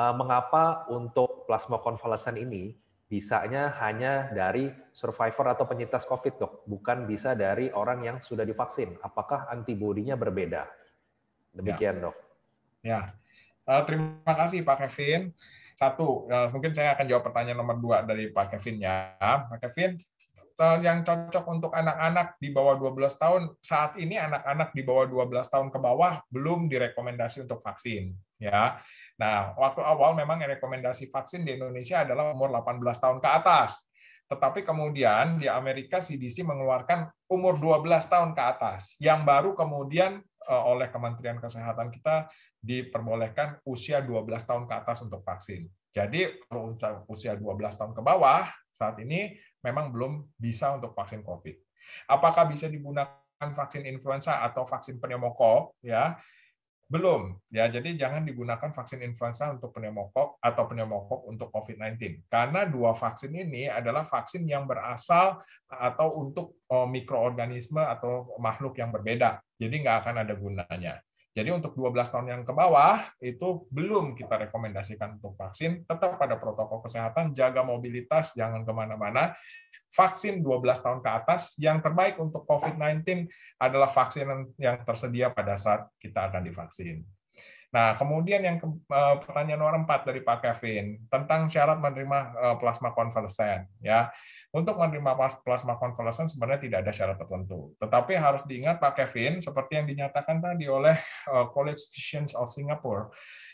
eh, mengapa untuk plasma konvalesen ini bisanya hanya dari survivor atau penyintas COVID, dok, bukan bisa dari orang yang sudah divaksin. Apakah antibodinya berbeda? Demikian, ya. dok. Ya, eh, terima kasih Pak Kevin. Satu, eh, mungkin saya akan jawab pertanyaan nomor dua dari Pak Kevin ya. Pak Kevin, eh, yang cocok untuk anak-anak di bawah 12 tahun saat ini anak-anak di bawah 12 tahun ke bawah belum direkomendasi untuk vaksin ya Nah, waktu awal memang rekomendasi vaksin di Indonesia adalah umur 18 tahun ke atas. Tetapi kemudian di Amerika CDC mengeluarkan umur 12 tahun ke atas, yang baru kemudian eh, oleh Kementerian Kesehatan kita diperbolehkan usia 12 tahun ke atas untuk vaksin. Jadi kalau usia 12 tahun ke bawah saat ini memang belum bisa untuk vaksin COVID. Apakah bisa digunakan vaksin influenza atau vaksin pneumokok ya? Belum, ya. Jadi jangan digunakan vaksin influenza untuk pneumokok atau pneumokok untuk COVID-19. Karena dua vaksin ini adalah vaksin yang berasal atau untuk eh, mikroorganisme atau makhluk yang berbeda. Jadi nggak akan ada gunanya. Jadi untuk 12 tahun yang ke bawah itu belum kita rekomendasikan untuk vaksin. Tetap pada protokol kesehatan, jaga mobilitas, jangan kemana-mana vaksin 12 tahun ke atas. Yang terbaik untuk COVID-19 adalah vaksin yang tersedia pada saat kita akan divaksin. Nah, kemudian yang ke, eh, pertanyaan nomor 4 dari Pak Kevin tentang syarat menerima eh, plasma konvalesen ya. Untuk menerima plasma konvalesen sebenarnya tidak ada syarat tertentu. Tetapi harus diingat Pak Kevin seperti yang dinyatakan tadi oleh College eh, Physicians of Singapore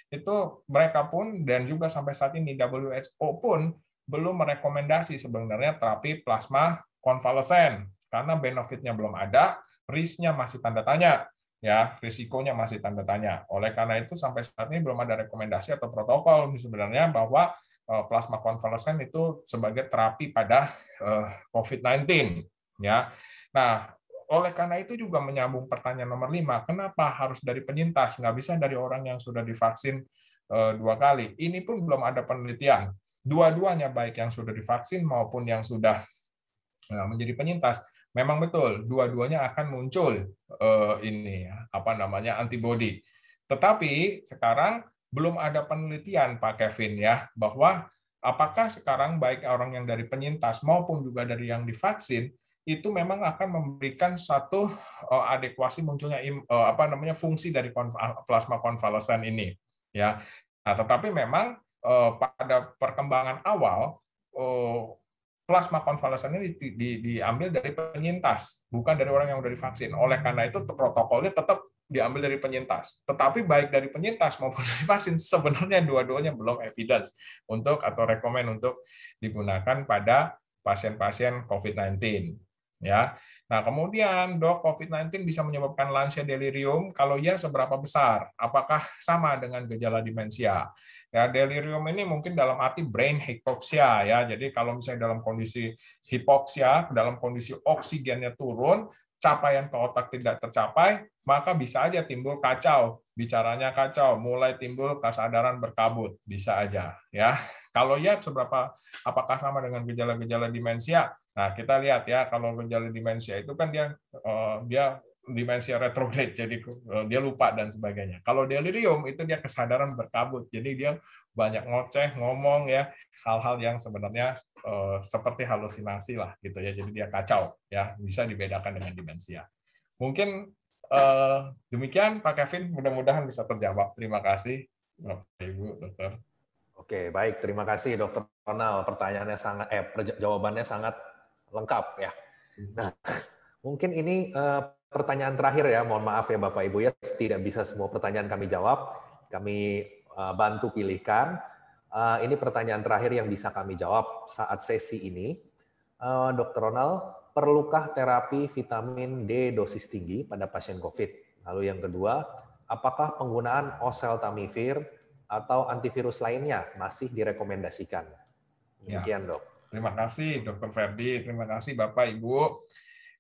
itu mereka pun dan juga sampai saat ini WHO pun belum merekomendasi sebenarnya terapi plasma konvalesen karena benefitnya belum ada, risknya masih tanda tanya, ya risikonya masih tanda tanya. Oleh karena itu sampai saat ini belum ada rekomendasi atau protokol sebenarnya bahwa eh, plasma konvalesen itu sebagai terapi pada eh, COVID-19, ya. Nah, oleh karena itu juga menyambung pertanyaan nomor lima, kenapa harus dari penyintas, nggak bisa dari orang yang sudah divaksin eh, dua kali? Ini pun belum ada penelitian dua-duanya baik yang sudah divaksin maupun yang sudah eh, menjadi penyintas memang betul dua-duanya akan muncul eh, ini ya, apa namanya antibodi tetapi sekarang belum ada penelitian Pak Kevin ya bahwa apakah sekarang baik orang yang dari penyintas maupun juga dari yang divaksin itu memang akan memberikan satu eh, adekuasi munculnya apa namanya fungsi dari plasma konvalesen ini ya nah, tetapi memang Eh, pada perkembangan awal eh, plasma konvalesen ini di, di, diambil dari penyintas, bukan dari orang yang sudah divaksin. Oleh karena itu protokolnya tetap diambil dari penyintas. Tetapi baik dari penyintas maupun dari vaksin sebenarnya dua-duanya belum evidence untuk atau rekomend untuk digunakan pada pasien-pasien COVID-19. Ya. Nah, kemudian dok COVID-19 bisa menyebabkan lansia delirium kalau ya seberapa besar? Apakah sama dengan gejala demensia? Ya, delirium ini mungkin dalam arti brain hypoxia ya. Jadi kalau misalnya dalam kondisi hipoksia, dalam kondisi oksigennya turun, capaian ke otak tidak tercapai, maka bisa aja timbul kacau, bicaranya kacau, mulai timbul kesadaran berkabut, bisa aja ya. Kalau ya seberapa apakah sama dengan gejala-gejala demensia? Nah, kita lihat ya kalau gejala demensia itu kan dia eh, dia dimensi retrograde jadi eh, dia lupa dan sebagainya. Kalau delirium itu dia kesadaran berkabut. Jadi dia banyak ngoceh, ngomong ya hal-hal yang sebenarnya eh, seperti halusinasi lah gitu ya. Jadi dia kacau ya, bisa dibedakan dengan demensia. Ya. Mungkin eh, demikian Pak Kevin, mudah-mudahan bisa terjawab. Terima kasih Bapak Ibu Dokter. Oke, baik. Terima kasih Dokter Ronald. Pertanyaannya sangat eh jawabannya sangat lengkap ya. Hmm. Nah, mungkin ini eh, pertanyaan terakhir ya, mohon maaf ya Bapak Ibu ya, tidak bisa semua pertanyaan kami jawab, kami e, bantu pilihkan. E, ini pertanyaan terakhir yang bisa kami jawab saat sesi ini. E, Dr. Ronald, perlukah terapi vitamin D dosis tinggi pada pasien COVID? Lalu yang kedua, apakah penggunaan oseltamivir atau antivirus lainnya masih direkomendasikan? Ya. Demikian ya. dok. Terima kasih Dokter Ferdi, terima kasih Bapak Ibu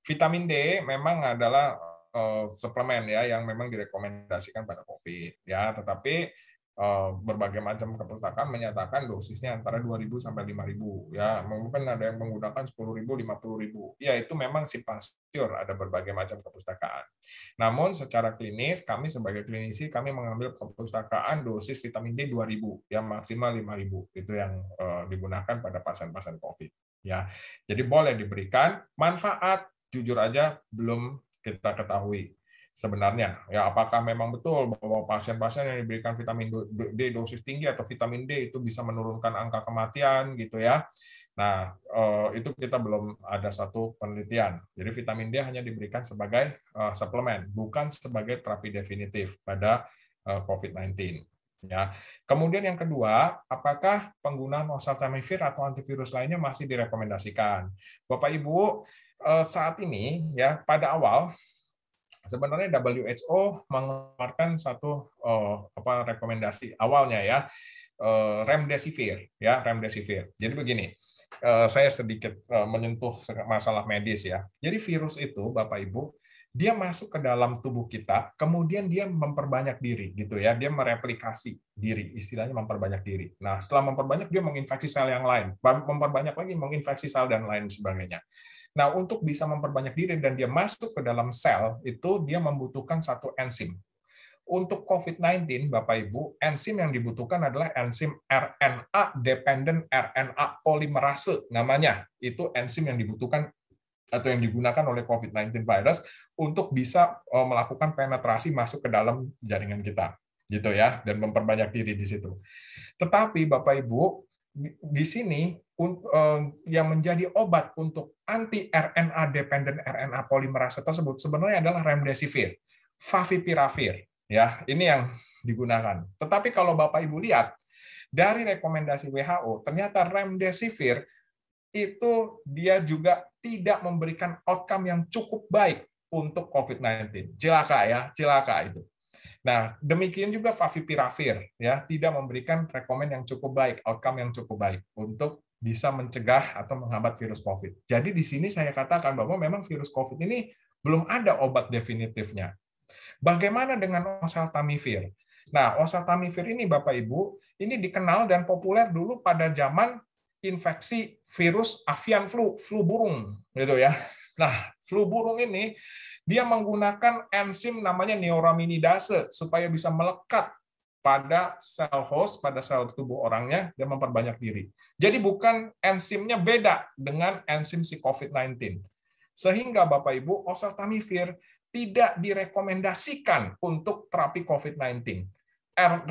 vitamin D memang adalah uh, suplemen ya yang memang direkomendasikan pada COVID ya, tetapi uh, berbagai macam kepustakaan menyatakan dosisnya antara 2000 sampai 5000 ya. Mungkin ada yang menggunakan 10000, 50000. Ya itu memang si siur ada berbagai macam kepustakaan. Namun secara klinis kami sebagai klinisi kami mengambil kepustakaan dosis vitamin D 2000 yang maksimal 5000 itu yang uh, digunakan pada pasien-pasien COVID ya. Jadi boleh diberikan manfaat jujur aja belum kita ketahui sebenarnya. Ya, apakah memang betul bahwa pasien-pasien yang diberikan vitamin D dosis tinggi atau vitamin D itu bisa menurunkan angka kematian gitu ya. Nah, eh, itu kita belum ada satu penelitian. Jadi vitamin D hanya diberikan sebagai eh, suplemen, bukan sebagai terapi definitif pada eh, COVID-19. Ya. Kemudian yang kedua, apakah penggunaan oseltamivir atau antivirus lainnya masih direkomendasikan? Bapak Ibu, Eh, saat ini ya pada awal sebenarnya WHO mengeluarkan satu uh, apa rekomendasi awalnya ya eh, remdesivir ya remdesivir. Jadi begini, saya sedikit menyentuh masalah medis ya. Jadi virus itu Bapak Ibu dia masuk ke dalam tubuh kita, kemudian dia memperbanyak diri gitu ya, dia mereplikasi diri, istilahnya memperbanyak diri. Nah, setelah memperbanyak dia menginfeksi sel yang lain, memperbanyak lagi menginfeksi sel dan lain sebagainya. Nah, untuk bisa memperbanyak diri dan dia masuk ke dalam sel, itu dia membutuhkan satu enzim. Untuk COVID-19, Bapak Ibu, enzim yang dibutuhkan adalah enzim RNA dependent RNA polymerase namanya. Itu enzim yang dibutuhkan atau yang digunakan oleh COVID-19 virus untuk bisa eh, melakukan penetrasi masuk ke dalam jaringan kita gitu ya dan memperbanyak diri di situ. Tetapi Bapak Ibu, di sini eh, yang menjadi obat untuk anti RNA dependent RNA polimerase tersebut sebenarnya adalah remdesivir, favipiravir ya. Ini yang digunakan. Tetapi kalau Bapak Ibu lihat dari rekomendasi WHO ternyata remdesivir itu dia juga tidak memberikan outcome yang cukup baik untuk COVID-19. Celaka ya, celaka itu. Nah, demikian juga favipiravir ya, tidak memberikan rekomen yang cukup baik, outcome yang cukup baik untuk bisa mencegah atau menghambat virus COVID. Jadi di sini saya katakan bahwa memang virus COVID ini belum ada obat definitifnya. Bagaimana dengan oseltamivir? Nah, oseltamivir ini Bapak Ibu, ini dikenal dan populer dulu pada zaman infeksi virus avian flu, flu burung gitu ya. Nah, flu burung ini dia menggunakan enzim namanya neuraminidase supaya bisa melekat pada sel host, pada sel tubuh orangnya, Dia memperbanyak diri. Jadi bukan enzimnya beda dengan enzim si COVID-19. Sehingga Bapak Ibu, oseltamivir tidak direkomendasikan untuk terapi COVID-19.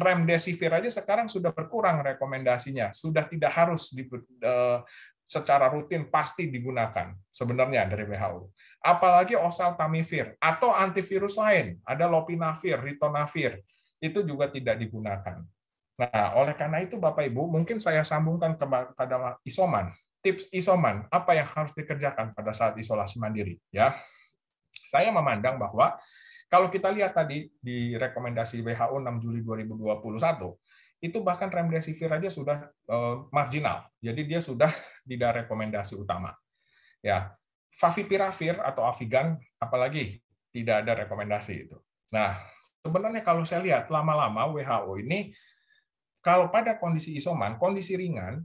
Remdesivir aja sekarang sudah berkurang rekomendasinya, sudah tidak harus eh, secara rutin pasti digunakan sebenarnya dari WHO. Apalagi oseltamivir atau antivirus lain, ada lopinavir, ritonavir, itu juga tidak digunakan. Nah, oleh karena itu Bapak Ibu, mungkin saya sambungkan kepada isoman. Tips isoman, apa yang harus dikerjakan pada saat isolasi mandiri, ya? Saya memandang bahwa kalau kita lihat tadi di rekomendasi WHO 6 Juli 2021, itu bahkan remdesivir aja sudah eh, marginal. Jadi dia sudah tidak rekomendasi utama. Ya, favipiravir atau Avigan apalagi tidak ada rekomendasi itu. Nah, sebenarnya kalau saya lihat lama-lama WHO ini kalau pada kondisi isoman, kondisi ringan,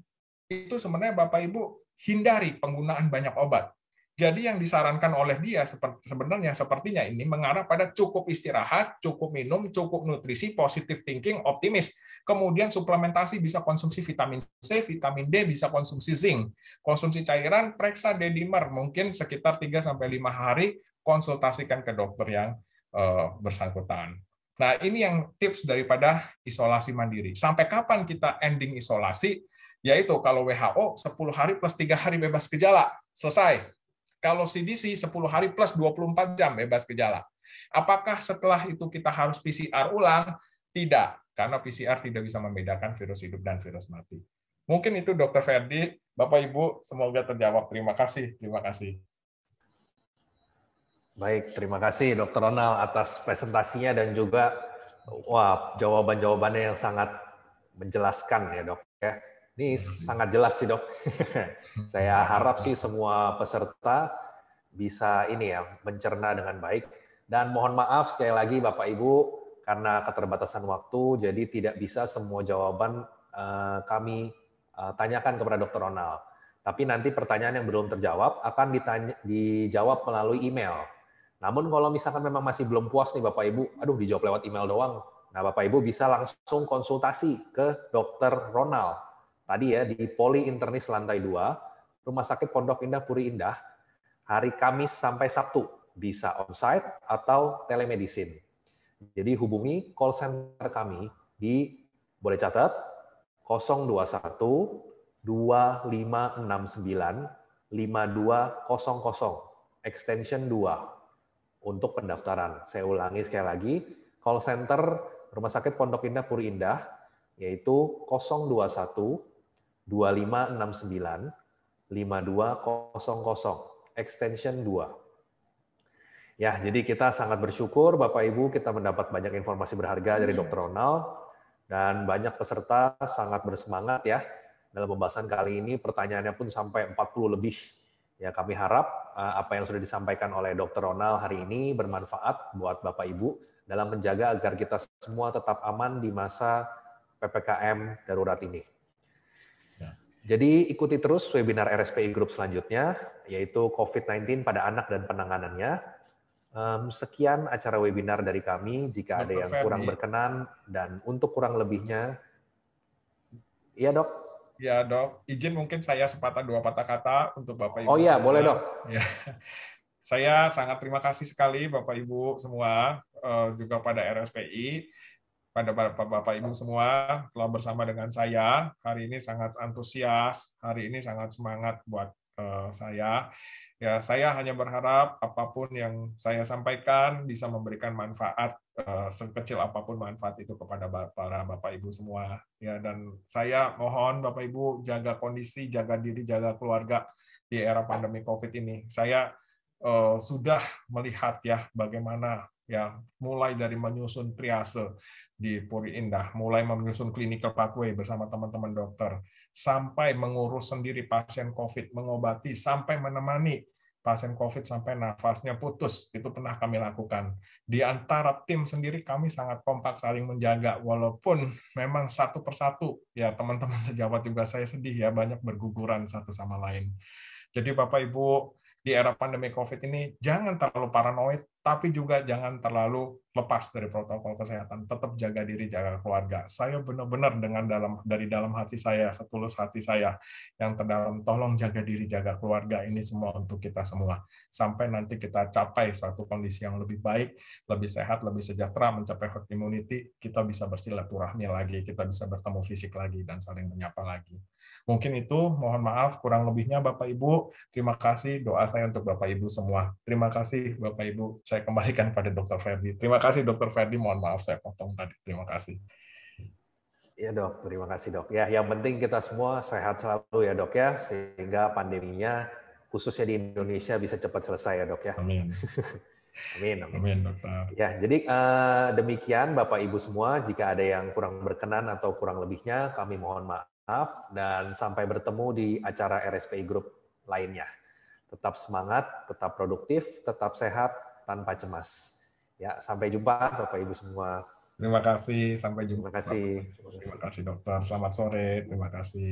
itu sebenarnya Bapak Ibu hindari penggunaan banyak obat. Jadi yang disarankan oleh dia sebenarnya sepertinya ini mengarah pada cukup istirahat, cukup minum, cukup nutrisi, positive thinking, optimis. Kemudian suplementasi bisa konsumsi vitamin C, vitamin D, bisa konsumsi zinc. Konsumsi cairan periksa D-dimer mungkin sekitar 3 sampai 5 hari konsultasikan ke dokter yang eh, bersangkutan. Nah, ini yang tips daripada isolasi mandiri. Sampai kapan kita ending isolasi? Yaitu kalau WHO 10 hari plus 3 hari bebas gejala. Selesai. Kalau CDC 10 hari plus 24 jam bebas gejala. Apakah setelah itu kita harus PCR ulang? Tidak, karena PCR tidak bisa membedakan virus hidup dan virus mati. Mungkin itu Dr. Ferdi, Bapak Ibu, semoga terjawab. Terima kasih, terima kasih. Baik, terima kasih Dr. Ronald atas presentasinya dan juga wah jawaban-jawabannya yang sangat menjelaskan ya dok ya. Ini hmm. sangat jelas sih dok. Saya harap sih semua peserta bisa ini ya mencerna dengan baik. Dan mohon maaf sekali lagi Bapak Ibu karena keterbatasan waktu, jadi tidak bisa semua jawaban eh, kami eh, tanyakan kepada Dr. Ronald. Tapi nanti pertanyaan yang belum terjawab akan ditanya, dijawab melalui email. Namun kalau misalkan memang masih belum puas nih Bapak Ibu, aduh dijawab lewat email doang. Nah Bapak Ibu bisa langsung konsultasi ke Dr. Ronald Tadi ya, di Poli Internis Lantai 2, Rumah Sakit Pondok Indah Puri Indah, hari Kamis sampai Sabtu, bisa onsite atau telemedicine. Jadi hubungi call center kami di, boleh catat, 021 2569 5200 extension 2 untuk pendaftaran. Saya ulangi sekali lagi, call center Rumah Sakit Pondok Indah Puri Indah yaitu 021 2569 5200 extension 2. Ya, jadi kita sangat bersyukur Bapak Ibu kita mendapat banyak informasi berharga dari hmm. Dr. Ronald dan banyak peserta sangat bersemangat ya dalam pembahasan kali ini pertanyaannya pun sampai 40 lebih. Ya, kami harap eh, apa yang sudah disampaikan oleh Dr. Ronald hari ini bermanfaat buat Bapak Ibu dalam menjaga agar kita semua tetap aman di masa PPKM darurat ini. Jadi ikuti terus webinar RSPI Group selanjutnya, yaitu COVID-19 pada anak dan penanganannya. sekian acara webinar dari kami. Jika ada yang kurang berkenan dan untuk kurang lebihnya, iya dok. Ya dok, izin mungkin saya sepatah dua patah kata untuk bapak ibu. Oh iya, boleh dok. Ya. Saya sangat terima kasih sekali bapak ibu semua eh, juga pada RSPI pada Bapak, Bapak Ibu semua telah bersama dengan saya. Hari ini sangat antusias, hari ini sangat semangat buat eh, saya. Ya, saya hanya berharap apapun yang saya sampaikan bisa memberikan manfaat uh, sekecil apapun manfaat itu kepada para Bapak Ibu semua. Ya, dan saya mohon Bapak Ibu jaga kondisi, jaga diri, jaga keluarga di era pandemi Covid ini. Saya eh, sudah melihat ya bagaimana ya mulai dari menyusun triase di Puri Indah, mulai menyusun clinical pathway bersama teman-teman dokter, sampai mengurus sendiri pasien COVID, mengobati, sampai menemani pasien COVID sampai nafasnya putus. Itu pernah kami lakukan. Di antara tim sendiri kami sangat kompak saling menjaga, walaupun memang satu persatu, ya teman-teman sejawat juga saya sedih ya, banyak berguguran satu sama lain. Jadi Bapak-Ibu, di era pandemi COVID ini jangan terlalu paranoid tapi juga jangan terlalu lepas dari protokol kesehatan, tetap jaga diri, jaga keluarga. Saya benar-benar dengan dalam dari dalam hati saya, setulus hati saya yang terdalam, tolong jaga diri, jaga keluarga. Ini semua untuk kita semua. Sampai nanti kita capai satu kondisi yang lebih baik, lebih sehat, lebih sejahtera, mencapai herd immunity, kita bisa bersilaturahmi lagi, kita bisa bertemu fisik lagi dan saling menyapa lagi. Mungkin itu, mohon maaf kurang lebihnya Bapak Ibu. Terima kasih doa saya untuk Bapak Ibu semua. Terima kasih Bapak Ibu. Saya kembalikan pada Dr. Ferdi. Terima kasih Dokter Ferdi. Mohon maaf saya potong tadi. Terima kasih. Ya dok, terima kasih dok. Ya, yang penting kita semua sehat selalu ya dok ya, sehingga pandeminya khususnya di Indonesia bisa cepat selesai ya dok ya. Amin. Amin. Amin, amin Ya, jadi uh, demikian Bapak Ibu semua. Jika ada yang kurang berkenan atau kurang lebihnya, kami mohon maaf dan sampai bertemu di acara RSPI Group lainnya. Tetap semangat, tetap produktif, tetap sehat tanpa cemas. Ya, sampai jumpa Bapak Ibu semua. Terima kasih, sampai jumpa. Terima kasih. Terima kasih dokter, selamat sore. Terima kasih.